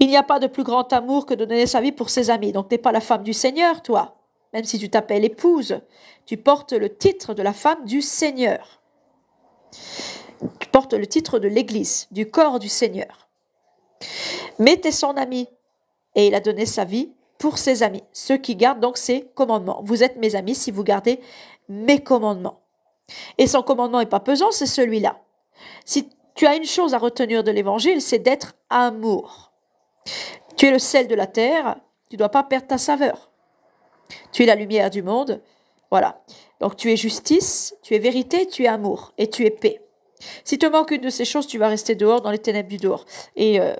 Speaker 1: Il n'y a pas de plus grand amour que de donner sa vie pour ses amis. Donc tu n'es pas la femme du Seigneur, toi. Même si tu t'appelles épouse, tu portes le titre de la femme du Seigneur. Tu portes le titre de l'Église, du corps du Seigneur. Mais es son ami. Et il a donné sa vie pour ses amis, ceux qui gardent donc ses commandements. Vous êtes mes amis si vous gardez mes commandements. Et son commandement n'est pas pesant, c'est celui-là. Si tu as une chose à retenir de l'évangile, c'est d'être amour. Tu es le sel de la terre, tu ne dois pas perdre ta saveur. Tu es la lumière du monde, voilà. Donc tu es justice, tu es vérité, tu es amour et tu es paix. Si te manque une de ces choses, tu vas rester dehors dans les ténèbres du dehors. Et euh,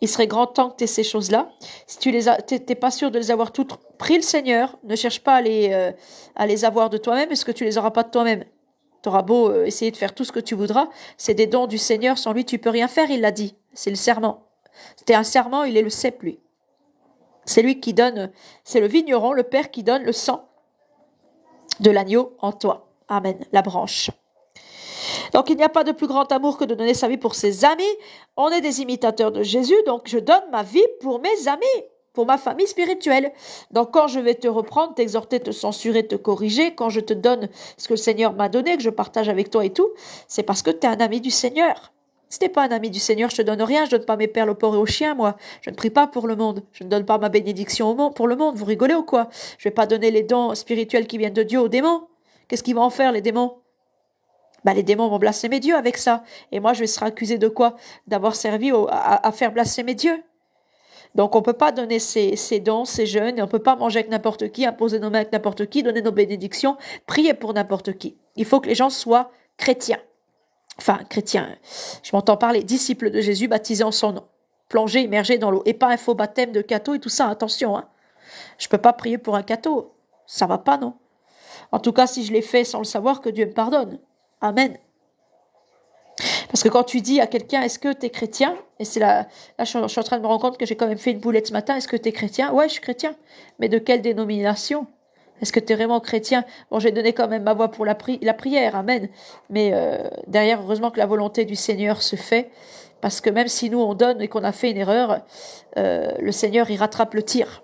Speaker 1: il serait grand temps que tu aies ces choses-là. Si tu n'es pas sûr de les avoir toutes pris, le Seigneur, ne cherche pas à les, euh, à les avoir de toi-même, parce ce que tu les auras pas de toi-même T'auras beau euh, essayer de faire tout ce que tu voudras, c'est des dons du Seigneur, sans lui tu peux rien faire, il l'a dit. C'est le serment. C'était un serment, il est le cep, lui. C'est lui qui donne, c'est le vigneron, le Père qui donne le sang de l'agneau en toi. Amen. La branche. Donc il n'y a pas de plus grand amour que de donner sa vie pour ses amis. On est des imitateurs de Jésus, donc je donne ma vie pour mes amis pour ma famille spirituelle. Donc quand je vais te reprendre, t'exhorter, te censurer, te corriger, quand je te donne ce que le Seigneur m'a donné, que je partage avec toi et tout, c'est parce que tu es un ami du Seigneur. Si t'es pas un ami du Seigneur, je te donne rien, je donne pas mes perles au porc et aux chiens, moi. Je ne prie pas pour le monde. Je ne donne pas ma bénédiction au monde, pour le monde. Vous rigolez ou quoi? Je vais pas donner les dons spirituels qui viennent de Dieu aux démons. Qu'est-ce qu'ils vont en faire, les démons? Bah, les démons vont blasphémer Dieu avec ça. Et moi, je vais se de quoi? D'avoir servi à, à faire blasphémer Dieu. Donc on ne peut pas donner ses, dons, ses jeunes, et on ne peut pas manger avec n'importe qui, imposer nos mains avec n'importe qui, donner nos bénédictions, prier pour n'importe qui. Il faut que les gens soient chrétiens. Enfin, chrétiens, je m'entends parler, disciples de Jésus baptisés en son nom, plongés, immergés dans l'eau, et pas un faux baptême de cateau et tout ça, attention. Hein. Je ne peux pas prier pour un cateau, ça va pas, non En tout cas, si je l'ai fait sans le savoir, que Dieu me pardonne. Amen. Parce que quand tu dis à quelqu'un, est-ce que tu es chrétien Et c'est là, là je, suis en train de me rendre compte que j'ai quand même fait une boulette ce matin, est-ce que tu es chrétien Ouais, je suis chrétien. Mais de quelle dénomination Est-ce que tu es vraiment chrétien Bon, j'ai donné quand même ma voix pour la, prière, amen. Mais euh, derrière, heureusement que la volonté du Seigneur se fait. Parce que même si nous, on donne et qu'on a fait une erreur, euh, le Seigneur, il rattrape le tir.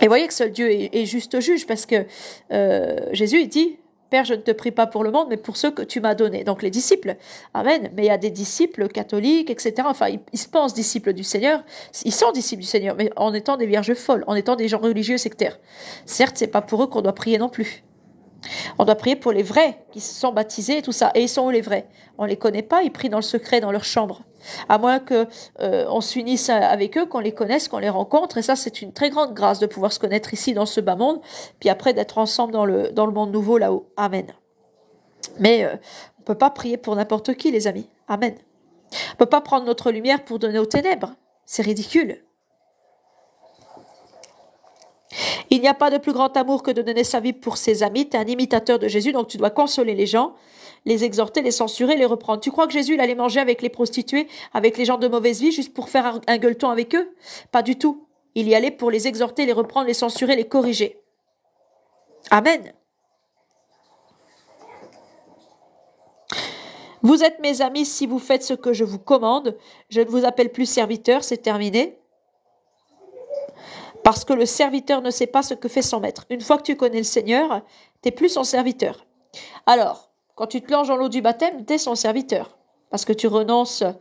Speaker 1: Et voyez que seul Dieu est, juste juge, parce que euh, Jésus, il dit, Père, je ne te prie pas pour le monde, mais pour ceux que tu m'as donnés. Donc les disciples. Amen. Mais il y a des disciples catholiques, etc. Enfin, ils, se pensent disciples du Seigneur. Ils sont disciples du Seigneur, mais en étant des vierges folles, en étant des gens religieux sectaires. Certes, c'est pas pour eux qu'on doit prier non plus. On doit prier pour les vrais qui se sont baptisés et tout ça. Et ils sont où les vrais On les connaît pas, ils prient dans le secret, dans leur chambre à moins que euh, on s'unisse avec eux, qu'on les connaisse, qu'on les rencontre. Et ça, c'est une très grande grâce de pouvoir se connaître ici dans ce bas monde, puis après d'être ensemble dans le dans le monde nouveau là-haut. Amen. Mais euh, on ne peut pas prier pour n'importe qui, les amis. Amen. On peut pas prendre notre lumière pour donner aux ténèbres. C'est ridicule. Il n'y a pas de plus grand amour que de donner sa vie pour ses amis. Tu es un imitateur de Jésus, donc tu dois consoler les gens les exhorter, les censurer, les reprendre. Tu crois que Jésus, il allait manger avec les prostituées, avec les gens de mauvaise vie, juste pour faire un gueuleton avec eux Pas du tout. Il y allait pour les exhorter, les reprendre, les censurer, les corriger. Amen. Vous êtes mes amis si vous faites ce que je vous commande. Je ne vous appelle plus serviteur, c'est terminé. Parce que le serviteur ne sait pas ce que fait son maître. Une fois que tu connais le Seigneur, tu n'es plus son serviteur. Alors, quand tu te plonges dans l'eau du baptême, t'es son serviteur. Parce que tu renonces euh,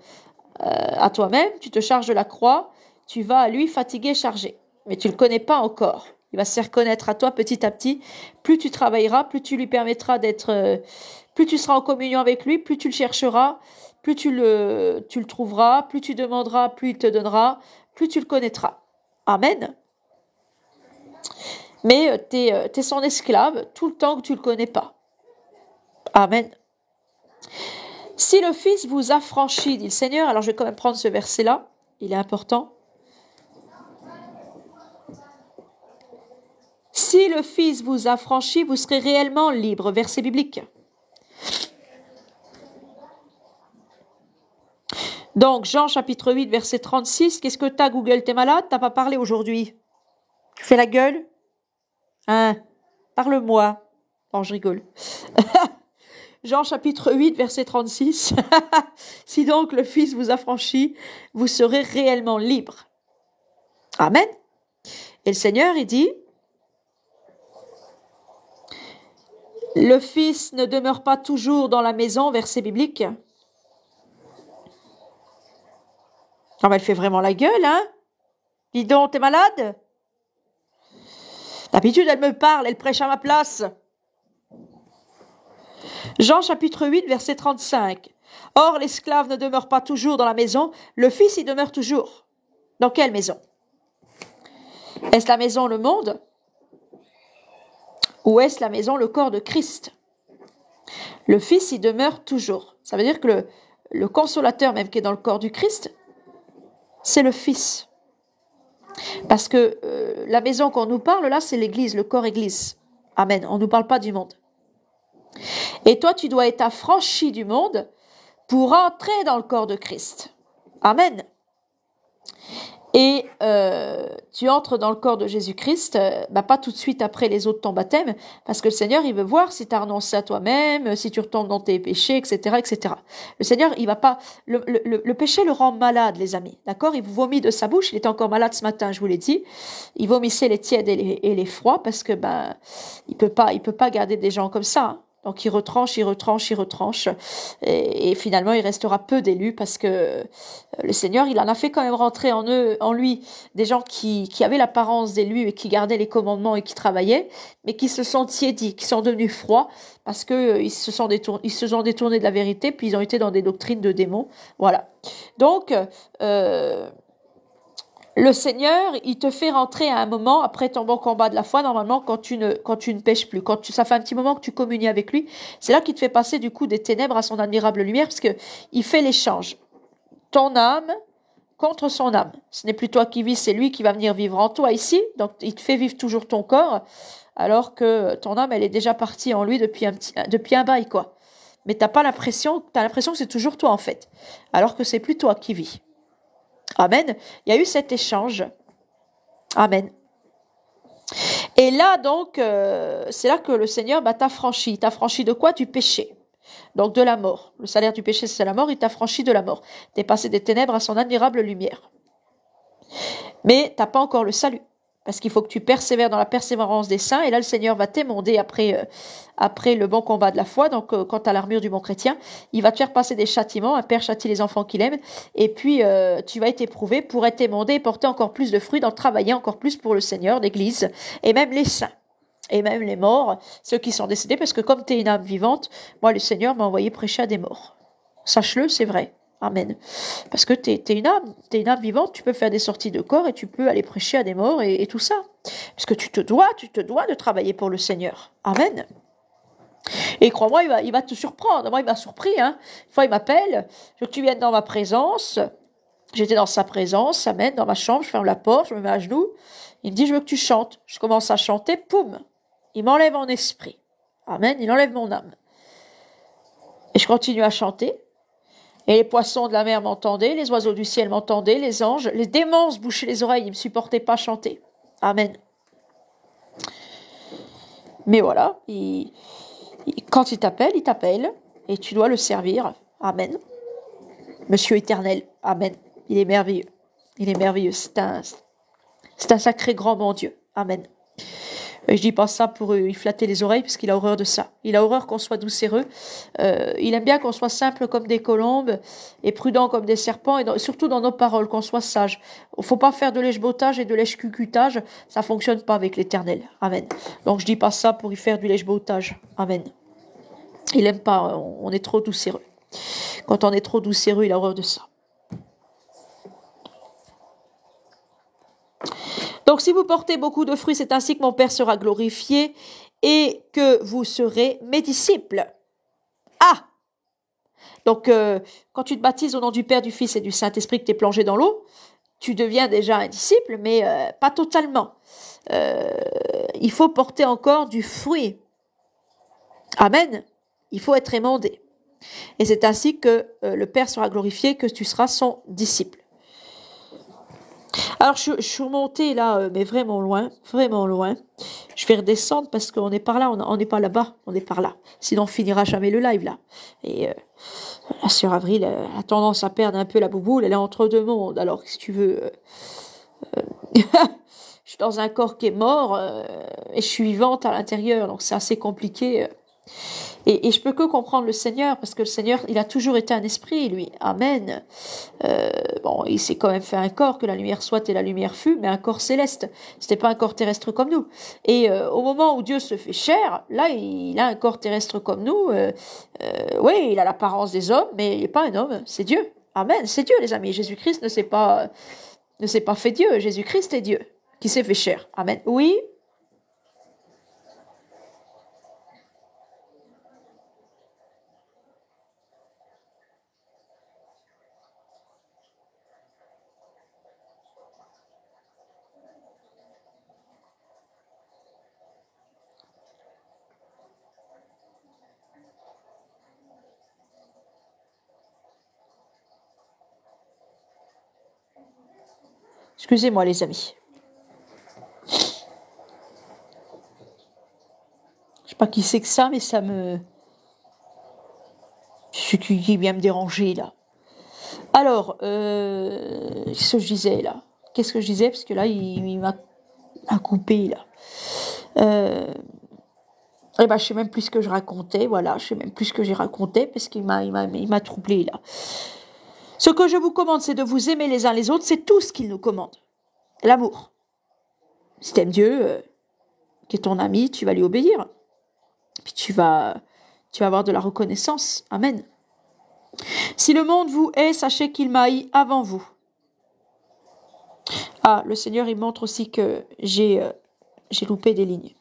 Speaker 1: à toi-même, tu te charges de la croix, tu vas à lui fatigué, chargé. Mais tu ne le connais pas encore. Il va se reconnaître à toi petit à petit. Plus tu travailleras, plus tu lui permettras d'être, euh, plus tu seras en communion avec lui, plus tu le chercheras, plus tu le, tu le trouveras, plus tu demanderas, plus il te donnera, plus tu le connaîtras. Amen. Mais euh, tu es, es son esclave tout le temps que tu ne le connais pas. Amen. Si le Fils vous affranchit, dit le Seigneur, alors je vais quand même prendre ce verset-là, il est important. Si le Fils vous affranchit, vous serez réellement libre. Verset biblique. Donc, Jean chapitre 8, verset 36, qu'est-ce que t'as, Google T'es malade T'as pas parlé aujourd'hui Tu fais la gueule Hein Parle-moi. Bon, je rigole. Jean chapitre 8, verset 36. si donc le Fils vous franchi vous serez réellement libre. Amen. Et le Seigneur, il dit, le Fils ne demeure pas toujours dans la maison, verset biblique. Non, ah, elle fait vraiment la gueule, hein Dis donc, t'es malade D'habitude, elle me parle, elle prêche à ma place. Jean chapitre 8 verset 35. Or l'esclave ne demeure pas toujours dans la maison, le fils y demeure toujours. Dans quelle maison Est-ce la maison le monde Ou est-ce la maison le corps de Christ Le fils y demeure toujours. Ça veut dire que le, consolateur même qui est dans le corps du Christ, c'est le fils. Parce que euh, la maison qu'on nous parle là, c'est l'église, le corps église. Amen. On ne nous parle pas du monde. Et toi, tu dois être affranchi du monde pour entrer dans le corps de Christ. Amen. Et euh, tu entres dans le corps de Jésus-Christ, euh, bah, pas tout de suite après les autres de ton baptême, parce que le Seigneur, il veut voir si tu as renoncé à toi-même, euh, si tu retombes dans tes péchés, etc., etc. Le Seigneur, il va pas... Le, péché le rend malade, les amis, d'accord Il vomit de sa bouche, il était encore malade ce matin, je vous l'ai dit. Il vomissait les tièdes et les, froids, parce que ben il peut pas, il peut pas garder des gens comme ça. Hein. Donc il retranche, il retranche, il retranche. Et, finalement, il restera peu d'élus parce que euh, le Seigneur, il en a fait quand même rentrer en en lui, des gens qui, avaient l'apparence d'élus et qui gardaient les commandements et qui travaillaient, mais qui se sont tiédis, qui sont devenus froids parce que euh, ils se sont détournés, se sont détournés de la vérité, puis ils ont été dans des doctrines de démons. Voilà. Donc, euh, le Seigneur, il te fait rentrer à un moment après ton bon combat de la foi, normalement quand tu ne quand tu ne pêches plus, quand tu, ça fait un petit moment que tu communies avec lui, c'est là qu'il te fait passer du coup des ténèbres à son admirable lumière parce que il fait l'échange. Ton âme contre son âme. Ce n'est plus toi qui vis, c'est lui qui va venir vivre en toi ici. Donc il te fait vivre toujours ton corps alors que ton âme elle est déjà partie en lui depuis un petit depuis un bail quoi. Mais t'as pas l'impression, t'as l'impression que c'est toujours toi en fait, alors que c'est plus toi qui vis. Amen. Il y a eu cet échange. Amen. Et là, donc, euh, c'est là que le Seigneur bah, t'a franchi. T'a franchi de quoi Du péché. Donc de la mort. Le salaire du péché, c'est la mort. Il t'a franchi de la mort. T'es passé des ténèbres à son admirable lumière. Mais t'as pas encore le salut parce qu'il faut que tu persévères dans la persévérance des saints. Et là, le Seigneur va t'émonder après, euh, après le bon combat de la foi. Donc, euh, quant à l'armure du bon chrétien, il va te faire passer des châtiments. Un père châtie les enfants qu'il aime. Et puis, euh, tu vas être éprouvé pour être émondé porter encore plus de fruits, d'en travailler encore plus pour le Seigneur, l'Église et même les saints et même les morts, ceux qui sont décédés, parce que comme tu es une âme vivante, moi, le Seigneur m'a envoyé prêcher à des morts. Sache-le, c'est vrai. Amen. Parce que tu es, une âme, tu es une âme vivante, tu peux faire des sorties de corps et tu peux aller prêcher à des morts et, tout ça. Parce que tu te dois, tu te dois de travailler pour le Seigneur. Amen. Et crois-moi, il va, il va te surprendre. Moi, il m'a surpris. Hein. Une fois, il m'appelle. Je veux que tu viennes dans ma présence. J'étais dans sa présence. Amen. Dans ma chambre, je ferme la porte, je me mets à genoux. Il me dit, je veux que tu chantes. Je commence à chanter. Poum. Il m'enlève en esprit. Amen. Il enlève mon âme. Et je continue à chanter. Et les poissons de la mer m'entendaient, les oiseaux du ciel m'entendaient, les anges, les démons se bouchaient les oreilles, ils ne me supportaient pas chanter. Amen. Mais voilà, quand il t'appelle, il t'appelle, et tu dois le servir. Amen. Monsieur éternel, Amen. Il est merveilleux. Il est merveilleux. C'est un, c'est un sacré grand bon Dieu. Amen je dis pas ça pour lui euh, flatter les oreilles, parce qu'il a horreur de ça. Il a horreur qu'on soit doucéreux. Euh, il aime bien qu'on soit simple comme des colombes et prudent comme des serpents, et surtout dans nos paroles, qu'on soit sage. Faut pas faire de lèche et de lèche-cucutage. Ça fonctionne pas avec l'éternel. Amen. Donc je dis pas ça pour y faire du lèche Amen. Il aime pas, on est trop doucéreux. Quand on est trop doucéreux, il a horreur de ça. Donc si vous portez beaucoup de fruits, c'est ainsi que mon Père sera glorifié et que vous serez mes disciples. Ah Donc euh, quand tu te baptises au nom du Père, du Fils et du Saint-Esprit, que tu es plongé dans l'eau, tu deviens déjà un disciple, mais euh, pas totalement. Euh, il faut porter encore du fruit. Amen. Il faut être aimandé. Et c'est ainsi que le Père sera glorifié, que tu seras son disciple. Alors, je, suis remontée là, euh, mais vraiment loin, vraiment loin. Je vais redescendre parce qu'on est par là, on n'est pas là-bas, on est par là. Sinon, on finira jamais le live là. Et euh, sur Avril euh, la a tendance à perdre un peu la bouboule, elle est entre deux mondes. Alors, si tu veux, je suis dans un corps qui est mort et je suis vivante à l'intérieur, donc c'est assez compliqué. Et, et, je peux que comprendre le Seigneur, parce que le Seigneur, il a toujours été un esprit, lui. Amen. Euh, bon, il s'est quand même fait un corps, que la lumière soit et la lumière fut, mais un corps céleste. C'était pas un corps terrestre comme nous. Et euh, au moment où Dieu se fait chair, là, il, a un corps terrestre comme nous. Euh, oui, il a l'apparence des hommes, mais il n'est pas un homme, c'est Dieu. Amen, c'est Dieu, les amis. Jésus-Christ ne s'est pas, ne s'est pas fait Dieu. Jésus-Christ est Dieu, qui s'est fait chair. Amen. Oui, Excusez-moi les amis. Je sais pas qui c'est que ça, mais ça me... Ce qui vient me déranger là. Alors, euh, ce que je disais là Qu'est-ce que je disais Parce que là, il, m'a coupé là. Euh, eh ben, je sais même plus ce que je racontais, voilà, je sais même plus ce que j'ai raconté parce qu'il m'a, m'a, troublé là. Ce que je vous commande, c'est de vous aimer les uns les autres, c'est tout ce qu'il nous commande. L'amour. Si aimes Dieu, euh, qui est ton ami, tu vas lui obéir. Puis tu vas, tu vas avoir de la reconnaissance. Amen. Si le monde vous hait, sachez qu'il m'a avant vous. Ah, le Seigneur, il montre aussi que j'ai euh, j'ai loupé des lignes.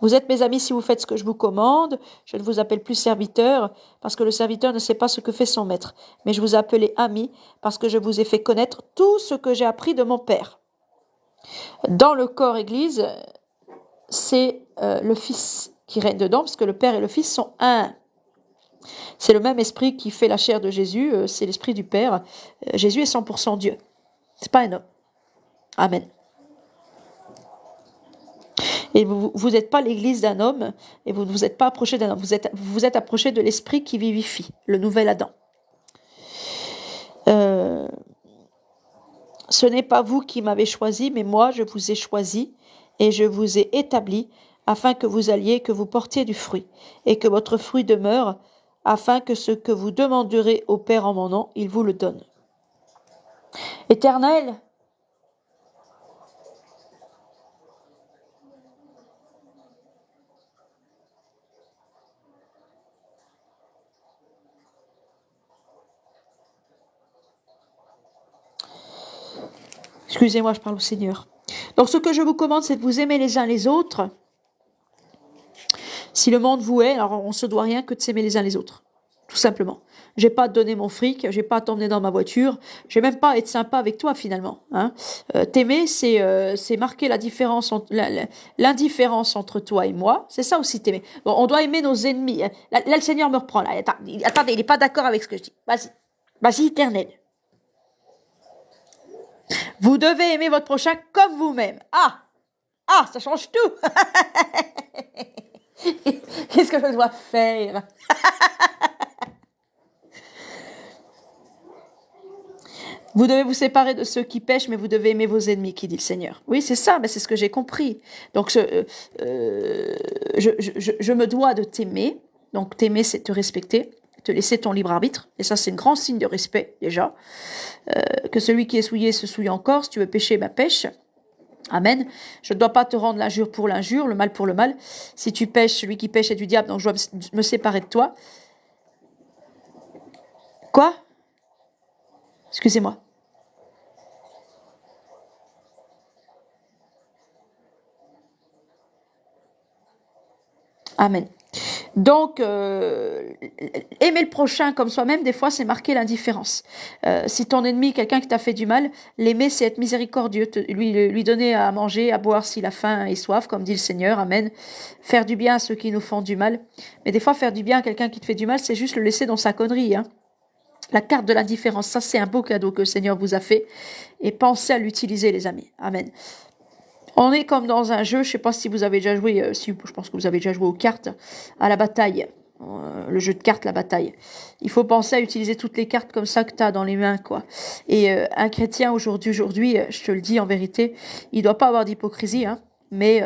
Speaker 1: Vous êtes mes amis si vous faites ce que je vous commande. Je ne vous appelle plus serviteur, parce que le serviteur ne sait pas ce que fait son maître. Mais je vous appelais ami, parce que je vous ai fait connaître tout ce que j'ai appris de mon Père. Dans le corps Église, c'est euh, le Fils qui règne dedans, parce que le Père et le Fils sont un. C'est le même esprit qui fait la chair de Jésus, euh, c'est l'esprit du Père. Euh, Jésus est 100% Dieu. C'est pas un homme. Amen. Et vous n'êtes pas l'église d'un homme, et vous ne vous êtes pas approché d'un homme, vous êtes, vous, êtes approché de l'esprit qui vivifie, le nouvel Adam. Euh, ce n'est pas vous qui m'avez choisi, mais moi je vous ai choisi, et je vous ai établi, afin que vous alliez, que vous portiez du fruit, et que votre fruit demeure, afin que ce que vous demanderez au Père en mon nom, il vous le donne. Éternel, Excusez-moi, je parle au Seigneur. Donc ce que je vous commande, c'est de vous aimer les uns les autres. Si le monde vous est, alors on se doit rien que de s'aimer les uns les autres. Tout simplement. J'ai pas donné mon fric, j'ai pas à t'emmener dans ma voiture, j'ai même pas à être sympa avec toi finalement. Hein. Euh, t'aimer, c'est euh, c'est marquer la différence entre, l'indifférence entre toi et moi. C'est ça aussi t'aimer. Bon, on doit aimer nos ennemis. Hein. Là, le Seigneur me reprend. Là, attendez, il est pas d'accord avec ce que je dis. Vas-y, vas-y, Éternel. Vous devez aimer votre prochain comme vous-même. Ah Ah, ça change tout Qu'est-ce que je dois faire Vous devez vous séparer de ceux qui pêchent, mais vous devez aimer vos ennemis, qui dit le Seigneur. Oui, c'est ça, mais c'est ce que j'ai compris. Donc, je, euh, euh, me dois de t'aimer. Donc, t'aimer, c'est te respecter te laisser ton libre arbitre. Et ça, c'est un grand signe de respect, déjà. Euh, que celui qui est souillé se souille encore. Si tu veux pécher, ma bah, pêche. Amen. Je ne dois pas te rendre l'injure pour l'injure, le mal pour le mal. Si tu pêches, celui qui pêche est du diable, donc je dois me séparer de toi. Quoi Excusez-moi. Amen. Donc, euh, aimer le prochain comme soi-même, des fois, c'est marquer l'indifférence. Euh, si ton ennemi, quelqu'un qui t'a fait du mal, l'aimer, c'est être miséricordieux, lui, lui donner à manger, à boire s'il a faim et soif, comme dit le Seigneur, Amen. Faire du bien à ceux qui nous font du mal. Mais des fois, faire du bien à quelqu'un qui te fait du mal, c'est juste le laisser dans sa connerie. Hein. La carte de l'indifférence, ça c'est un beau cadeau que le Seigneur vous a fait. Et pensez à l'utiliser, les amis. Amen. On est comme dans un jeu, je ne sais pas si vous avez déjà joué, euh, si, je pense que vous avez déjà joué aux cartes, à la bataille. Euh, le jeu de cartes, la bataille. Il faut penser à utiliser toutes les cartes comme ça que tu as dans les mains, quoi. Et euh, un chrétien aujourd'hui, aujourd'hui, je te le dis en vérité, il doit pas avoir d'hypocrisie, hein, mais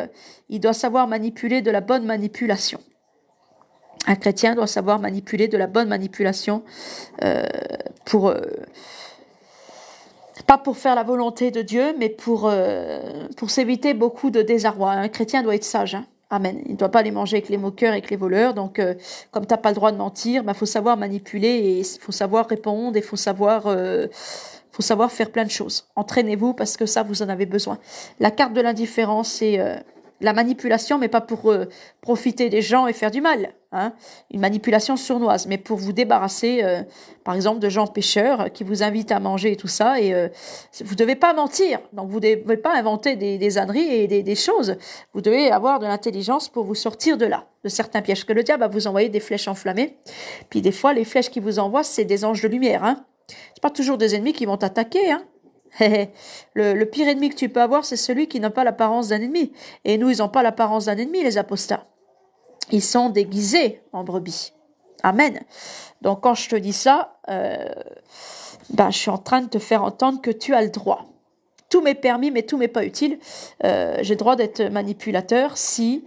Speaker 1: il doit savoir manipuler de la bonne manipulation. Un chrétien doit savoir manipuler de la bonne manipulation pour pas pour faire la volonté de Dieu, mais pour, euh, pour s'éviter beaucoup de désarroi. Un chrétien doit être sage. Hein. Amen. Il ne doit pas aller manger avec les moqueurs, avec les voleurs. Donc, euh, comme tu n'as pas le droit de mentir, il bah, faut savoir manipuler et il faut savoir répondre et il faut savoir... Euh, faut savoir faire plein de choses. Entraînez-vous parce que ça, vous en avez besoin. La carte de l'indifférence, c'est la manipulation, mais pas pour euh, profiter des gens et faire du mal. Hein. Une manipulation sournoise, mais pour vous débarrasser, euh, par exemple, de gens pêcheurs qui vous invitent à manger et tout ça. Et euh, vous devez pas mentir, donc vous devez pas inventer des, des âneries et des, choses. Vous devez avoir de l'intelligence pour vous sortir de là, de certains pièges. Que le diable va vous envoyer des flèches enflammées. Puis des fois, les flèches qu'il vous envoie, c'est des anges de lumière. Hein. C'est pas toujours des ennemis qui vont attaquer, Hein. le, le, pire ennemi que tu peux avoir, c'est celui qui n'a pas l'apparence d'un ennemi. Et nous, ils n'ont pas l'apparence d'un ennemi, les apostats. Ils sont déguisés en brebis. Amen. Donc quand je te dis ça, euh, ben, je suis en train de te faire entendre que tu as le droit. Tout m'est permis, mais tout m'est pas utile. Euh, j'ai le droit d'être manipulateur si,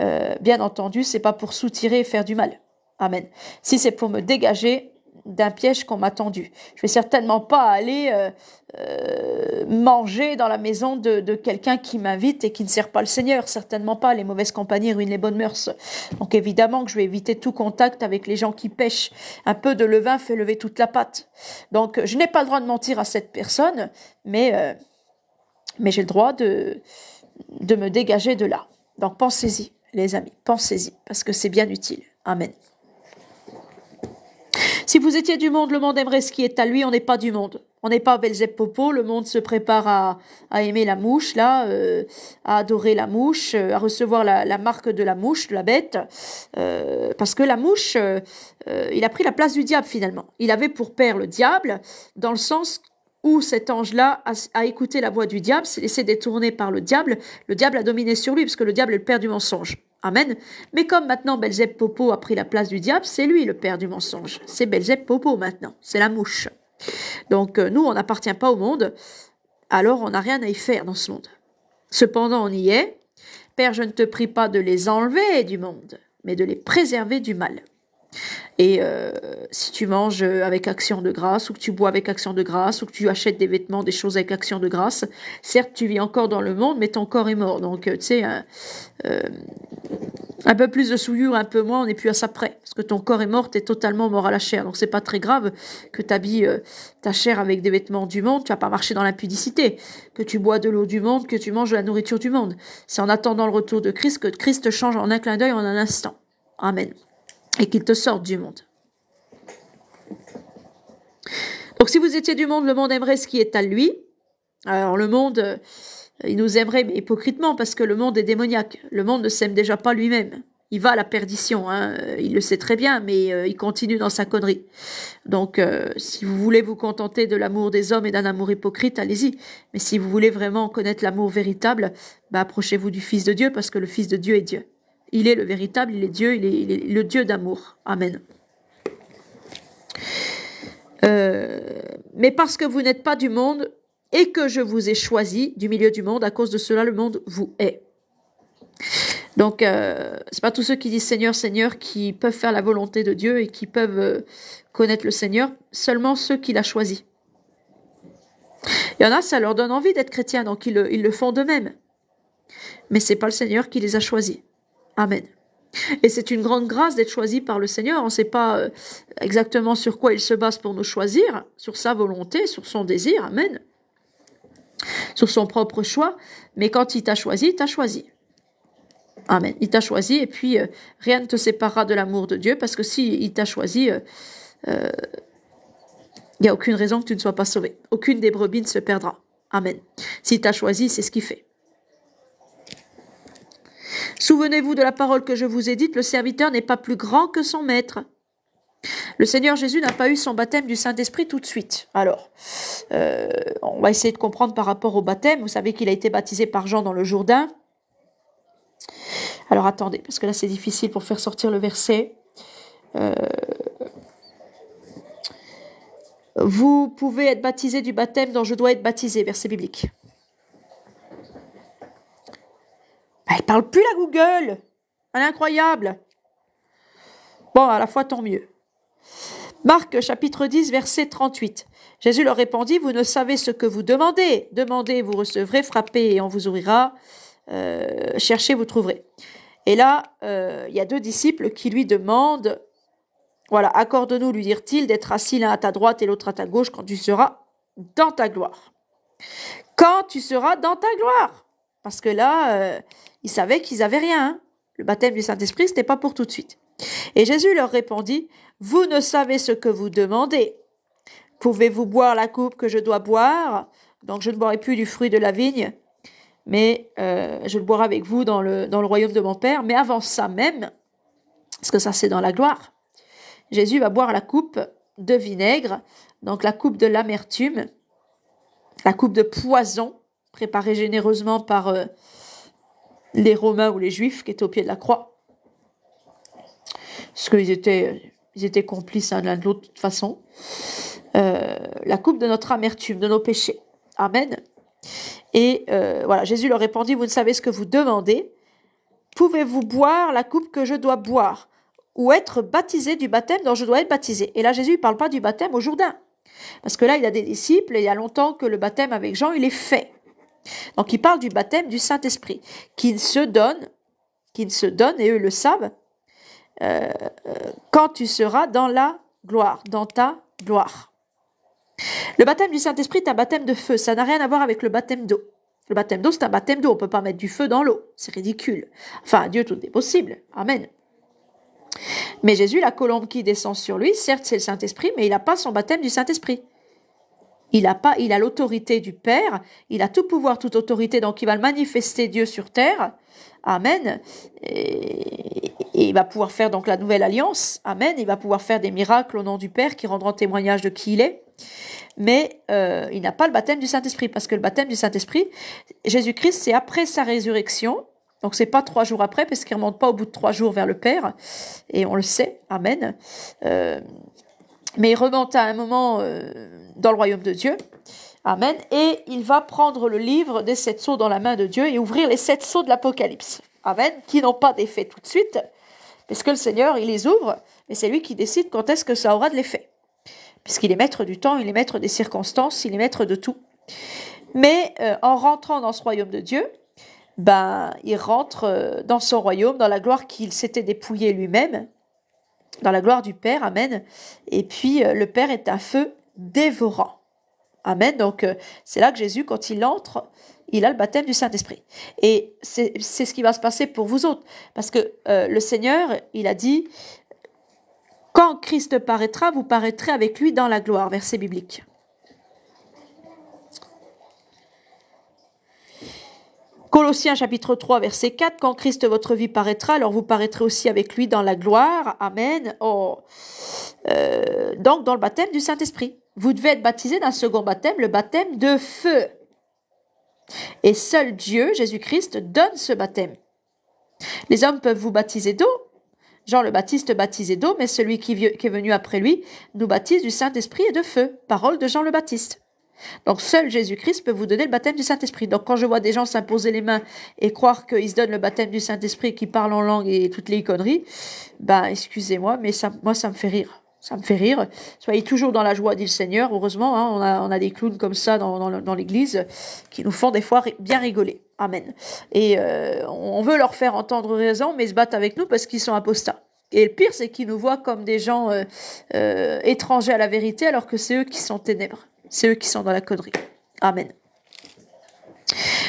Speaker 1: euh, bien entendu, c'est pas pour soutirer et faire du mal. Amen. Si c'est pour me dégager, d'un piège qu'on m'a tendu. Je vais certainement pas aller euh, euh, manger dans la maison de, quelqu'un qui m'invite et qui ne sert pas le Seigneur. Certainement pas. Les mauvaises compagnies ruinent les bonnes mœurs. Donc évidemment que je vais éviter tout contact avec les gens qui pêchent. Un peu de levain fait lever toute la pâte. Donc je n'ai pas le droit de mentir à cette personne, mais euh, mais j'ai le droit de de me dégager de là. Donc pensez-y, les amis, pensez-y, parce que c'est bien utile. Amen. Si vous étiez du monde, le monde aimerait ce qui est à lui, on n'est pas du monde. On n'est pas Belzeb Popo, le monde se prépare à, aimer la mouche, là, euh, à adorer la mouche, euh, à recevoir la, marque de la mouche, de la bête, euh, parce que la mouche, il a pris la place du diable finalement. Il avait pour père le diable, dans le sens où cet ange-là a, a, écouté la voix du diable, s'est laissé détourner par le diable, le diable a dominé sur lui, parce que le diable est le père du mensonge. Amen. Mais comme maintenant Belzeb Popo a pris la place du diable, c'est lui le père du mensonge. C'est Belzeb Popo maintenant. C'est la mouche. Donc euh, nous, on n'appartient pas au monde, alors on n'a rien à y faire dans ce monde. Cependant, on y est. Père, je ne te prie pas de les enlever du monde, mais de les préserver du mal. Et euh, si tu manges avec action de grâce, ou que tu bois avec action de grâce, ou que tu achètes des vêtements, des choses avec action de grâce, certes, tu vis encore dans le monde, mais ton corps est mort. Donc, euh, tu sais, euh, un, peu plus de souillure, un peu moins, on n'est plus à ça près. Parce que ton corps est mort, tu es totalement mort à la chair. Donc, c'est pas très grave que tu habilles ta chair avec des vêtements du monde, tu n'as pas marché dans l'impudicité, que tu bois de l'eau du monde, que tu manges de la nourriture du monde. C'est en attendant le retour de Christ que Christ change en un clin d'œil en un instant. Amen et qu'il te sorte du monde. Donc si vous étiez du monde, le monde aimerait ce qui est à lui. Alors le monde, euh, il nous aimerait, mais hypocritement, parce que le monde est démoniaque. Le monde ne s'aime déjà pas lui-même. Il va à la perdition, hein. Euh, il le sait très bien, mais euh, il continue dans sa connerie. Donc, si vous voulez vous contenter de l'amour des hommes et d'un amour hypocrite, allez-y. Mais si vous voulez vraiment connaître l'amour véritable, bah, approchez-vous du Fils de Dieu, parce que le Fils de Dieu est Dieu. Il est le véritable, il est Dieu, il est, le Dieu d'amour. Amen. Euh, mais parce que vous n'êtes pas du monde et que je vous ai choisi du milieu du monde, à cause de cela, le monde vous est. Donc, ce euh, c'est pas tous ceux qui disent Seigneur, Seigneur qui peuvent faire la volonté de Dieu et qui peuvent euh, connaître le Seigneur, seulement ceux qu'il a choisi. Il y en a, ça leur donne envie d'être chrétiens, donc ils le, font d'eux-mêmes. Mais c'est pas le Seigneur qui les a choisis. Amen. Et c'est une grande grâce d'être choisi par le Seigneur. On ne sait pas euh, exactement sur quoi il se base pour nous choisir, sur sa volonté, sur son désir, amen, sur son propre choix. Mais quand il t'a choisi, il t'a choisi. Amen. Il t'a choisi et puis euh, rien ne te séparera de l'amour de Dieu parce que s'il il t'a choisi, euh, il n'y a aucune raison que tu ne sois pas sauvé. Aucune des brebis ne se perdra. Amen. S'il t'a choisi, c'est ce qu'il fait. Souvenez-vous de la parole que je vous ai dite, le serviteur n'est pas plus grand que son maître. Le Seigneur Jésus n'a pas eu son baptême du Saint-Esprit tout de suite. Alors, euh, on va essayer de comprendre par rapport au baptême. Vous savez qu'il a été baptisé par Jean dans le Jourdain. Alors attendez, parce que là c'est difficile pour faire sortir le verset. Euh, vous pouvez être baptisé du baptême dont je dois être baptisé, verset biblique. Elle bah, parle plus la Google. Elle incroyable. Bon, à la fois, tant mieux. Marc chapitre 10, verset 38. Jésus leur répondit, Vous ne savez ce que vous demandez. Demandez, vous recevrez, frappez et on vous ouvrira. Euh, cherchez, vous trouverez. Et là, euh, il y a deux disciples qui lui demandent, Voilà, accorde-nous, lui dirent-ils, d'être assis l'un à ta droite et l'autre à ta gauche quand tu seras dans ta gloire. Quand tu seras dans ta gloire. Parce que là, euh, ils savaient qu'ils avaient rien. Hein. le baptême du Saint-Esprit, ce n'était pas pour tout de suite. Et Jésus leur répondit, Vous ne savez ce que vous demandez. Pouvez-vous boire la coupe que je dois boire Donc je ne boirai plus du fruit de la vigne, mais euh, je le boirai avec vous dans le, dans le royaume de mon Père. Mais avant ça même, parce que ça c'est dans la gloire, Jésus va boire la coupe de vinaigre, donc la coupe de l'amertume, la coupe de poison préparée généreusement par... Euh, les Romains ou les Juifs qui étaient au pied de la croix. Parce qu'ils étaient, ils étaient complices l'un de l'autre de toute façon. Euh, la coupe de notre amertume, de nos péchés. Amen. Et euh, voilà, Jésus leur répondit, vous ne savez ce que vous demandez. Pouvez-vous boire la coupe que je dois boire ou être baptisé du baptême dont je dois être baptisé Et là, Jésus ne parle pas du baptême au Jourdain. Parce que là, il a des disciples et il y a longtemps que le baptême avec Jean, il est fait. Donc il parle du baptême du Saint-Esprit, qu'il se donne, se donne, et eux le savent, euh, euh, quand tu seras dans la gloire, dans ta gloire. Le baptême du Saint-Esprit est un baptême de feu, ça n'a rien à voir avec le baptême d'eau. Le baptême d'eau, c'est un baptême d'eau, on ne peut pas mettre du feu dans l'eau, c'est ridicule. Enfin, Dieu, tout est possible. Amen. Mais Jésus, la colombe qui descend sur lui, certes c'est le Saint-Esprit, mais il n'a pas son baptême du Saint-Esprit. Il a pas, il a l'autorité du Père, il a tout pouvoir, toute autorité, donc il va le manifester Dieu sur terre. Amen. Et, il va pouvoir faire donc la nouvelle alliance. Amen. Il va pouvoir faire des miracles au nom du Père qui rendront témoignage de qui il est. Mais euh, il n'a pas le baptême du Saint-Esprit parce que le baptême du Saint-Esprit, Jésus-Christ, c'est après sa résurrection. Donc c'est pas trois jours après parce qu'il remonte pas au bout de trois jours vers le Père et on le sait. Amen. Euh, mais il remonte à un moment euh, dans le royaume de Dieu. Amen. Et il va prendre le livre des sept sceaux dans la main de Dieu et ouvrir les sept sceaux de l'Apocalypse. Amen. Qui n'ont pas d'effet tout de suite, parce que le Seigneur, il les ouvre, mais c'est lui qui décide quand est-ce que ça aura de l'effet. Puisqu'il est maître du temps, il est maître des circonstances, il est maître de tout. Mais euh, en rentrant dans ce royaume de Dieu, ben, il rentre euh, dans son royaume, dans la gloire qu'il s'était dépouillé lui-même, dans la gloire du Père. Amen. Et puis, euh, le Père est un feu dévorant. Amen. Donc, euh, c'est là que Jésus, quand il entre, il a le baptême du Saint-Esprit. Et c'est ce qui va se passer pour vous autres. Parce que euh, le Seigneur, il a dit, quand Christ paraîtra, vous paraîtrez avec lui dans la gloire. Verset biblique. Colossiens chapitre 3 verset 4, quand Christ votre vie paraîtra, alors vous paraîtrez aussi avec lui dans la gloire. Amen. Oh. Euh, donc dans le baptême du Saint-Esprit. Vous devez être baptisé d'un second baptême, le baptême de feu. Et seul Dieu, Jésus-Christ, donne ce baptême. Les hommes peuvent vous baptiser d'eau. Jean le Baptiste baptisait d'eau, mais celui qui est venu après lui nous baptise du Saint-Esprit et de feu. Parole de Jean le Baptiste. Donc seul Jésus-Christ peut vous donner le baptême du Saint-Esprit. Donc quand je vois des gens s'imposer les mains et croire qu'ils se donnent le baptême du Saint-Esprit, qu'ils parlent en langue et toutes les conneries, ben excusez-moi, mais ça, moi ça me fait rire. Ça me fait rire. Soyez toujours dans la joie, dit le Seigneur. Heureusement, hein, on, a, des clowns comme ça dans, l'Église qui nous font des fois bien rigoler. Amen. Et euh, on veut leur faire entendre raison, mais ils se battent avec nous parce qu'ils sont apostats. Et le pire, c'est qu'ils nous voient comme des gens euh, euh, étrangers à la vérité, alors que c'est eux qui sont ténèbres. C'est eux qui sont dans la connerie. Amen.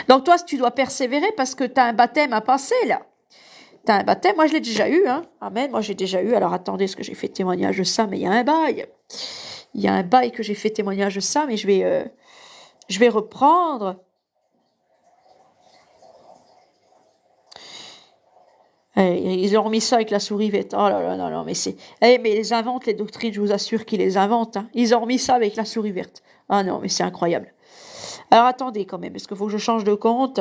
Speaker 1: Donc toi, tu dois persévérer parce que tu as un baptême à passer là. Tu as un baptême, moi je l'ai déjà eu. Hein. Amen, moi j'ai déjà eu. Alors attendez, ce que j'ai fait témoignage de ça, mais il y a un bail. Il y a un bail que j'ai fait témoignage de ça, mais je vais, euh, je vais reprendre. Eh, ils ont remis ça avec la souris verte. Oh là là là là, mais c'est. Eh, mais ils inventent les doctrines, je vous assure qu'ils les inventent. Hein. Ils ont remis ça avec la souris verte. Ah non, mais c'est incroyable. Alors attendez quand même, Est-ce qu'il faut que je change de compte.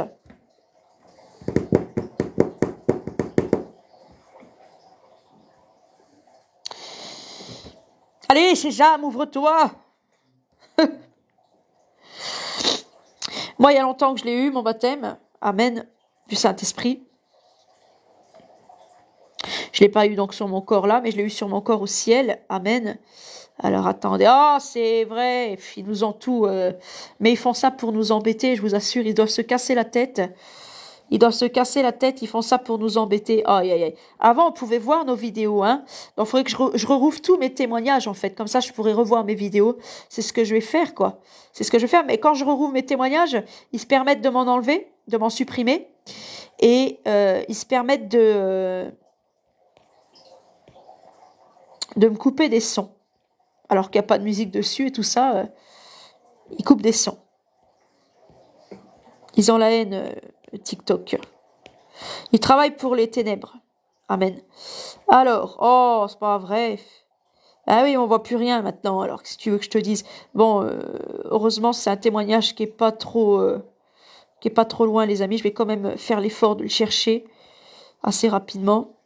Speaker 1: Allez, c'est Jam, ouvre-toi Moi, il y a longtemps que je l'ai eu, mon baptême. Amen, du Saint-Esprit. Je ne l'ai pas eu donc sur mon corps là, mais je l'ai eu sur mon corps au ciel. Amen. Alors attendez, oh, c'est vrai, ils nous ont tout, euh, mais ils font ça pour nous embêter, je vous assure, ils doivent se casser la tête. Ils doivent se casser la tête, ils font ça pour nous embêter. Aïe, aïe, aïe. Avant, on pouvait voir nos vidéos, hein. Donc, il faudrait que je, tous mes témoignages, en fait. Comme ça, je pourrais revoir mes vidéos. C'est ce que je vais faire, quoi. C'est ce que je vais faire. Mais quand je rerouve mes témoignages, ils se permettent de m'en enlever, de m'en supprimer. Et euh, ils se permettent de... de me couper des sons alors qu'il n'y a pas de musique dessus et tout ça, euh, ils coupent des sons. Ils ont la haine, euh, TikTok. Ils travaillent pour les ténèbres. Amen. Alors, oh, c'est pas vrai. Ah oui, on voit plus rien maintenant. Alors, si tu veux que je te dise, bon, euh, heureusement, c'est un témoignage qui est pas trop, qui est pas trop loin, les amis. Je vais quand même faire l'effort de le chercher assez rapidement.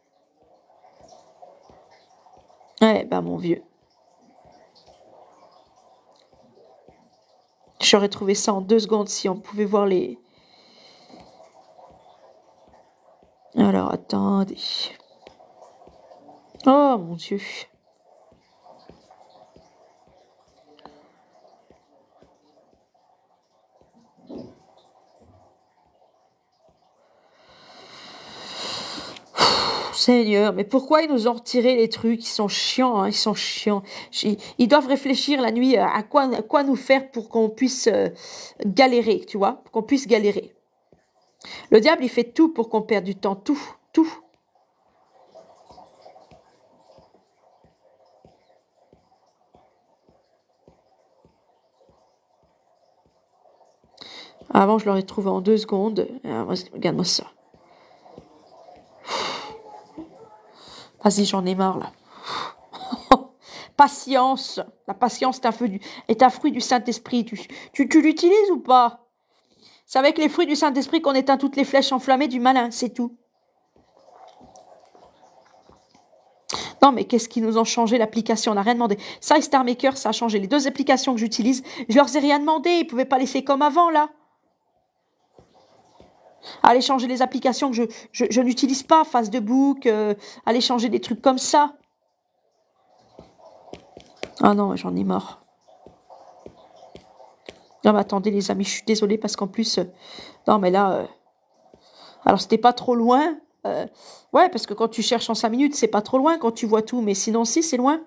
Speaker 1: Eh ben mon vieux. J'aurais trouvé ça en deux secondes si on pouvait voir les... Alors, attendez. Oh mon dieu. Seigneur, mais pourquoi ils nous ont retiré les trucs Ils sont chiants, hein, ils sont chiants. Ils doivent réfléchir la nuit euh, à quoi, quoi nous faire pour qu'on puisse euh, galérer, tu vois, pour qu'on puisse galérer. Le diable, il fait tout pour qu'on perde du temps, tout, tout. Avant, je l'aurais trouvé en deux secondes. Euh, regarde-moi ça. Vas-y, j'en ai marre là. patience. La patience est un, fruit du Saint-Esprit. Tu, l'utilises ou pas C'est avec les fruits du Saint-Esprit qu'on éteint toutes les flèches enflammées du malin, c'est tout. Non, mais qu'est-ce qui nous ont changé l'application On n'a rien demandé. Ça Star Maker, ça a changé. Les deux applications que j'utilise, je leur ai rien demandé. Ils ne pouvaient pas laisser comme avant, là aller changer les applications que je, je, n'utilise pas, de euh, aller changer des trucs comme ça. Ah non, j'en ai mort. Non mais attendez les amis, je suis désolée parce qu'en plus, euh, non mais là, euh, alors c'était pas trop loin. Euh, ouais, parce que quand tu cherches en cinq minutes, c'est pas trop loin quand tu vois tout, mais sinon si, c'est loin.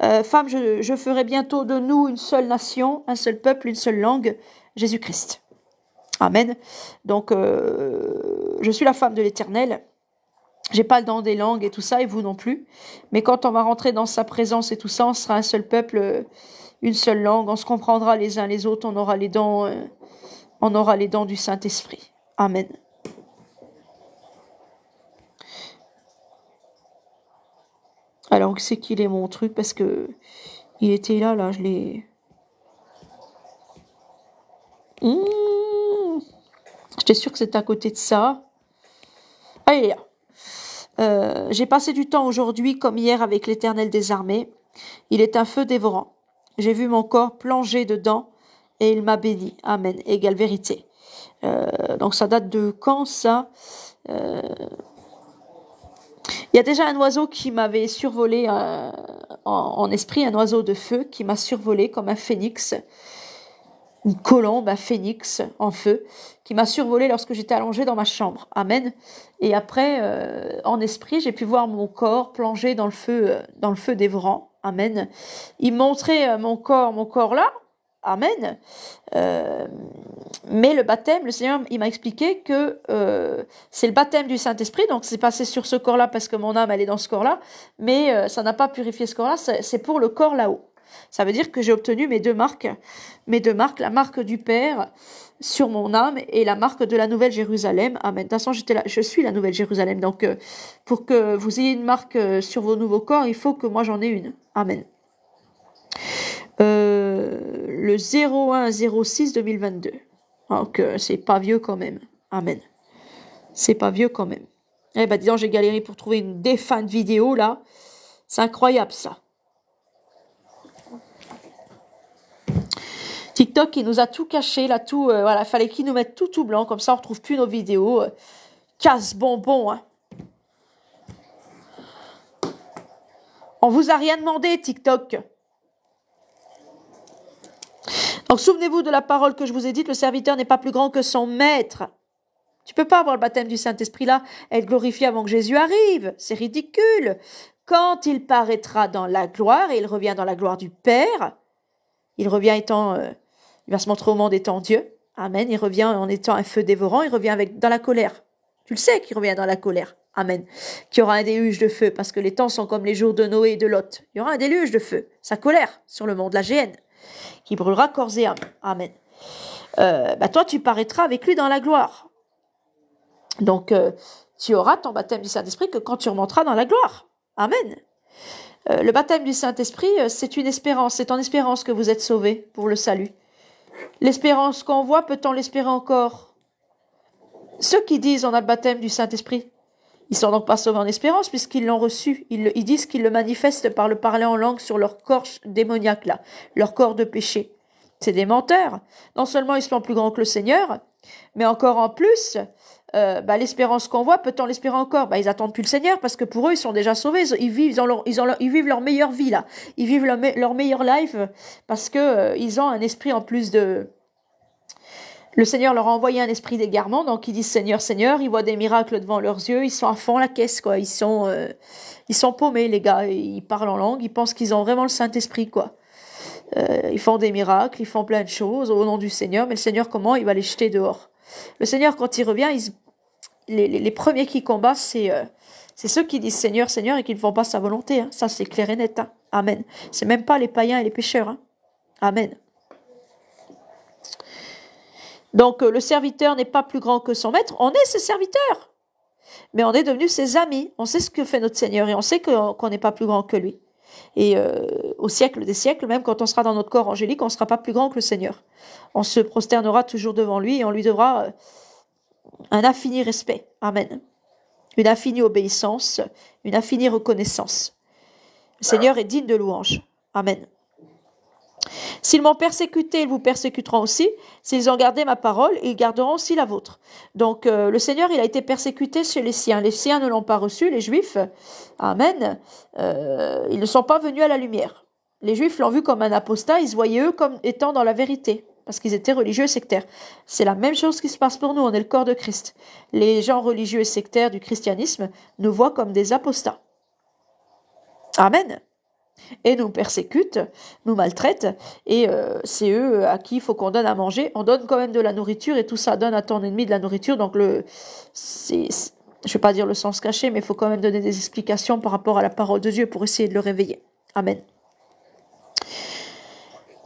Speaker 1: femme, je, je ferai bientôt de nous une seule nation, un seul peuple, une seule langue, Jésus-Christ. Amen. Donc, euh, je suis la femme de l'Éternel. J'ai pas le don des langues et tout ça, et vous non plus. Mais quand on va rentrer dans sa présence et tout ça, on sera un seul peuple, euh, une seule langue. On se comprendra les uns les autres. On aura les dents, euh, on aura les dents du Saint Esprit. Amen. Alors c'est qu'il est mon truc parce que il était là, là, je l'ai. Mmh. J'étais sûre que c'est à côté de ça. Allez, euh, j'ai passé du temps aujourd'hui comme hier avec l'Éternel des armées. Il est un feu dévorant. J'ai vu mon corps plonger dedans et il m'a béni. Amen. Égale vérité. Euh, donc ça date de quand ça euh, Il y a déjà un oiseau qui m'avait survolé euh, en, esprit, un oiseau de feu qui m'a survolé comme un phénix une colombe, bah, un phénix en feu, qui m'a survolé lorsque j'étais allongée dans ma chambre. Amen. Et après, euh, en esprit, j'ai pu voir mon corps plongé dans le feu, euh, dans le feu dévorant. Amen. Il montrait euh, mon corps, mon corps là. Amen. mais le baptême, le Seigneur, il m'a expliqué que c'est le baptême du Saint-Esprit, donc c'est passé sur ce corps-là parce que mon âme, elle est dans ce corps-là, mais ça n'a pas purifié ce corps-là, c'est pour le corps là-haut. Ça veut dire que j'ai obtenu mes deux marques, mes deux marques, la marque du Père sur mon âme et la marque de la Nouvelle Jérusalem. Amen. De toute façon, là, je suis la Nouvelle Jérusalem. Donc, euh, pour que vous ayez une marque euh, sur vos nouveaux corps, il faut que moi j'en ai une. Amen. Euh, le 0106 2022. Donc, c'est pas vieux quand même. Amen. C'est pas vieux quand même. Eh ben, disons, j'ai galéré pour trouver une défunte vidéo là. C'est incroyable ça. TikTok, il nous a tout caché, il tout, euh, voilà, fallait qu'il nous mette tout tout blanc, comme ça on retrouve plus nos vidéos. Euh, casse bonbon, hein. On vous a rien demandé, TikTok. Donc souvenez-vous de la parole que je vous ai dite, le serviteur n'est pas plus grand que son maître. Tu peux pas avoir le baptême du Saint-Esprit là, être glorifié avant que Jésus arrive. C'est ridicule. Quand il paraîtra dans la gloire, et il revient dans la gloire du Père, il revient étant euh, il va se montrer au monde étant Dieu. Amen. Il revient en étant un feu dévorant. Il revient avec dans la colère. Tu le sais qu'il revient dans la colère. Amen. Qu'il y aura un déluge de feu parce que les temps sont comme les jours de Noé et de Lot. Il y aura un déluge de feu. Sa colère sur le monde, la géhenne, qui brûlera corps et âme. Amen. Euh, bah, toi, tu paraîtras avec lui dans la gloire. Donc, euh, tu auras ton baptême du Saint-Esprit que quand tu remonteras dans la gloire. Amen. Euh, le baptême du Saint-Esprit, c'est une espérance, c'est en espérance que vous êtes sauvés pour le salut. L'espérance qu'on voit, peut-on l'espérer encore Ceux qui disent on a le baptême du Saint-Esprit, ils sont donc pas sauvés en espérance puisqu'ils l'ont reçu. Ils, disent qu'ils le manifestent par le parler en langue sur leur corps démoniaque là, leur corps de péché. C'est des menteurs. Non seulement ils sont plus grands que le Seigneur, mais encore en plus, euh, bah, l'espérance qu'on voit, peut-on l'espérer encore bah, Ils attendent plus le Seigneur parce que pour eux, ils sont déjà sauvés. Ils, vivent, leur, ils, ont ils vivent leur meilleure vie là. Ils vivent leur, meilleur life parce que euh, ils ont un esprit en plus de. Le Seigneur leur a envoyé un esprit d'égarement, donc ils disent Seigneur, Seigneur. Ils voient des miracles devant leurs yeux. Ils sont à fond la caisse quoi. Ils sont, euh, ils sont paumés les gars. Ils parlent en langue. Ils pensent qu'ils ont vraiment le Saint Esprit quoi. ils font des miracles, ils font plein de choses au nom du Seigneur, mais le Seigneur comment Il va les jeter dehors. Le Seigneur, quand il revient, les, premiers qui combattent, euh, c'est ceux qui disent Seigneur, Seigneur et qui ne font pas sa volonté. Hein. Ça, c'est clair et net. Hein. Amen. C'est même pas les païens et les pécheurs. Hein. Amen. Donc, euh, le serviteur n'est pas plus grand que son maître. On est ses serviteurs. Mais on est devenus ses amis. On sait ce que fait notre Seigneur et on sait qu'on n'est pas plus grand que lui. Et euh, au siècle des siècles, même quand on sera dans notre corps angélique, on ne sera pas plus grand que le Seigneur. On se prosternera toujours devant lui et on lui devra euh, un infini respect. Amen. Une infinie obéissance, une infinie reconnaissance. Le Seigneur est digne de louange. Amen. S'ils m'ont persécuté, ils vous persécuteront aussi. S'ils ont gardé ma parole, ils garderont aussi la vôtre. Donc euh, le Seigneur, il a été persécuté chez les siens. Les siens ne l'ont pas reçu, les Juifs. Amen. Euh, ils ne sont pas venus à la lumière. Les Juifs l'ont vu comme un apostat, ils se voyaient eux comme étant dans la vérité, parce qu'ils étaient religieux et sectaires. C'est la même chose qui se passe pour nous, on est le corps de Christ. Les gens religieux et sectaires du christianisme nous voient comme des apostats. Amen et nous persécutent, nous maltraitent, et euh, c'est eux euh, à qui il faut qu'on donne à manger. On donne quand même de la nourriture, et tout ça donne à ton ennemi de la nourriture, donc le, c'est, je ne vais pas dire le sens caché, mais il faut quand même donner des explications par rapport à la parole de Dieu pour essayer de le réveiller. Amen.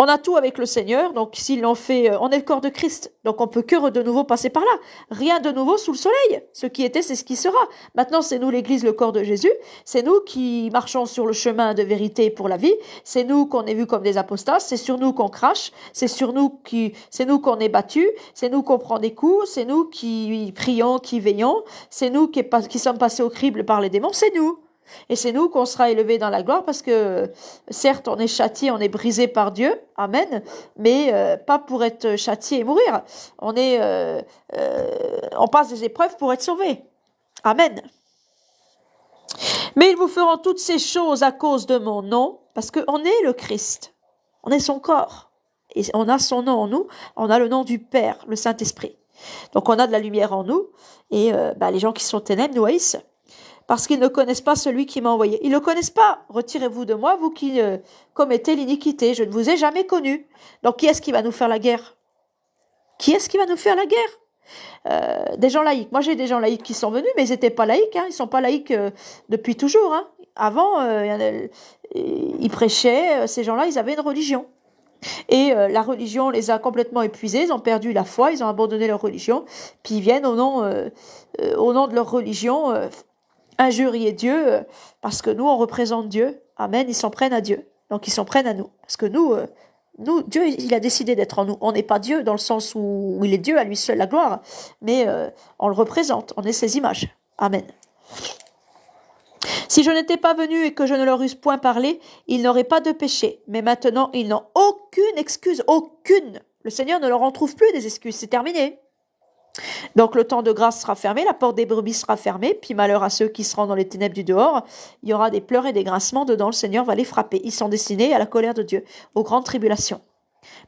Speaker 1: On a tout avec le Seigneur, donc s'il en fait, euh, on est le corps de Christ, donc on peut que de nouveau passer par là. Rien de nouveau sous le soleil. Ce qui était, c'est ce qui sera. Maintenant, c'est nous l'Église, le corps de Jésus. C'est nous qui marchons sur le chemin de vérité pour la vie. C'est nous qu'on est vu comme des apostats. C'est sur nous qu'on crache. C'est sur nous qui, c'est nous qu'on est battu. C'est nous qu'on prend des coups. C'est nous qui prions, qui veillons. C'est nous qui, qui sommes passés au crible par les démons. C'est nous. Et c'est nous qu'on sera élevés dans la gloire parce que certes on est châtié, on est brisé par Dieu, amen, mais euh, pas pour être châtié et mourir. On est, euh, euh, on passe des épreuves pour être sauvé, amen. Mais ils vous feront toutes ces choses à cause de mon nom, parce qu'on est le Christ, on est son corps, et on a son nom en nous, on a le nom du Père, le Saint Esprit. Donc on a de la lumière en nous, et bah, les gens qui sont ténèbres nous haïssent parce qu'ils ne connaissent pas celui qui m'a envoyé. Ils ne le connaissent pas. Retirez-vous de moi, vous qui euh, commettez l'iniquité. Je ne vous ai jamais connu. Donc qui est-ce qui va nous faire la guerre Qui est-ce qui va nous faire la guerre euh, des gens laïcs. Moi, j'ai des gens laïcs qui sont venus, mais ils n'étaient pas laïcs. Hein. Ils ne sont pas laïcs euh, depuis toujours. Hein. Avant, ils prêchaient. Ces gens-là, ils avaient une religion. Et la religion les a complètement épuisés. Ils ont perdu la foi. Ils ont abandonné leur religion. Puis ils viennent au nom, au nom de leur religion injurier Dieu euh, parce que nous, on représente Dieu. Amen, ils s'en prennent à Dieu. Donc ils s'en prennent à nous. Parce que nous, euh, nous, Dieu, il a décidé d'être en nous. On n'est pas Dieu dans le sens où il est Dieu, à lui seul la gloire, mais euh, on le représente, on est ses images. Amen. Si je n'étais pas venu et que je ne leur eusse point parlé, ils n'auraient pas de péché. Mais maintenant, ils n'ont aucune excuse, aucune. Le Seigneur ne leur en trouve plus des excuses, c'est terminé. Donc le temps de grâce sera fermé, la porte des brebis sera fermée, puis malheur à ceux qui seront dans les ténèbres du dehors, il y aura des pleurs et des grincements dedans, le Seigneur va les frapper. Ils sont destinés à la colère de Dieu, aux grandes tribulations.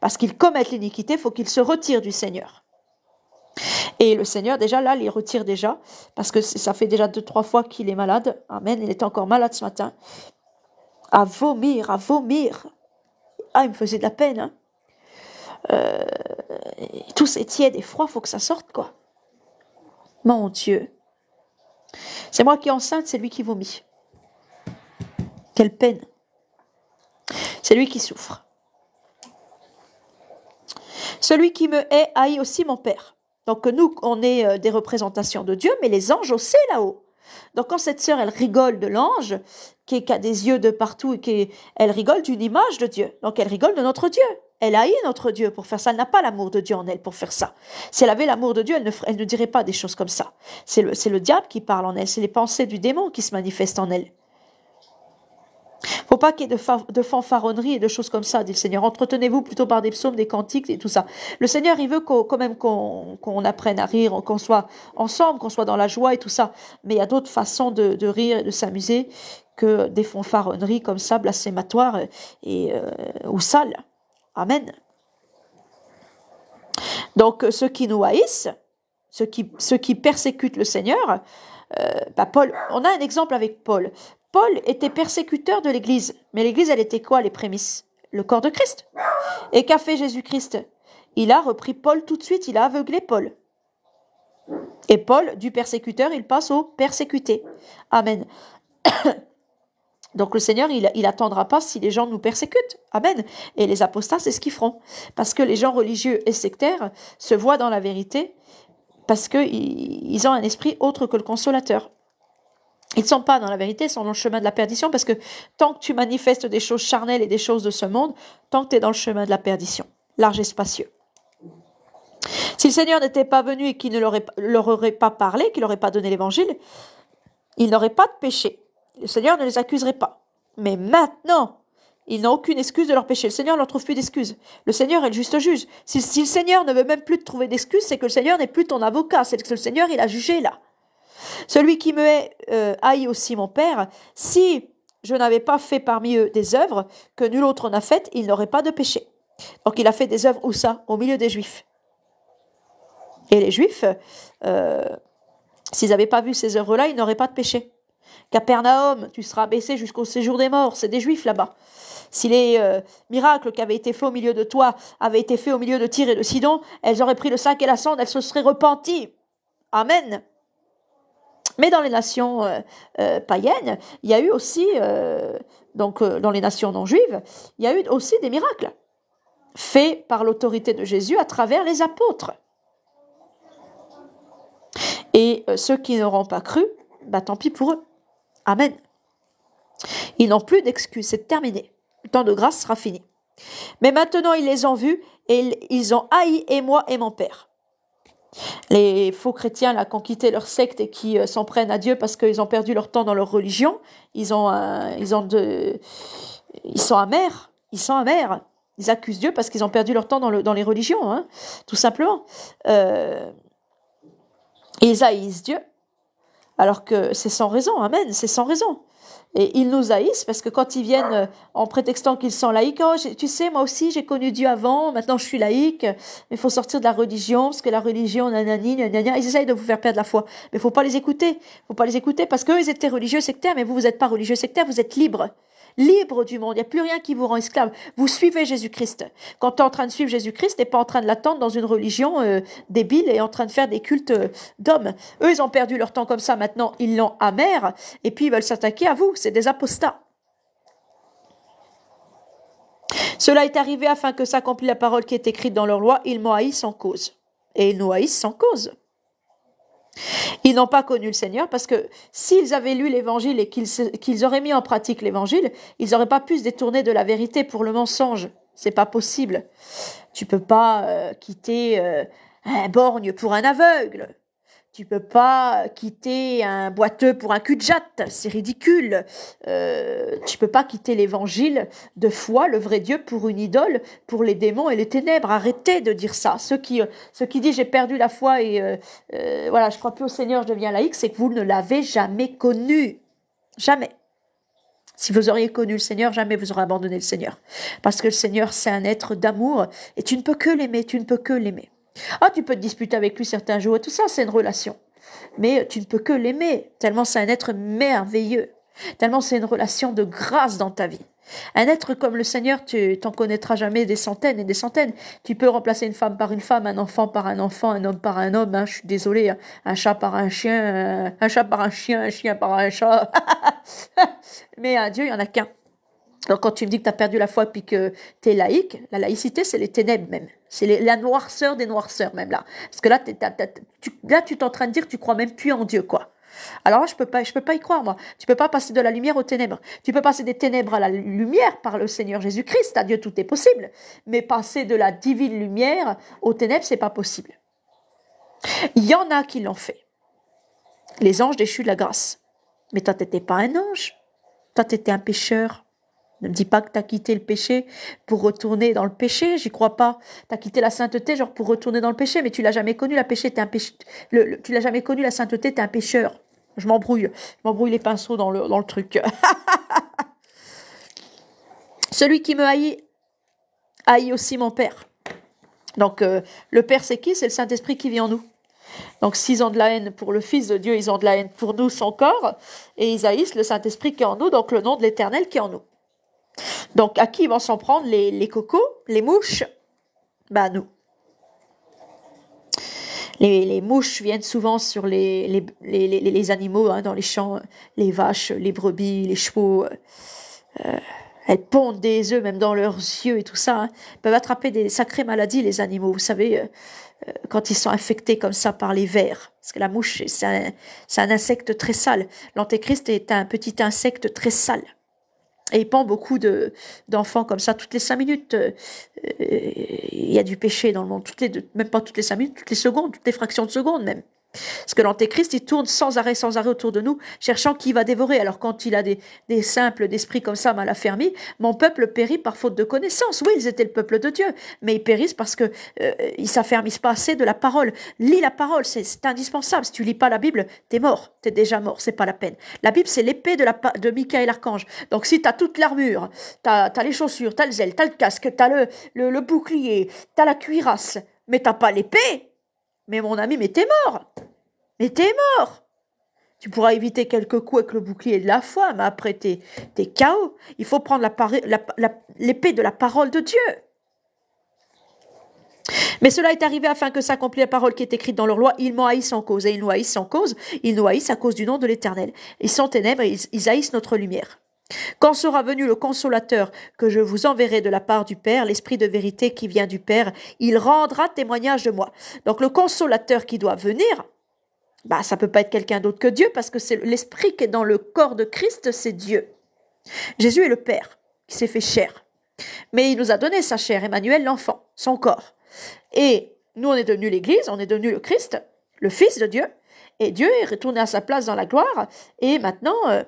Speaker 1: Parce qu'ils commettent l'iniquité, il faut qu'ils se retirent du Seigneur. Et le Seigneur, déjà là, les retire déjà, parce que ça fait déjà deux, trois fois qu'il est malade. Amen, il est encore malade ce matin. À vomir, à vomir. Ah, il me faisait de la peine. Hein tout c'est tiède et froid, faut que ça sorte, quoi. Mon Dieu. C'est moi qui est enceinte, c'est lui qui vomit. Quelle peine. C'est lui qui souffre. Celui qui me hait haït aussi mon Père. Donc nous, on est euh, des représentations de Dieu, mais les anges aussi là-haut. Donc quand cette sœur, elle rigole de l'ange, qui, a des yeux de partout, et qui, elle rigole d'une image de Dieu. Donc elle rigole de notre Dieu. Elle haït notre Dieu pour faire ça. Elle n'a pas l'amour de Dieu en elle pour faire ça. Si elle avait l'amour de Dieu, elle ne, dirait pas des choses comme ça. C'est le, diable qui parle en elle. C'est les pensées du démon qui se manifestent en elle. Faut pas qu'il y ait de, fanfaronneries et de choses comme ça, dit le Seigneur. Entretenez-vous plutôt par des psaumes, des cantiques et tout ça. Le Seigneur, il veut quand même qu'on, apprenne à rire, qu'on soit ensemble, qu'on soit dans la joie et tout ça. Mais il y a d'autres façons de, rire et de s'amuser que des fanfaronneries comme ça, blasphématoires et, euh, ou sales. Amen. Donc ceux qui nous haïssent, ceux qui, qui persécutent le Seigneur, euh, bah, Paul, on a un exemple avec Paul. Paul était persécuteur de l'Église, mais l'Église, elle était quoi les prémices Le corps de Christ. Et qu'a fait Jésus-Christ Il a repris Paul tout de suite, il a aveuglé Paul. Et Paul, du persécuteur, il passe au persécuté. Amen. Donc le Seigneur, il, attendra pas si les gens nous persécutent. Amen. Et les apostats, c'est ce qu'ils feront. Parce que les gens religieux et sectaires se voient dans la vérité parce qu'ils ils ont un esprit autre que le consolateur. Ils ne sont pas dans la vérité, ils sont dans le chemin de la perdition parce que tant que tu manifestes des choses charnelles et des choses de ce monde, tant que tu es dans le chemin de la perdition, large et spacieux. Si le Seigneur n'était pas venu et qu'il ne leur aurait, leur aurait pas parlé, qu'il n'aurait pas donné l'évangile, il n'aurait pas de péché le Seigneur ne les accuserait pas. Mais maintenant, ils n'ont aucune excuse de leur péché. Le Seigneur ne leur trouve plus d'excuses. Le Seigneur est le juste juge. Si, le Seigneur ne veut même plus te trouver d'excuses, c'est que le Seigneur n'est plus ton avocat. C'est que le Seigneur, il a jugé là. Celui qui me euh, hait aussi mon Père. Si je n'avais pas fait parmi eux des œuvres que nul autre n'a faites, il n'aurait pas de péché. Donc il a fait des œuvres où ça Au milieu des Juifs. Et les Juifs, euh, s'ils n'avaient pas vu ces œuvres-là, ils n'auraient pas de péché. Capernaum, tu seras baissé jusqu'au séjour des morts, c'est des juifs là-bas. Si les euh, miracles qui avaient été faits au milieu de toi avaient été faits au milieu de Tyr et de Sidon, elles auraient pris le sac et la cendre, elles se seraient repenties. Amen. Mais dans les nations euh, euh, païennes, il y a eu aussi, donc dans les nations non juives, il y a eu aussi des miracles faits par l'autorité de Jésus à travers les apôtres. Et ceux qui n'auront pas cru, bah tant pis pour eux. Amen. Ils n'ont plus d'excuses, c'est terminé. Le temps de grâce sera fini. Mais maintenant, ils les ont vus et ils ont haï et moi et mon Père. Les faux chrétiens là, qui ont quitté leur secte et qui euh, s'en prennent à Dieu parce qu'ils ont perdu leur temps dans leur religion, ils, ont, euh, ils, ont ils sont amers. Ils sont amers. Ils accusent Dieu parce qu'ils ont perdu leur temps dans, les religions, hein, tout simplement. Euh, ils haïssent Dieu. Alors que c'est sans raison, amen, c'est sans raison. Et ils nous haïssent parce que quand ils viennent euh, en prétextant qu'ils sont laïcs, oh, tu sais, moi aussi j'ai connu Dieu avant, maintenant je suis laïque, mais il faut sortir de la religion parce que la religion, nanani, nanani, ils essayent de vous faire perdre la foi. Mais il faut pas les écouter, faut pas les écouter parce qu'eux ils étaient religieux sectaires, mais vous vous n'êtes pas religieux sectaires, vous êtes libres libre du monde. Il n'y a plus rien qui vous rend esclave. Vous suivez Jésus-Christ. Quand tu es en train de suivre Jésus-Christ, tu n'es pas en train de l'attendre dans une religion euh, débile et en train de faire des cultes euh, d'hommes. Eux, ils ont perdu leur temps comme ça. Maintenant, ils l'ont amère, et puis ils veulent s'attaquer à vous. C'est des apostats. Cela est arrivé afin que s'accomplit la parole qui est écrite dans leur loi. Ils m'ont haïssent sans cause. Et ils nous haïssent sans cause. Ils n'ont pas connu le Seigneur parce que s'ils avaient lu l'Évangile et qu'ils auraient mis en pratique l'Évangile, ils n'auraient pas pu se détourner de la vérité pour le mensonge. C'est pas possible. Tu peux pas euh, quitter euh, un borgne pour un aveugle. Tu peux pas quitter un boiteux pour un cul de jatte, c'est ridicule. Euh, tu peux pas quitter l'évangile de foi, le vrai Dieu, pour une idole, pour les démons et les ténèbres. Arrêtez de dire ça. Ceux qui, euh, ceux qui disent j'ai perdu la foi et euh, euh, voilà, je crois plus au Seigneur, je deviens laïque, c'est que vous ne l'avez jamais connu. Jamais. Si vous auriez connu le Seigneur, jamais vous auriez abandonné le Seigneur. Parce que le Seigneur, c'est un être d'amour et tu ne peux que l'aimer, tu ne peux que l'aimer. Ah, tu peux te disputer avec lui certains jours, et tout ça, c'est une relation. Mais tu ne peux que l'aimer, tellement c'est un être merveilleux, tellement c'est une relation de grâce dans ta vie. Un être comme le Seigneur, tu t'en connaîtras jamais des centaines et des centaines. Tu peux remplacer une femme par une femme, un enfant par un enfant, un homme par un homme. Hein, je suis désolée, hein. un chat par un chien, euh, un chat par un chien, un chien par un chat. Mais à Dieu, il y en a qu'un. Donc quand tu me dis que tu as perdu la foi puis que tu es laïque, la laïcité, c'est les ténèbres même. C'est la noirceur des noirceurs, même là. Parce que là, tu tu, là, en train de dire que tu crois même plus en Dieu, quoi. Alors là, je peux pas, je peux pas y croire, moi. Tu peux pas passer de la lumière aux ténèbres. Tu peux passer des ténèbres à la lumière par le Seigneur Jésus-Christ. À Dieu, tout est possible. Mais passer de la divine lumière aux ténèbres, c'est pas possible. Il y en a qui l'ont fait. Les anges déchus de la grâce. Mais toi, t'étais pas un ange. Toi, étais un pécheur. Ne me dis pas que tu as quitté le péché pour retourner dans le péché, j'y crois pas. Tu as quitté la sainteté genre pour retourner dans le péché, mais tu l'as jamais connu la péché, un tu l'as jamais connu la sainteté, tu es un pécheur. Je m'embrouille, je m'embrouille les pinceaux dans le, truc. Celui qui me haït haït aussi mon père. Donc euh, le père c'est qui C'est le Saint-Esprit qui vit en nous. Donc s'ils ont de la haine pour le Fils de Dieu, ils ont de la haine pour nous, son corps, et ils haïssent le Saint-Esprit qui est en nous, donc le nom de l'Éternel qui est en nous. Donc, à qui vont s'en prendre les, cocos, les mouches Ben, nous. Les, mouches viennent souvent sur les, les, animaux hein, dans les champs, les vaches, les brebis, les chevaux. Euh, euh, elles pondent des œufs même dans leurs yeux et tout ça. Elles hein. peuvent attraper des sacrées maladies, les animaux. Vous savez, euh, quand ils sont infectés comme ça par les vers. Parce que la mouche, c'est un, un insecte très sale. L'antéchrist est un petit insecte très sale. Et il pend beaucoup de, d'enfants comme ça. Toutes les cinq minutes, euh, euh, il y a du péché dans le monde. Toutes même pas toutes les cinq minutes, toutes les secondes, toutes les fractions de secondes même. Parce que l'Antéchrist, il tourne sans arrêt, sans arrêt autour de nous, cherchant qui va dévorer. Alors quand il a des, simples d'esprit comme ça, mal affermis, mon peuple périt par faute de connaissance. Oui, ils étaient le peuple de Dieu, mais ils périssent parce que ne euh, ils s'affermissent pas assez de la parole. Lis la parole, c'est indispensable. Si tu lis pas la Bible, t'es mort, t'es déjà mort, c'est pas la peine. La Bible, c'est l'épée de, la, de Michael l'archange Donc si t'as toute l'armure, t'as as les chaussures, t'as le zèle, t'as le casque, t'as le, le, le bouclier, t'as la cuirasse, mais t'as pas l'épée, mais mon ami, mais t'es mort Mais t'es mort Tu pourras éviter quelques coups avec le bouclier de la foi, mais après t'es, chaos. Il faut prendre l'épée de la parole de Dieu. Mais cela est arrivé afin que s'accomplisse la parole qui est écrite dans leur loi. Ils m'ont haïssent sans cause. Et ils nous haïssent sans cause. Ils nous haïssent à cause du nom de l'Éternel. Ils sont ténèbres et ils haïssent notre lumière. Quand sera venu le consolateur que je vous enverrai de la part du Père, l'Esprit de vérité qui vient du Père, il rendra témoignage de moi. Donc le consolateur qui doit venir, bah ça peut pas être quelqu'un d'autre que Dieu parce que c'est l'Esprit qui est dans le corps de Christ, c'est Dieu. Jésus est le Père qui s'est fait chair. Mais il nous a donné sa chair, Emmanuel, l'enfant, son corps. Et nous, on est devenu l'Église, on est devenu le Christ, le Fils de Dieu. Et Dieu est retourné à sa place dans la gloire. Et maintenant, euh,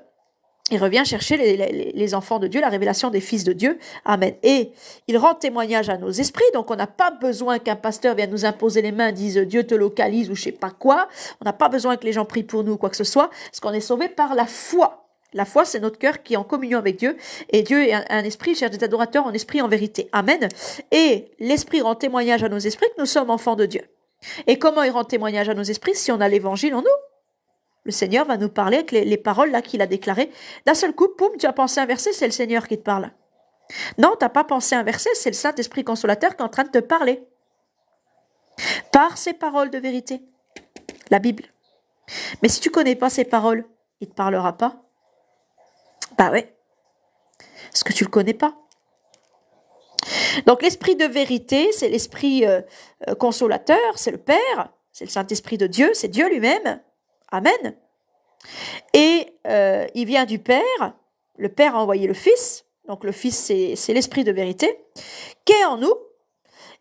Speaker 1: il revient chercher les, enfants de Dieu, la révélation des fils de Dieu. Amen. Et il rend témoignage à nos esprits. Donc, on n'a pas besoin qu'un pasteur vienne nous imposer les mains, dise Dieu te localise ou je sais pas quoi. On n'a pas besoin que les gens prient pour nous ou quoi que ce soit. Parce qu'on est sauvé par la foi. La foi, c'est notre cœur qui est en communion avec Dieu. Et Dieu est un, esprit, cherche des adorateurs en esprit, en vérité. Amen. Et l'esprit rend témoignage à nos esprits que nous sommes enfants de Dieu. Et comment il rend témoignage à nos esprits si on a l'évangile en nous? le Seigneur va nous parler avec les, paroles là qu'il a déclarées. D'un seul coup, poum, tu as pensé un verset, c'est le Seigneur qui te parle. Non, t'as pas pensé un verset, c'est le Saint-Esprit consolateur qui est en train de te parler. Par ses paroles de vérité, la Bible. Mais si tu connais pas ses paroles, il te parlera pas. Bah ouais. Parce que tu le connais pas. Donc l'esprit de vérité, c'est l'esprit euh, euh, consolateur, c'est le Père, c'est le Saint-Esprit de Dieu, c'est Dieu lui-même. Amen. Et euh, il vient du Père, le Père a envoyé le Fils, donc le Fils c'est l'Esprit de vérité, qui est en nous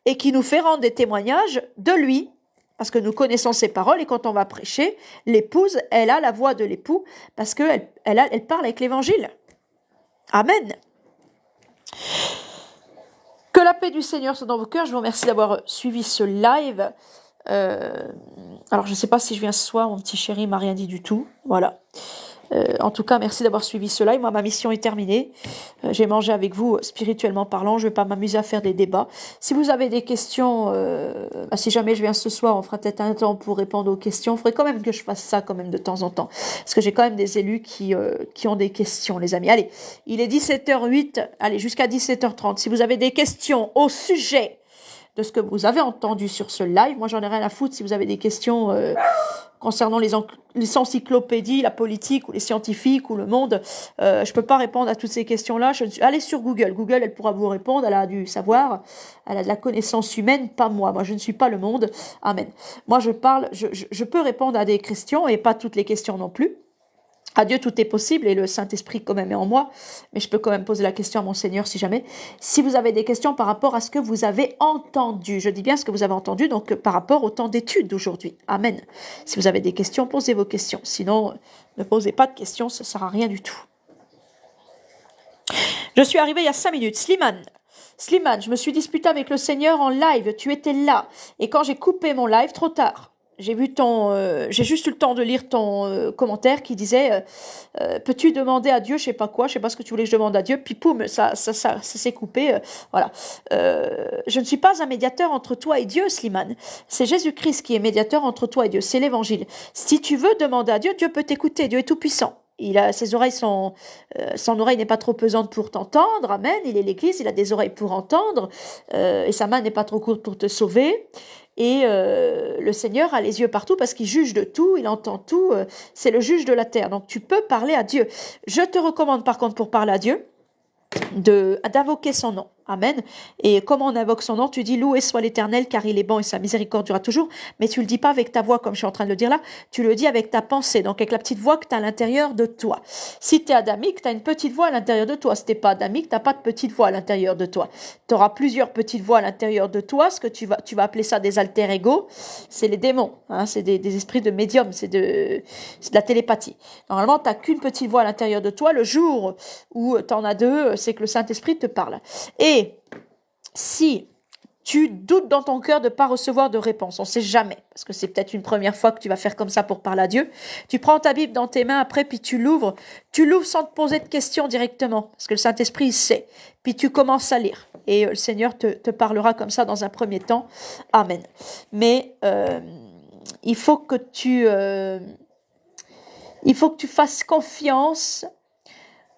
Speaker 1: et qui nous fait rendre des témoignages de lui. Parce que nous connaissons ses paroles et quand on va prêcher, l'épouse, elle a la voix de l'époux parce qu'elle elle, elle parle avec l'Évangile. Amen. Que la paix du Seigneur soit dans vos cœurs. Je vous remercie d'avoir suivi ce live. Euh, alors, je ne sais pas si je viens ce soir, mon petit chéri m'a rien dit du tout. Voilà. Euh, en tout cas, merci d'avoir suivi cela. Et moi, ma mission est terminée. Euh, j'ai mangé avec vous spirituellement parlant. Je ne vais pas m'amuser à faire des débats. Si vous avez des questions, bah, si jamais je viens ce soir, on fera peut-être un temps pour répondre aux questions. Il faudrait quand même que je fasse ça quand même de temps en temps. Parce que j'ai quand même des élus qui, qui ont des questions, les amis. Allez, il est 17h08. Allez, jusqu'à 17h30. Si vous avez des questions au sujet de ce que vous avez entendu sur ce live. Moi, j'en ai rien à foutre si vous avez des questions euh, concernant les, encyclopédies, la politique ou les scientifiques ou le monde. Euh, je ne peux pas répondre à toutes ces questions-là. Je... Allez sur Google. Google, elle pourra vous répondre. Elle a du savoir. Elle a de la connaissance humaine, pas moi. Moi, je ne suis pas le monde. Amen. Moi, je parle, je peux répondre à des questions et pas toutes les questions non plus. Adieu, Dieu tout est possible et le Saint-Esprit quand même est en moi, mais je peux quand même poser la question à mon Seigneur si jamais. Si vous avez des questions par rapport à ce que vous avez entendu, je dis bien ce que vous avez entendu, donc euh, par rapport au temps d'étude d'aujourd'hui. Amen. Si vous avez des questions, posez vos questions. Sinon, euh, ne posez pas de questions, ça ne sert à rien du tout. Je suis arrivée il y a cinq minutes. Slimane, Slimane, je me suis disputée avec le Seigneur en live, tu étais là. Et quand j'ai coupé mon live, trop tard. J'ai vu ton, euh, j'ai juste eu le temps de lire ton euh, commentaire qui disait euh, peux-tu demander à Dieu, je sais pas quoi, je sais pas ce que tu voulais que je demande à Dieu, puis poum, ça, ça, ça, s'est coupé, voilà. je ne suis pas un médiateur entre toi et Dieu, Slimane. C'est Jésus-Christ qui est médiateur entre toi et Dieu. C'est l'Évangile. Si tu veux demander à Dieu, Dieu peut t'écouter. Dieu est tout puissant. Il a ses oreilles sont, son oreille n'est pas trop pesante pour t'entendre. Amen. Il est l'Église. Il a des oreilles pour entendre et sa main n'est pas trop courte pour te sauver. Et euh, le Seigneur a les yeux partout parce qu'il juge de tout, il entend tout, euh, c'est le juge de la terre. Donc tu peux parler à Dieu. Je te recommande par contre pour parler à Dieu d'invoquer son nom. Amen. Et comment on invoque son nom, tu dis loué soit l'éternel car il est bon et sa miséricorde durera toujours. Mais tu le dis pas avec ta voix comme je suis en train de le dire là. Tu le dis avec ta pensée. Donc avec la petite voix que tu as à l'intérieur de toi. Si tu es adamique, tu as une petite voix à l'intérieur de toi. Si n'es pas adamique, t'as pas de petite voix à l'intérieur de toi. Tu auras plusieurs petites voix à l'intérieur de toi. Ce que tu vas, tu vas appeler ça des alter ego. C'est les démons. Hein. c'est des, esprits de médium. C'est de, la télépathie. Normalement, t'as qu'une petite voix à l'intérieur de toi. Le jour où tu en as deux, c'est que le Saint-Esprit te parle. Et et si tu doutes dans ton cœur de ne pas recevoir de réponse. On ne sait jamais, parce que c'est peut-être une première fois que tu vas faire comme ça pour parler à Dieu. Tu prends ta Bible dans tes mains après, puis tu l'ouvres. Tu l'ouvres sans te poser de questions directement, parce que le Saint-Esprit, sait. Puis tu commences à lire. Et le Seigneur te, parlera comme ça dans un premier temps. Amen. Mais euh, il faut que tu... Euh, il faut que tu fasses confiance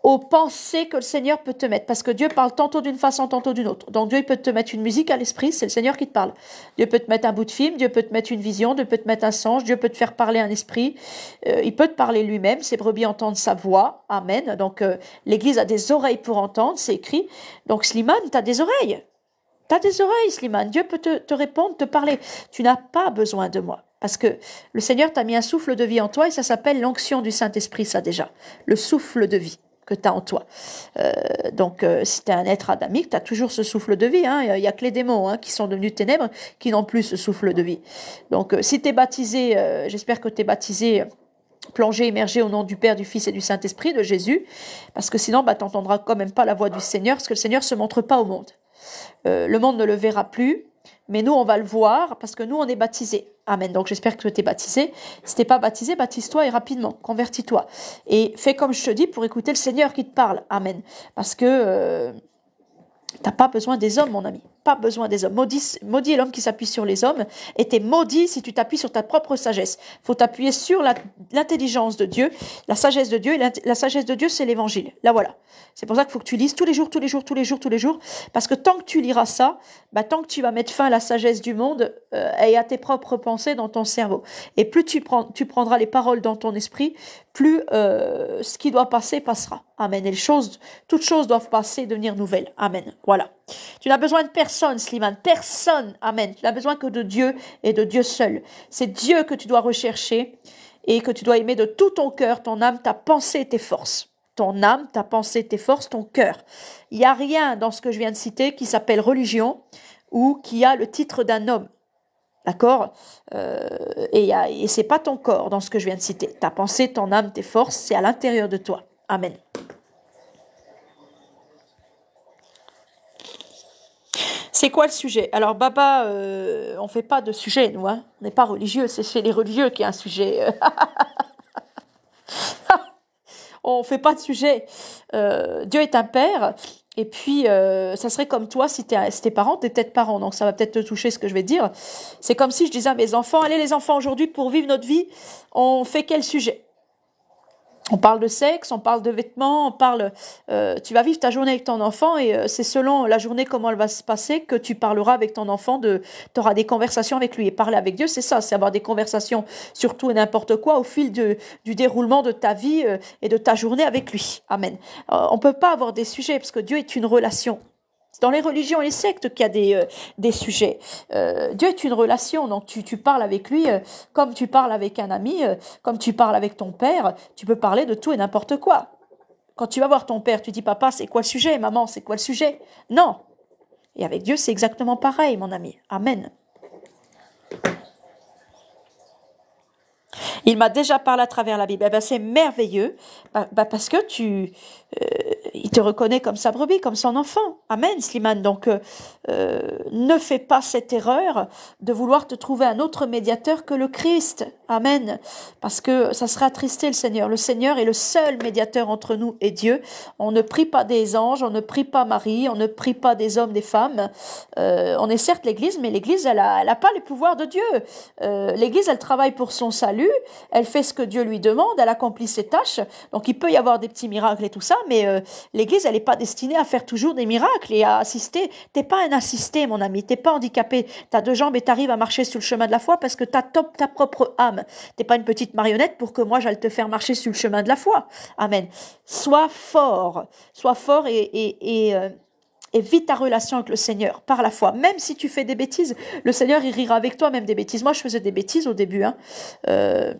Speaker 1: aux pensées que le Seigneur peut te mettre. Parce que Dieu parle tantôt d'une façon, tantôt d'une autre. Donc Dieu peut te mettre une musique à l'esprit, c'est le Seigneur qui te parle. Dieu peut te mettre un bout de film, Dieu peut te mettre une vision, Dieu peut te mettre un songe, Dieu peut te faire parler un esprit. Euh, il peut te parler lui-même, ses brebis entendent sa voix. Amen. Donc euh, l'Église a des oreilles pour entendre, c'est écrit. Donc Slimane, tu as des oreilles. Tu as des oreilles, Slimane. Dieu peut te, te répondre, te parler. Tu n'as pas besoin de moi. Parce que le Seigneur t'a mis un souffle de vie en toi et ça s'appelle l'onction du Saint-Esprit, ça déjà. Le souffle de vie que tu as en toi. Euh, donc, euh, si tu es un être adamique, tu as toujours ce souffle de vie. Hein. Il y n'y a que les démons hein, qui sont devenus ténèbres, qui n'ont plus ce souffle de vie. Donc, euh, si tu es baptisé, j'espère que tu es baptisé, plongé, émergé au nom du Père, du Fils et du Saint-Esprit, de Jésus, parce que sinon, bah, tu n'entendras quand même pas la voix du Seigneur, parce que le Seigneur se montre pas au monde. le monde ne le verra plus, mais nous, on va le voir parce que nous, on est baptisés. Amen. Donc, j'espère que tu es baptisé. Si t'es pas baptisé, baptise-toi et rapidement, convertis-toi. Et fais comme je te dis pour écouter le Seigneur qui te parle. Amen. Parce que... Euh, T'as pas besoin des hommes, mon ami. Pas besoin des hommes. Maudit, est l'homme qui s'appuie sur les hommes. Et es maudit si tu t'appuies sur ta propre sagesse. Faut t'appuyer sur l'intelligence de Dieu, la sagesse de Dieu. Et la, sagesse de Dieu, c'est l'évangile. Là, voilà. C'est pour ça qu'il faut que tu lises tous les jours, tous les jours, tous les jours, tous les jours. Parce que tant que tu liras ça, bah, tant que tu vas mettre fin à la sagesse du monde euh, et à tes propres pensées dans ton cerveau. Et plus tu, prends, tu prendras les paroles dans ton esprit, plus euh, ce qui doit passer passera. Amen. Et les choses, toutes choses doivent passer et devenir nouvelles. Amen. Voilà. Tu n'as besoin de personne, Slimane. Personne. Amen. Tu n'as besoin que de Dieu et de Dieu seul. C'est Dieu que tu dois rechercher et que tu dois aimer de tout ton cœur, ton âme, ta pensée et tes forces. Ton âme, ta pensée, tes forces, ton cœur. Il n'y a rien dans ce que je viens de citer qui s'appelle religion ou qui a le titre d'un homme. D'accord euh, Et, et c'est pas ton corps dans ce que je viens de citer. Ta pensée, ton âme, tes forces, c'est à l'intérieur de toi. Amen. C'est quoi le sujet Alors Baba, euh, on fait pas de sujet, nous. Hein. on n'est pas religieux. C'est chez les religieux qui y a un sujet. on ne fait pas de sujet. Euh, Dieu est un père et puis, euh, ça serait comme toi, si t'es si parent, t'es peut-être parent, donc ça va peut-être te toucher ce que je vais dire. C'est comme si je disais à mes enfants, allez les enfants, aujourd'hui, pour vivre notre vie, on fait quel sujet on parle de sexe, on parle de vêtements, on parle. Euh, tu vas vivre ta journée avec ton enfant et euh, c'est selon la journée comment elle va se passer que tu parleras avec ton enfant. De, tu auras des conversations avec lui et parler avec Dieu, c'est ça, c'est avoir des conversations sur tout et n'importe quoi au fil du déroulement de ta vie euh, et de ta journée avec lui. Amen. on peut pas avoir des sujets parce que Dieu est une relation dans les religions et les sectes qu'il y a des, euh, des sujets. Euh, Dieu est une relation, donc tu, tu parles avec lui euh, comme tu parles avec un ami, comme tu parles avec ton père, tu peux parler de tout et n'importe quoi. Quand tu vas voir ton père, tu dis papa, c'est quoi le sujet Maman, c'est quoi le sujet Non. Et avec Dieu, c'est exactement pareil, mon ami. Amen. Il m'a déjà parlé à travers la Bible. Eh ben, c'est merveilleux bah, bah, parce que tu, il te reconnaît comme sa brebis, comme son enfant. Amen, Slimane. Donc, euh, euh, ne fais pas cette erreur de vouloir te trouver un autre médiateur que le Christ. Amen. Parce que ça sera attristé le Seigneur. Le Seigneur est le seul médiateur entre nous et Dieu. On ne prie pas des anges, on ne prie pas Marie, on ne prie pas des hommes, des femmes. Euh, on est certes l'Église, mais l'Église, elle n'a a pas les pouvoirs de Dieu. L'Église, elle travaille pour son salut, elle fait ce que Dieu lui demande, elle accomplit ses tâches. Donc, il peut y avoir des petits miracles et tout ça, mais l'Église, elle n'est pas destinée à faire toujours des miracles et à assister. T'es pas un assisté, mon ami. T'es pas handicapé. Tu as deux jambes et arrives à marcher sur le chemin de la foi parce que t'as top ta propre âme. T'es pas une petite marionnette pour que moi j'aille te faire marcher sur le chemin de la foi. Amen. Sois fort. Sois fort et, et, et euh, ta relation avec le Seigneur par la foi. Même si tu fais des bêtises, le Seigneur il rira avec toi, même des bêtises. Moi, je faisais des bêtises au début. Hein. Euh,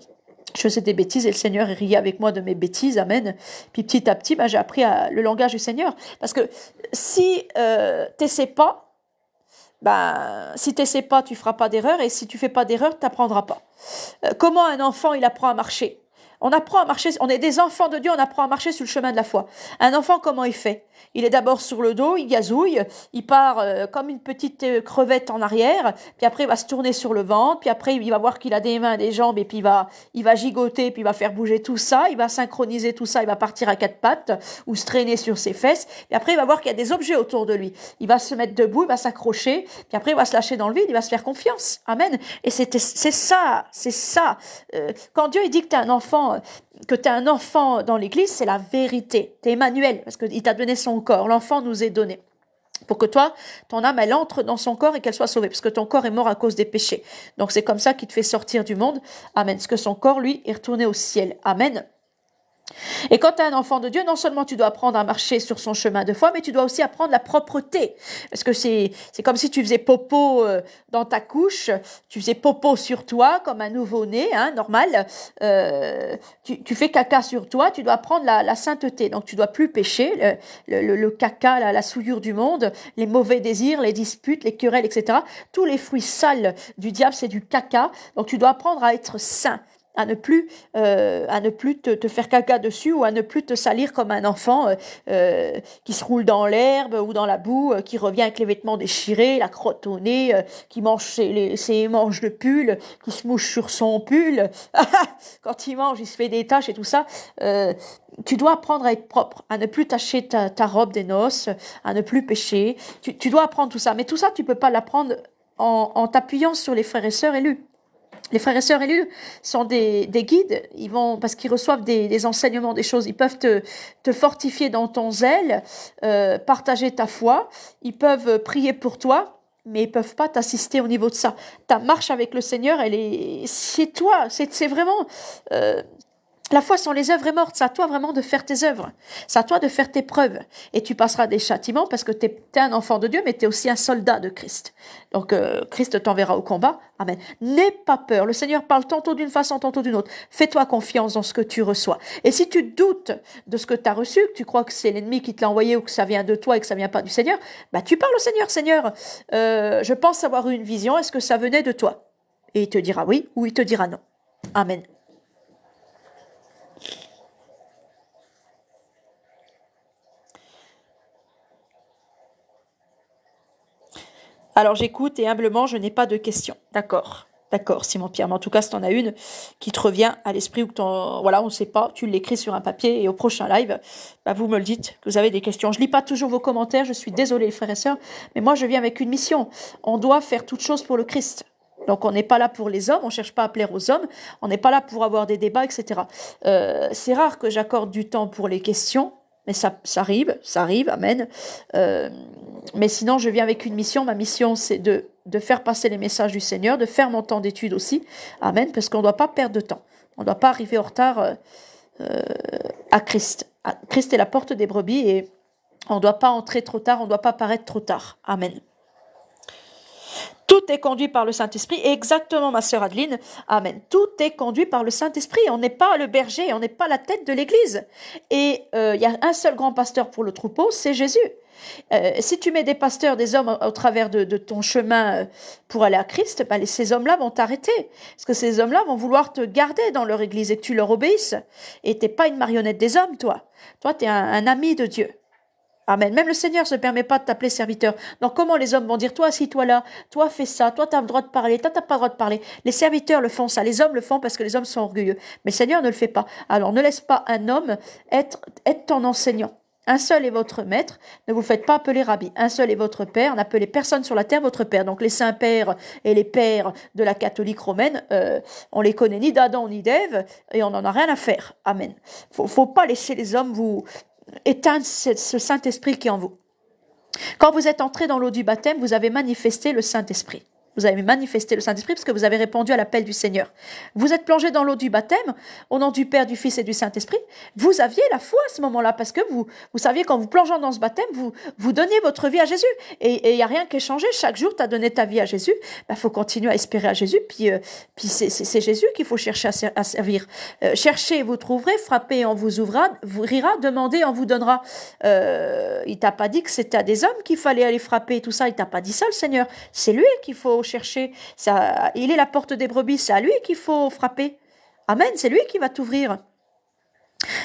Speaker 1: je faisais des bêtises et le Seigneur riait avec moi de mes bêtises, amen. Puis petit à petit, ben, j'ai appris le langage du Seigneur. Parce que si euh, tu sais pas, ben, si tu ne pas, tu feras pas d'erreur, et si tu fais pas d'erreur, tu n'apprendras pas. Euh, comment un enfant, il apprend à marcher on apprend à marcher, on est des enfants de Dieu, on apprend à marcher sur le chemin de la foi. Un enfant, comment il fait il est d'abord sur le dos, il gazouille, il part comme une petite crevette en arrière, puis après il va se tourner sur le ventre, puis après il va voir qu'il a des mains, des jambes, et puis il va, il va gigoter, puis il va faire bouger tout ça, il va synchroniser tout ça, il va partir à quatre pattes ou se traîner sur ses fesses, et après il va voir qu'il y a des objets autour de lui. Il va se mettre debout, il va s'accrocher, puis après il va se lâcher dans le vide, il va se faire confiance. Amen. Et c'est ça, c'est ça. quand Dieu dit que un enfant, que tu es un enfant dans l'église, c'est la vérité. Tu es Emmanuel, parce qu'il t'a donné son corps. L'enfant nous est donné. Pour que toi, ton âme, elle entre dans son corps et qu'elle soit sauvée, parce que ton corps est mort à cause des péchés. Donc c'est comme ça qu'il te fait sortir du monde. Amen. Parce que son corps, lui, est retourné au ciel. Amen. Et quand tu es un enfant de Dieu, non seulement tu dois apprendre à marcher sur son chemin de foi, mais tu dois aussi apprendre la propreté. Parce que c'est comme si tu faisais popo euh, dans ta couche, tu faisais popo sur toi comme un nouveau-né, hein, normal. Euh, tu, fais caca sur toi, tu dois apprendre la, sainteté. Donc tu dois plus pécher, le, le, caca, la, la, souillure du monde, les mauvais désirs, les disputes, les querelles, etc. Tous les fruits sales du diable, c'est du caca. Donc tu dois apprendre à être saint à ne plus, euh, à ne plus te, faire caca dessus ou à ne plus te salir comme un enfant euh, euh, qui se roule dans l'herbe ou dans la boue, qui revient avec les vêtements déchirés, la crotte au nez, qui mange ses, de pull, qui se mouche sur son pull. Quand il mange, il se fait des tâches et tout ça. tu dois apprendre à être propre, à ne plus tacher ta, robe des noces, à ne plus pêcher. Tu, dois apprendre tout ça. Mais tout ça, tu peux pas l'apprendre en, en t'appuyant sur les frères et sœurs élus les frères et sœurs élus sont des, guides, ils vont parce qu'ils reçoivent des, enseignements, des choses. Ils peuvent te, fortifier dans ton zèle, euh, partager ta foi. Ils peuvent prier pour toi, mais ils peuvent pas t'assister au niveau de ça. Ta marche avec le Seigneur, elle est, c'est toi, c'est, vraiment, euh, la foi sans les œuvres est morte. C'est à toi vraiment de faire tes œuvres. C'est à toi de faire tes preuves. Et tu passeras des châtiments parce que tu es, un enfant de Dieu, mais tu es aussi un soldat de Christ. Donc euh, Christ t'enverra au combat. Amen. N'aie pas peur. Le Seigneur parle tantôt d'une façon, tantôt d'une autre. Fais-toi confiance dans ce que tu reçois. Et si tu doutes de ce que tu as reçu, que tu crois que c'est l'ennemi qui te l'a envoyé ou que ça vient de toi et que ça vient pas du Seigneur, bah tu parles au Seigneur. Seigneur, euh, je pense avoir eu une vision. Est-ce que ça venait de toi Et il te dira oui ou il te dira non. Amen. Alors j'écoute et humblement, je n'ai pas de questions. D'accord. D'accord, Simon Pierre. Mais en tout cas, si t'en as une qui te revient à l'esprit ou que voilà, on ne sait pas, tu l'écris sur un papier et au prochain live, bah, vous me le dites que vous avez des questions. Je lis pas toujours vos commentaires, je suis désolée, frères et sœurs, mais moi, je viens avec une mission. On doit faire toute chose pour le Christ. Donc, on n'est pas là pour les hommes, on cherche pas à plaire aux hommes, on n'est pas là pour avoir des débats, etc. Euh, c'est rare que j'accorde du temps pour les questions, mais ça, arrive, ça arrive, amen. Euh, mais sinon, je viens avec une mission. Ma mission, c'est de, faire passer les messages du Seigneur, de faire mon temps d'étude aussi, amen, parce qu'on ne doit pas perdre de temps. On ne doit pas arriver en retard euh, euh, à Christ. Christ est la porte des brebis et on ne doit pas entrer trop tard, on ne doit pas paraître trop tard. Amen. Tout est conduit par le Saint-Esprit. Exactement, ma sœur Adeline. Amen. Tout est conduit par le Saint-Esprit. On n'est pas le berger, on n'est pas la tête de l'Église. Et euh, il y a un seul grand pasteur pour le troupeau, c'est Jésus. Euh, si tu mets des pasteurs, des hommes au, travers de, ton chemin euh, pour aller à Christ, ben, ces hommes-là vont t'arrêter. Parce que ces hommes-là vont vouloir te garder dans leur église et que tu leur obéisses. Et tu n'es pas une marionnette des hommes, toi. Toi, tu es un ami de Dieu. Amen. Même le Seigneur se permet pas de t'appeler serviteur. Donc comment les hommes vont dire, toi assis-toi là, toi fais ça, toi t'as le droit de parler, toi t'as pas le droit de parler. Les serviteurs le font ça, les hommes le font parce que les hommes sont orgueilleux. Mais le Seigneur ne le fait pas. Alors ne laisse pas un homme être, être ton enseignant. Un seul est votre maître, ne vous faites pas appeler rabbi. Un seul est votre père, n'appelez personne sur la terre votre père. Donc les saints pères et les pères de la catholique romaine, euh, on les connaît ni d'Adam ni d'Ève et on n'en a rien à faire. Amen. Faut, faut pas laisser les hommes vous, éteindre ce Saint-Esprit qui est en vous. Quand vous êtes entré dans l'eau du baptême, vous avez manifesté le Saint-Esprit vous avez manifesté le Saint-Esprit parce que vous avez répondu à l'appel du Seigneur. Vous êtes plongé dans l'eau du baptême, au nom du Père, du Fils et du Saint-Esprit. Vous aviez la foi à ce moment-là parce que vous, vous saviez qu'en vous plongeant dans ce baptême, vous, vous donniez votre vie à Jésus. Et il n'y a rien qui est changé. Chaque jour, tu as donné ta vie à Jésus. Il bah, faut continuer à espérer à Jésus. Puis, euh, puis c'est Jésus qu'il faut chercher à, servir. Cherchez euh, cherchez, vous trouverez. Frappez, on vous ouvrira. Vous rira. Demandez, on vous donnera. Euh, il t'a pas dit que c'était à des hommes qu'il fallait aller frapper. Tout ça, il t'a pas dit ça, le Seigneur. C'est lui qu'il faut chercher. Ça, il est la porte des brebis, c'est à lui qu'il faut frapper. Amen, c'est lui qui va t'ouvrir.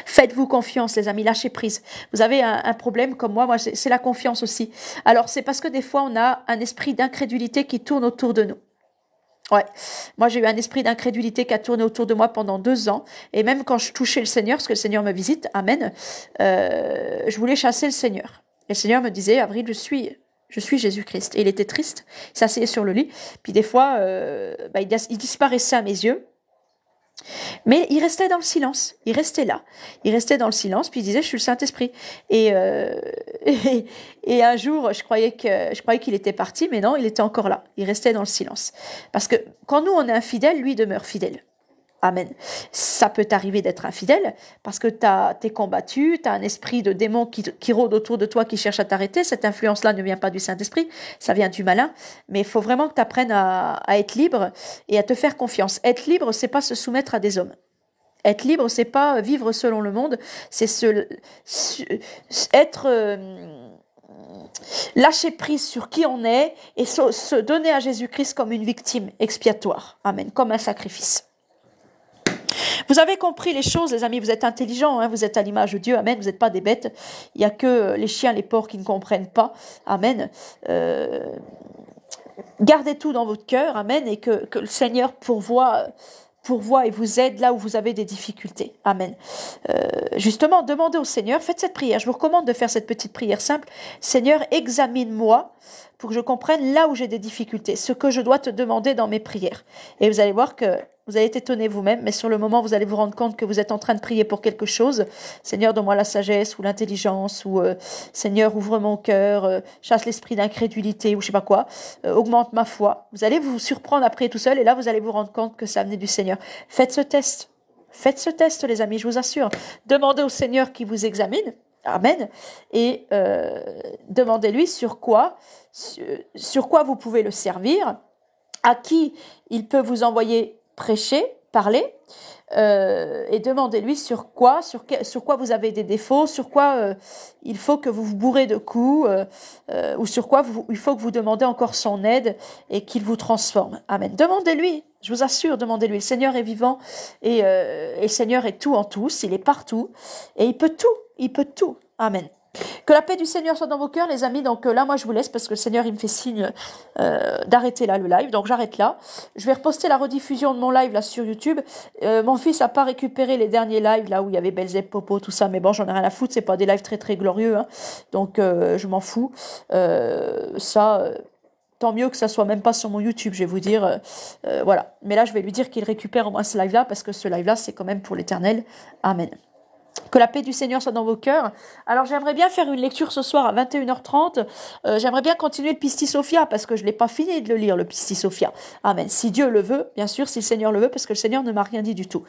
Speaker 1: Faites-vous confiance, les amis, lâchez prise. Vous avez un, problème comme moi, moi c'est la confiance aussi. Alors c'est parce que des fois on a un esprit d'incrédulité qui tourne autour de nous. Ouais, moi j'ai eu un esprit d'incrédulité qui a tourné autour de moi pendant deux ans, et même quand je touchais le Seigneur, parce que le Seigneur me visite, amen, euh, je voulais chasser le Seigneur. Et le Seigneur me disait, Avril, je suis, je suis Jésus-Christ. Et il était triste, il s'asseyait sur le lit, puis des fois, euh, bah, il disparaissait à mes yeux. Mais il restait dans le silence, il restait là, il restait dans le silence, puis il disait, je suis le Saint-Esprit. Et, euh, et, et, un jour, je croyais que je croyais qu'il était parti, mais non, il était encore là, il restait dans le silence. Parce que quand nous, on est infidèle, lui demeure fidèle. Amen. Ça peut t'arriver d'être infidèle parce que tu es combattu, t'as un esprit de démon qui, rôde autour de toi, qui cherche à t'arrêter. Cette influence-là ne vient pas du Saint-Esprit, ça vient du malin. Mais il faut vraiment que tu à, être libre et à te faire confiance. Être libre, c'est pas se soumettre à des hommes. Être libre, c'est pas vivre selon le monde, c'est se, être... Euh, lâcher prise sur qui on est et se donner à Jésus-Christ comme une victime expiatoire. Amen. Comme un sacrifice. Vous avez compris les choses, les amis. Vous êtes intelligents, hein, vous êtes à l'image de Dieu. Amen. Vous n'êtes pas des bêtes. Il n'y a que les chiens, les porcs qui ne comprennent pas. Amen. Euh, gardez tout dans votre cœur. Amen. Et que, le Seigneur pourvoie pourvoie et vous aide là où vous avez des difficultés. Amen. Euh, justement, demandez au Seigneur, faites cette prière. Je vous recommande de faire cette petite prière simple. Seigneur, examine-moi pour que je comprenne là où j'ai des difficultés, ce que je dois te demander dans mes prières. Et vous allez voir que vous allez être étonné vous-même, mais sur le moment, vous allez vous rendre compte que vous êtes en train de prier pour quelque chose. Seigneur, donne-moi la sagesse ou l'intelligence, ou euh, Seigneur, ouvre mon cœur, euh, chasse l'esprit d'incrédulité, ou je sais pas quoi, euh, augmente ma foi. Vous allez vous surprendre à prier tout seul, et là, vous allez vous rendre compte que ça venait du Seigneur. Faites ce test. Faites ce test, les amis, je vous assure. Demandez au Seigneur qui vous examine. Amen. Et demandez-lui sur quoi, sur quoi vous pouvez le servir, à qui il peut vous envoyer Prêcher, parler, euh, et demandez-lui sur quoi, sur, sur, quoi vous avez des défauts, sur quoi euh, il faut que vous vous bourrez de coups, euh, ou sur quoi il faut que vous demandez encore son aide et qu'il vous transforme. Amen. Demandez-lui, je vous assure, demandez-lui. Le Seigneur est vivant et, et le Seigneur est tout en tous, il est partout et il peut tout, il peut tout. Amen. Que la paix du Seigneur soit dans vos cœurs, les amis. Donc euh, là, moi, je vous laisse parce que le Seigneur, il me fait signe euh, d'arrêter là le live. Donc j'arrête là. Je vais reposter la rediffusion de mon live là sur YouTube. Euh, mon fils a pas récupéré les derniers lives là où il y avait Belzeb Popo, tout ça. Mais bon, j'en ai rien à foutre. C'est pas des lives très très glorieux. Hein. Donc je m'en fous. ça tant mieux que ça soit même pas sur mon YouTube, je vais vous dire. voilà. Mais là, je vais lui dire qu'il récupère au moins ce live-là, parce que ce live-là, c'est quand même pour l'éternel. Amen. Que la paix du Seigneur soit dans vos cœurs. Alors j'aimerais bien faire une lecture ce soir à 21h30. Euh, j'aimerais bien continuer le Pisti Sophia parce que je l'ai pas fini de le lire, le Pisti Sophia. Amen. Si Dieu le veut, bien sûr, si le Seigneur le veut, parce que le Seigneur ne m'a rien dit du tout.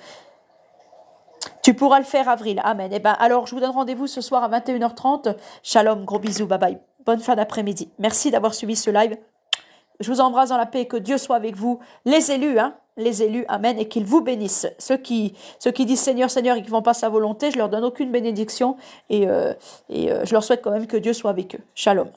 Speaker 1: Tu pourras le faire, Avril. Amen. et eh ben, alors je vous donne rendez-vous ce soir à 21h30. Shalom, gros bisous, bye bye. Bonne fin d'après-midi. Merci d'avoir suivi ce live. Je vous embrasse dans la paix que Dieu soit avec vous. Les élus, hein, les élus, Amen, et qu'ils vous bénissent. Ceux qui, ceux qui disent Seigneur, Seigneur et qui vont pas sa volonté, je leur donne aucune bénédiction et, euh, et euh, je leur souhaite quand même que Dieu soit avec eux. Shalom.